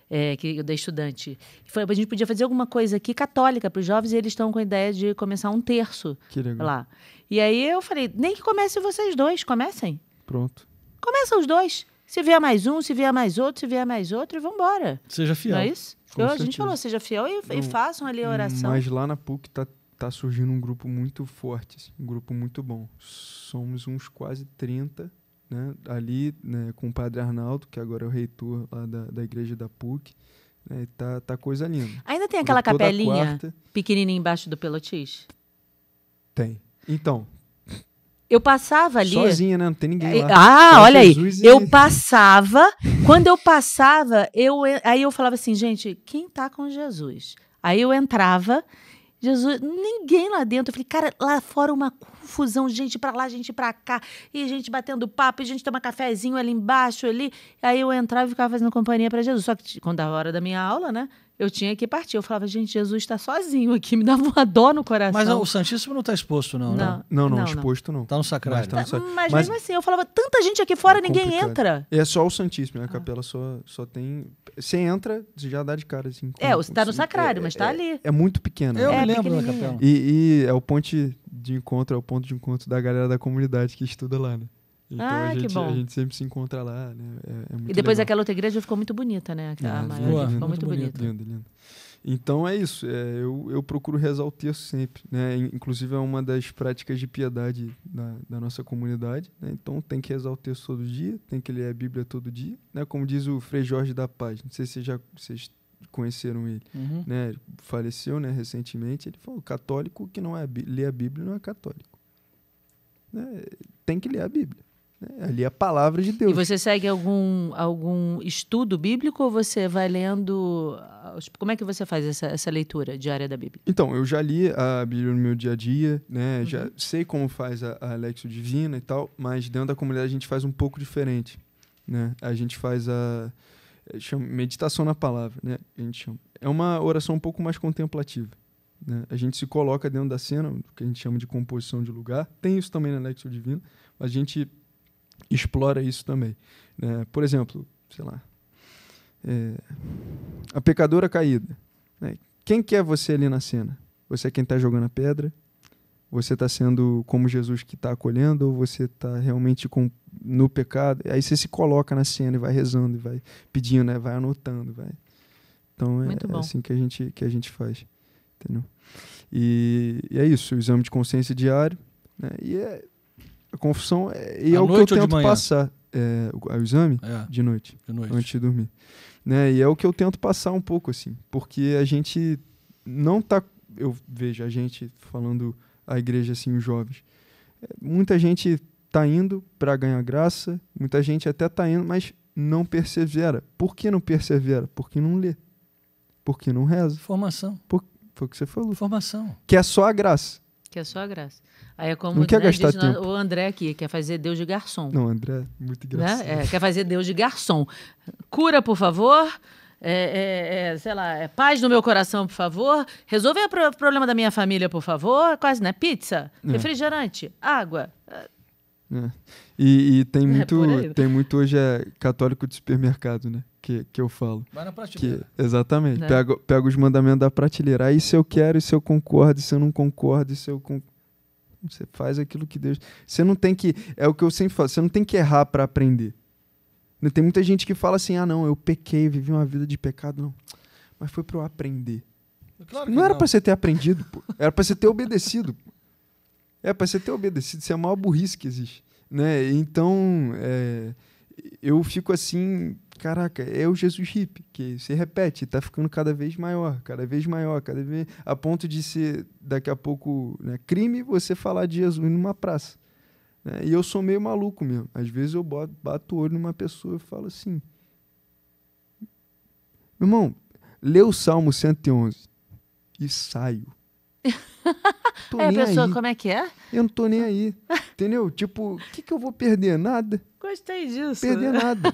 é, que eu dei estudante. Foi, a gente podia fazer alguma coisa aqui católica para os jovens e eles estão com a ideia de começar um terço que legal. lá. E aí eu falei: nem que comece vocês dois, comecem. Pronto. Começa os dois. Se vier mais um, se vier mais outro, se vier mais outro, e vambora. Seja fiel. Não é isso? Eu, a gente falou, seja fiel e, e façam ali a oração. Mas lá na PUC tá tá surgindo um grupo muito forte, assim, um grupo muito bom. Somos uns quase 30, né? Ali, né, com o padre Arnaldo, que agora é o reitor lá da, da igreja da PUC, né? Tá, tá coisa linda. Ainda tem aquela Toda capelinha quarta... pequenininha embaixo do pelotis? Tem. Então, eu passava ali. Sozinha, né? Não tem ninguém é, lá. Ah, Só olha Jesus aí. E... Eu passava. quando eu passava, eu aí eu falava assim, gente, quem tá com Jesus? Aí eu entrava Jesus, ninguém lá dentro. Eu falei, cara, lá fora uma confusão, gente para lá, gente para cá, e gente batendo papo, e gente toma cafezinho ali embaixo, ali. Aí eu entrava e ficava fazendo companhia para Jesus. Só que quando dava a hora da minha aula, né? eu tinha que partir. Eu falava, gente, Jesus está sozinho aqui, me dava uma dor no coração. Mas não, o Santíssimo não está exposto, não, não, né? Não, não, não exposto não. Está no sacrário. Mas, tá no tá, Mas, mas, mesmo assim, eu falava, tanta gente aqui fora, é ninguém entra. é só o Santíssimo, né? A ah. capela só, só tem... Você entra, você já dá de cara, assim. Com, é, você está no sacrário, tá é, mas está é, ali. É, muito pequena. Eu né? lembro da capela. E, e é o ponto de encontro, é o ponto de encontro da galera da comunidade que estuda lá, né? Então ah, a, gente, a, gente, sempre se encontra lá, né? É, é e depois legal. aquela outra igreja ficou muito bonita, né? Aquela ah, maior boa, ficou muito, muito bonita. Lindo, lindo. Então é isso. É, eu, eu procuro rezar o texto sempre, né? Inclusive é uma das práticas de piedade da, da nossa comunidade. Né? Então tem que rezar o texto todo dia, tem que ler a Bíblia todo dia, né? Como diz o Frei Jorge da Paz. Não sei se já vocês conheceram ele, uhum. né? Faleceu, né? Recentemente. Ele falou: católico que não é lê a Bíblia não é católico. Né? Tem que ler a Bíblia. Ali é a palavra de Deus. E você segue algum, algum estudo bíblico ou você vai lendo? Ah, como é que você faz essa, essa leitura diária da Bíblia? Então, eu já li a Bíblia no meu dia a dia, né? Uhum. Já sei como faz a, a Lexo Divina e tal, mas dentro da comunidade a gente faz um pouco diferente, né? A gente faz a é, chama, meditação na palavra, né? A gente chama. É uma oração um pouco mais contemplativa. Né? A gente se coloca dentro da cena, o que a gente chama de composição de lugar. Tem isso também na Lexo Divina. A gente explora isso também. Né? por exemplo, sei lá, é, a pecadora caída. Né? Quem que é você ali na cena? Você é quem está jogando a pedra? Você está sendo como Jesus que está acolhendo ou você está realmente com, no pecado? Aí você se coloca na cena e vai rezando, e vai pedindo, né? vai anotando. Vai. Então é, é assim que a gente, que a gente faz. Entendeu? E, e é isso, o exame de consciência diário. Né? E é, a confusão é, e é o que eu tento passar. É, o, é o exame? É, de noite. De noite. Antes de dormir. Né? E é o que eu tento passar um pouco, assim. Porque a gente não tá. Eu vejo a gente falando a igreja, assim, os jovens. É, muita gente tá indo para ganhar graça, muita gente até tá indo, mas não persevera. Por que não persevera? Porque não lê. Porque não reza. Formação. Por, foi o que você falou. Formação. Que é só a graça. Que é só a graça. Aí é como não quer né, gastar o André aqui, quer fazer Deus de garçom. Não, André, é muito né? engraçado. Né? É, quer fazer Deus de garçom. Cura, por favor. É, é, é, sei lá, é paz no meu coração, por favor. Resolver o problema da minha família, por favor. Quase, né? Pizza, é. refrigerante, água. É. E, e, tem é, muito, é tem muito hoje é católico de supermercado, né? Que, que eu falo. Vai na prateleira. Que, exatamente. Né? Pega, os mandamentos da prateleira. Aí se eu quero, e se eu concordo, e se eu não concordo, e se eu Você faz aquilo que Deus. Você não tem que. É o que eu sempre falo, você não tem que errar para aprender. Né? Tem muita gente que fala assim: ah, não, eu pequei, vivi uma vida de pecado. Não. Mas foi para eu aprender. Claro não, não, era para você ter aprendido, pô. Era para você ter obedecido. Pô. É, para você ter obedecido, isso é a maior burrice que existe. Né? Então, é, eu fico assim, caraca, é o Jesus hip, que se repete, está ficando cada vez maior, cada vez maior, cada vez. A ponto de ser, daqui a pouco, né, crime você falar de Jesus numa praça. Né? E eu sou meio maluco mesmo. Às vezes eu boto, bato o olho numa pessoa e falo assim: Irmão, lê o Salmo 111 e saio. Tô é, a pessoa, aí. como é que é? Eu não tô nem aí. Entendeu? Tipo, o que, que eu vou perder? Nada. Gostei disso. Perder nada.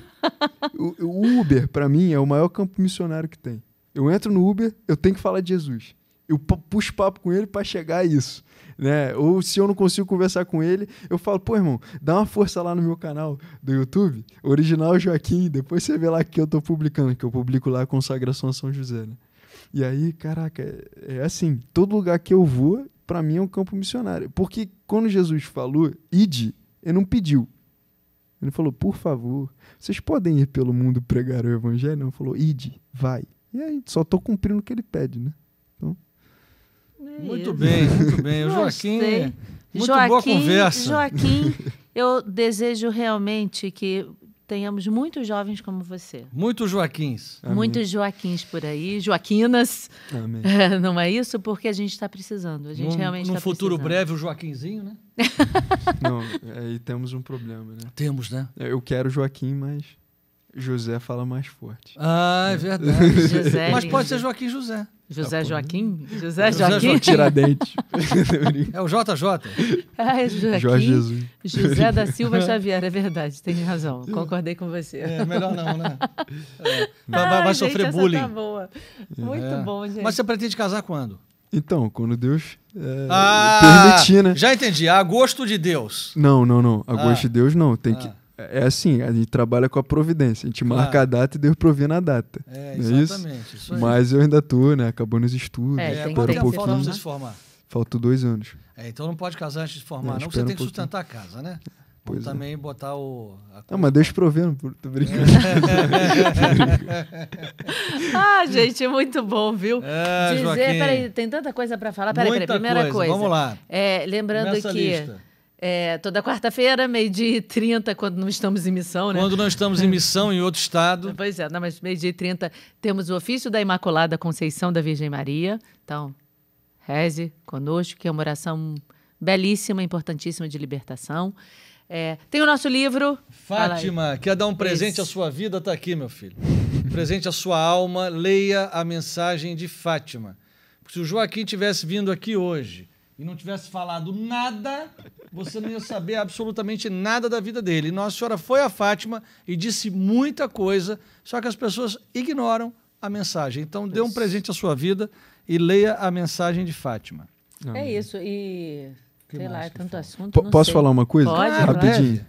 o, o Uber, para mim, é o maior campo missionário que tem. Eu entro no Uber, eu tenho que falar de Jesus. Eu puxo papo com ele para chegar a isso. Né? Ou se eu não consigo conversar com ele, eu falo, pô, irmão, dá uma força lá no meu canal do YouTube, Original Joaquim, depois você vê lá que eu tô publicando, que eu publico lá a Consagração a São José, né? E aí, caraca, é, é assim, todo lugar que eu vou, para mim é um campo missionário. Porque quando Jesus falou, ide, ele não pediu. Ele falou, por favor, vocês podem ir pelo mundo pregar o evangelho? Não, ele falou, ide, vai. E aí, só tô cumprindo o que ele pede, né? Então... É muito bem, muito bem. O Joaquim, muito Joaquim, boa conversa. Joaquim, eu desejo realmente que tenhamos muitos jovens como você. Muitos Joaquins. Amém. Muitos Joaquins por aí, Joaquinas. Amém. Não é isso? Porque a gente está precisando. A gente num, realmente no tá futuro breve, o Joaquinzinho, né? Não, aí é, temos um problema, né? Temos, né? É, eu quero Joaquim, mas José fala mais forte. Ah, é, é. verdade. José, mas pode ser Joaquim José. Tá José Joaquim? José Joaquim? José Tiradentes. é o JJ. Ah, é, Joaquim, Jorge Jesus. José da Silva Xavier, é verdade, tem razão. Concordei com você. É, melhor não, né? É. Vai, vai ah, sofrer gente, bullying. Tá boa. Muito é. bom, gente. Mas você pretende casar quando? Então, quando Deus é, ah, permitir, né? Já entendi. A gosto de Deus. Não, não, não. A gosto ah. de Deus não. Tem ah. que é, é assim, a gente trabalha com a providência. A gente claro. marca a data e Deus provê na data. É, exatamente. É isso? isso Mas eu ainda tô, né? Acabou nos estudos. É, tem, espera tem, um pouquinho. Falta se formar. Faltam dois anos. É, então não pode casar antes de formar, não. É, não você tem que sustentar a casa, né? Pois Ou é. também botar o. Não, mas deixa provendo, tô brincando. ah, gente, muito bom, viu? É, Dizer, peraí, tem tanta coisa para falar. Peraí, peraí, primeira coisa. coisa. Vamos lá. É, lembrando Nessa que. Lista é, toda quarta-feira, meio-dia e 30, quando não estamos em missão, né? Quando não estamos em missão em outro estado. Pois é, não, mas meio-dia e 30 temos o ofício da Imaculada Conceição da Virgem Maria. Então, reze conosco, que é uma oração belíssima, importantíssima de libertação. É, tem o nosso livro. Fátima, quer dar um presente à sua vida? Está aqui, meu filho. presente à sua alma, leia a mensagem de Fátima. se o Joaquim tivesse vindo aqui hoje e não tivesse falado nada, você não ia saber absolutamente nada da vida dele. Nossa Senhora foi a Fátima e disse muita coisa, só que as pessoas ignoram a mensagem. Então, dê um presente à sua vida e leia a mensagem de Fátima. É isso. E que sei lá, é tanto assunto. P posso sei. falar uma coisa? Pode, ah, Rapidinho.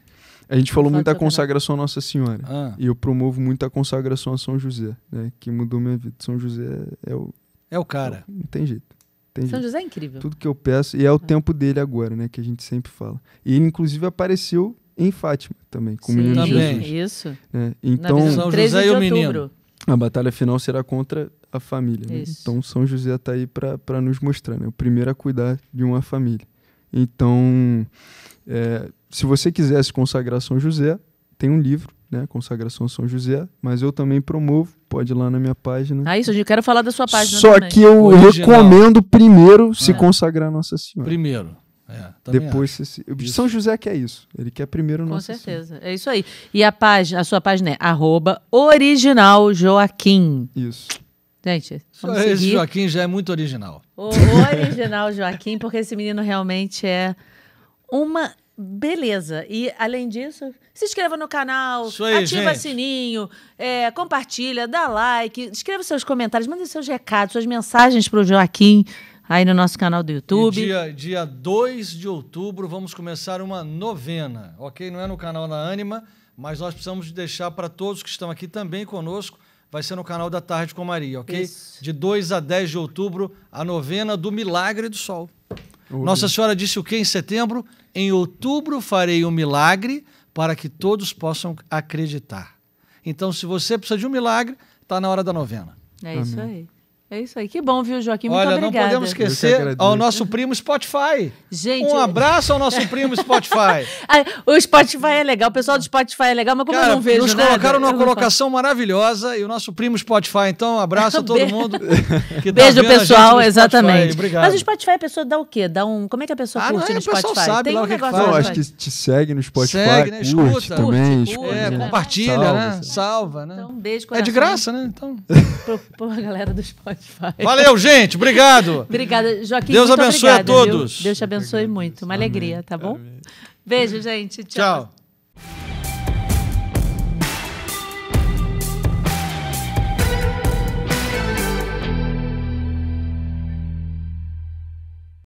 A gente falou muito da consagração a Nossa Senhora. Ah. E eu promovo muito a consagração a São José, né, que mudou minha vida. São José é, é o. É o cara. Não tem jeito. Entendi. São José é incrível. Tudo que eu peço, e é o é. tempo dele agora, né? Que a gente sempre fala. E ele, inclusive, apareceu em Fátima também, com Sim, o menino também. Jesus. Isso. É, então, São José e o menino. A batalha final será contra a família. Né? Então, São José está aí para nos mostrar, né? O primeiro a cuidar de uma família. Então, é, se você quisesse consagrar São José, tem um livro, né? Consagração a São José, mas eu também promovo, pode ir lá na minha página. Ah, isso, eu quero falar da sua página. Só também. que eu Original. recomendo primeiro se é. consagrar a Nossa Senhora. Primeiro. É, Depois se... São José quer é isso. Ele quer primeiro Com Nossa certeza. Senhora. É isso aí. E a página, a sua página é arroba original Joaquim. Isso. Gente, vamos Só esse Joaquim já é muito original. O original Joaquim, porque esse menino realmente é uma Beleza. E além disso, se inscreva no canal, aí, ativa gente. sininho, é, compartilha, dá like, escreva seus comentários, mande seus recados, suas mensagens para o Joaquim aí no nosso canal do YouTube. E dia, dia 2 de outubro vamos começar uma novena, ok? Não é no canal da Anima, mas nós precisamos deixar para todos que estão aqui também conosco. Vai ser no canal da Tarde com Maria, ok? Isso. De 2 a 10 de outubro, a novena do Milagre do Sol. Ui. Nossa Senhora disse o que em setembro? Em outubro farei um milagre para que todos possam acreditar. Então, se você precisa de um milagre, está na hora da novena. É Amém. isso aí. É isso aí. Que bom, viu, Joaquim? Muito Olha, obrigada. não podemos esquecer ao nosso primo Spotify. Gente, um abraço ao nosso primo Spotify. o Spotify é legal, o pessoal do Spotify é legal, mas como Cara, eu não vejo nos nada, colocaram numa colocação maravilhosa e o nosso primo Spotify, então, um abraço a todo mundo. Que tá Beijo, pessoal, exatamente. Obrigado. Mas o Spotify a pessoa dá o quê? Dá um, como é que a pessoa ah, curte não, é, no Spotify? Sabe Tem um negócio que faz. Não, acho que te segue no Spotify, segue, né? curte, curte também, curte, curte, né? é, compartilha, né? Salva, né? Salva, né? Então, um beijo, coração. É de graça, né? Então, pra galera do Spotify. Spotify. Valeu, gente. Obrigado. Obrigada, Joaquim. Deus abençoe obrigada, a todos. Viu? Deus te abençoe obrigado. muito. Uma Amém. alegria, tá bom? Amém. Beijo, gente. Tchau. tchau.